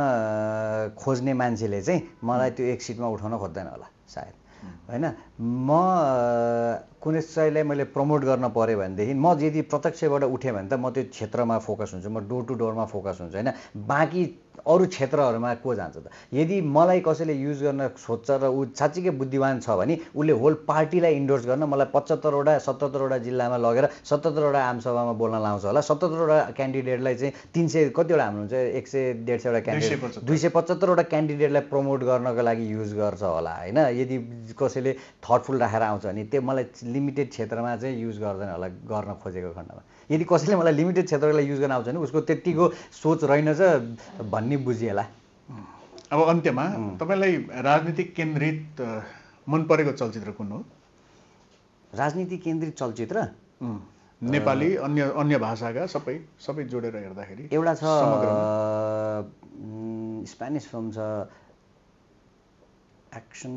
खोज्ने मान्छेले चाहिँ मलाई त्यो एक सिटमा उठाउन खोज्दैन होला सायद होइन म कुनै मैले प्रमोट गर्न पऱ्यो भनेदेखि म यदि प्रत्यक्षबाट उठेँ भने त म त्यो क्षेत्रमा फोकस हुन्छु म डोर टु डोरमा फोकस हुन्छु होइन बाँकी अरू क्षेत्रहरूमा को जान्छ त यदि मलाई कसैले युज गर्न खोज्छ र ऊ साँच्चीकै बुद्धिमान छ भने उसले होल पार्टीलाई इन्डोर्स गर्न मलाई पचहत्तरवटा सतहत्तरवटा जिल्लामा लगेर सतहत्तरवटा आमसभामा बोल्न लाउँछ होला सतहत्तरवटा क्यान्डिडेटलाई चाहिँ तिन सय कतिवटा हुनुहुन्छ एक सय डेढ सयवटा क्यान्डिडेट दुई सय पचहत्तरवटा क्यान्डिडेटलाई प्रमोट गर्नको लागि युज गर्छ होला होइन यदि कसैले थटफुल राखेर आउँछ अनि त्यो मलाई लिमिटेड क्षेत्रमा चाहिँ युज गर्दैन होला गर्न खोजेको खण्डमा यदि कसैले मलाई लिमिटेड क्षेत्रलाई युज गर्न आउँछ भने उसको त्यतिको सोच रहेनछ भन्ने बुझिएला अब अन्त्यमा तपाईँलाई राजनीतिक केन्द्रित मन परेको चलचित्र कुन हो राजनीति केन्द्रित चलचित्र नेपाली अन्य अन्य भाषाका सबै सबै जोडेर हेर्दाखेरि एउटा छ स्पेनिस फिल्म छ एक्सन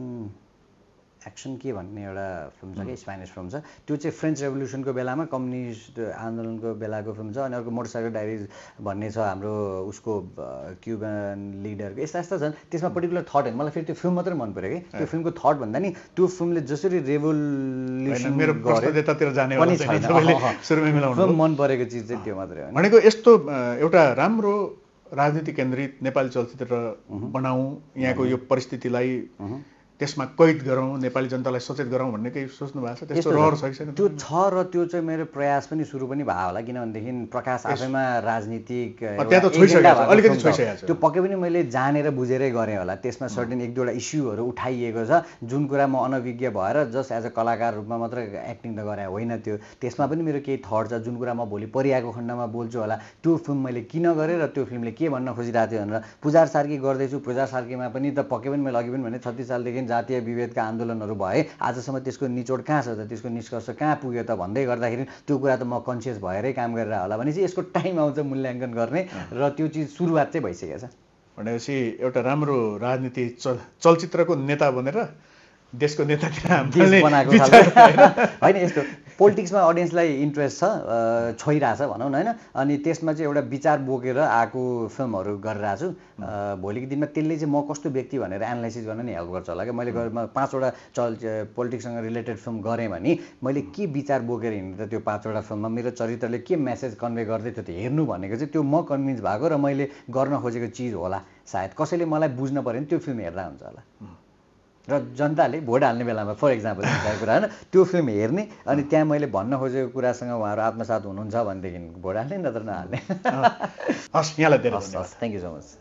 एक्सन के भन्ने एउटा फिल्म छ कि स्पेनिस hmm. फिल्म छ त्यो चाहिँ फ्रेन्च रेभोल्युसनको बेलामा कम्युनिस्ट आन्दोलनको बेलाको फिल्म छ अनि अर्को मोटरसाइकल डायरिज भन्ने छ हाम्रो उसको क्युबन लिडरको यस्ता यस्ता छन् त्यसमा पर्टिकुलर थट होइन मलाई फेरि त्यो फिल्म मात्रै मन पऱ्यो कि त्यो फिल्मको थट भन्दा नि त्यो फिल्मले जसरी रेभोल्युसन पनि छैन मन परेको चिज चाहिँ त्यो मात्रै हो भनेको यस्तो एउटा राम्रो राजनीति केन्द्रित नेपाली चलचित्र hmm. बनाऊ यहाँको hmm. यो परिस्थितिलाई त्यसमा कैद गरौँ नेपाली जनतालाई सचेत गरौँ भन्ने केही सोच्नु भएको छ त्यस्तो रहर छ त्यो छ र त्यो चाहिँ मेरो प्रयास पनि सुरु पनि भयो होला किनभनेदेखि प्रकाश आफैमा राजनीतिक त्यो पक्कै पनि मैले जानेर बुझेरै गरेँ होला त्यसमा सर्टेन एक दुईवटा इस्युहरू उठाइएको छ जुन कुरा म अनभिज्ञ भएर जस्ट एज अ कलाकार रूपमा मात्र एक्टिङ त गरे होइन त्यो त्यसमा पनि मेरो केही थट छ जुन कुरा म भोलि परिआएको खण्डमा बोल्छु होला त्यो फिल्म मैले किन गरेँ र त्यो फिल्मले के भन्न खोजिरहेको थियो भनेर पूजा सार्की गर्दैछु पूजा सार्कीमा पनि त पक्कै पनि मैले अघि पनि भने छत्तिस सालदेखि जातीय विभेदका आन्दोलनहरू भए आजसम्म त्यसको निचोड कहाँ छ त त्यसको निष्कर्ष कहाँ पुग्यो त भन्दै गर्दाखेरि त्यो कुरा त म कन्सियस भएरै काम गरेर होला भने चाहिँ यसको टाइम आउँछ मूल्याङ्कन गर्ने र त्यो चिज सुरुवात चाहिँ भइसकेको छ भनेपछि एउटा राम्रो राजनीति चल चलचित्रको नेता भनेर देशको नेता होइन यस्तो पोलिटिक्समा अडियन्सलाई इन्ट्रेस्ट छ छोइरहेछ भनौँ न होइन अनि त्यसमा चाहिँ एउटा विचार बोकेर आएको फिल्महरू गरिरहेको छु भोलिको दिनमा त्यसले चाहिँ म कस्तो व्यक्ति भनेर एनालाइसिस गर्न नि हेल्प गर्छ होला क्या मैले पाँचवटा चल पोलिटिक्ससँग रिलेटेड फिल्म गरेँ भने मैले के विचार बोकेर हिँडेँ त त्यो पाँचवटा फिल्ममा मेरो चरित्रले के मेसेज कन्भे गर्दै त्यो त हेर्नु भनेको चाहिँ त्यो म कन्भिन्स भएको र मैले गर्न खोजेको चिज होला सायद कसैले मलाई बुझ्न पऱ्यो भने त्यो फिल्म हेर्दा हुन्छ होला र जनताले भोट हाल्ने बेलामा फर इक्जाम्पल कुरा होइन त्यो फिल्म हेर्ने अनि त्यहाँ मैले भन्न खोजेको कुरासँग उहाँहरू आत्मसात हुनुहुन्छ भनेदेखि भोट हाल्ने नत्र नहाल्ने हस् यहाँलाई धेरै हस् थ्याङ्क यू सो मच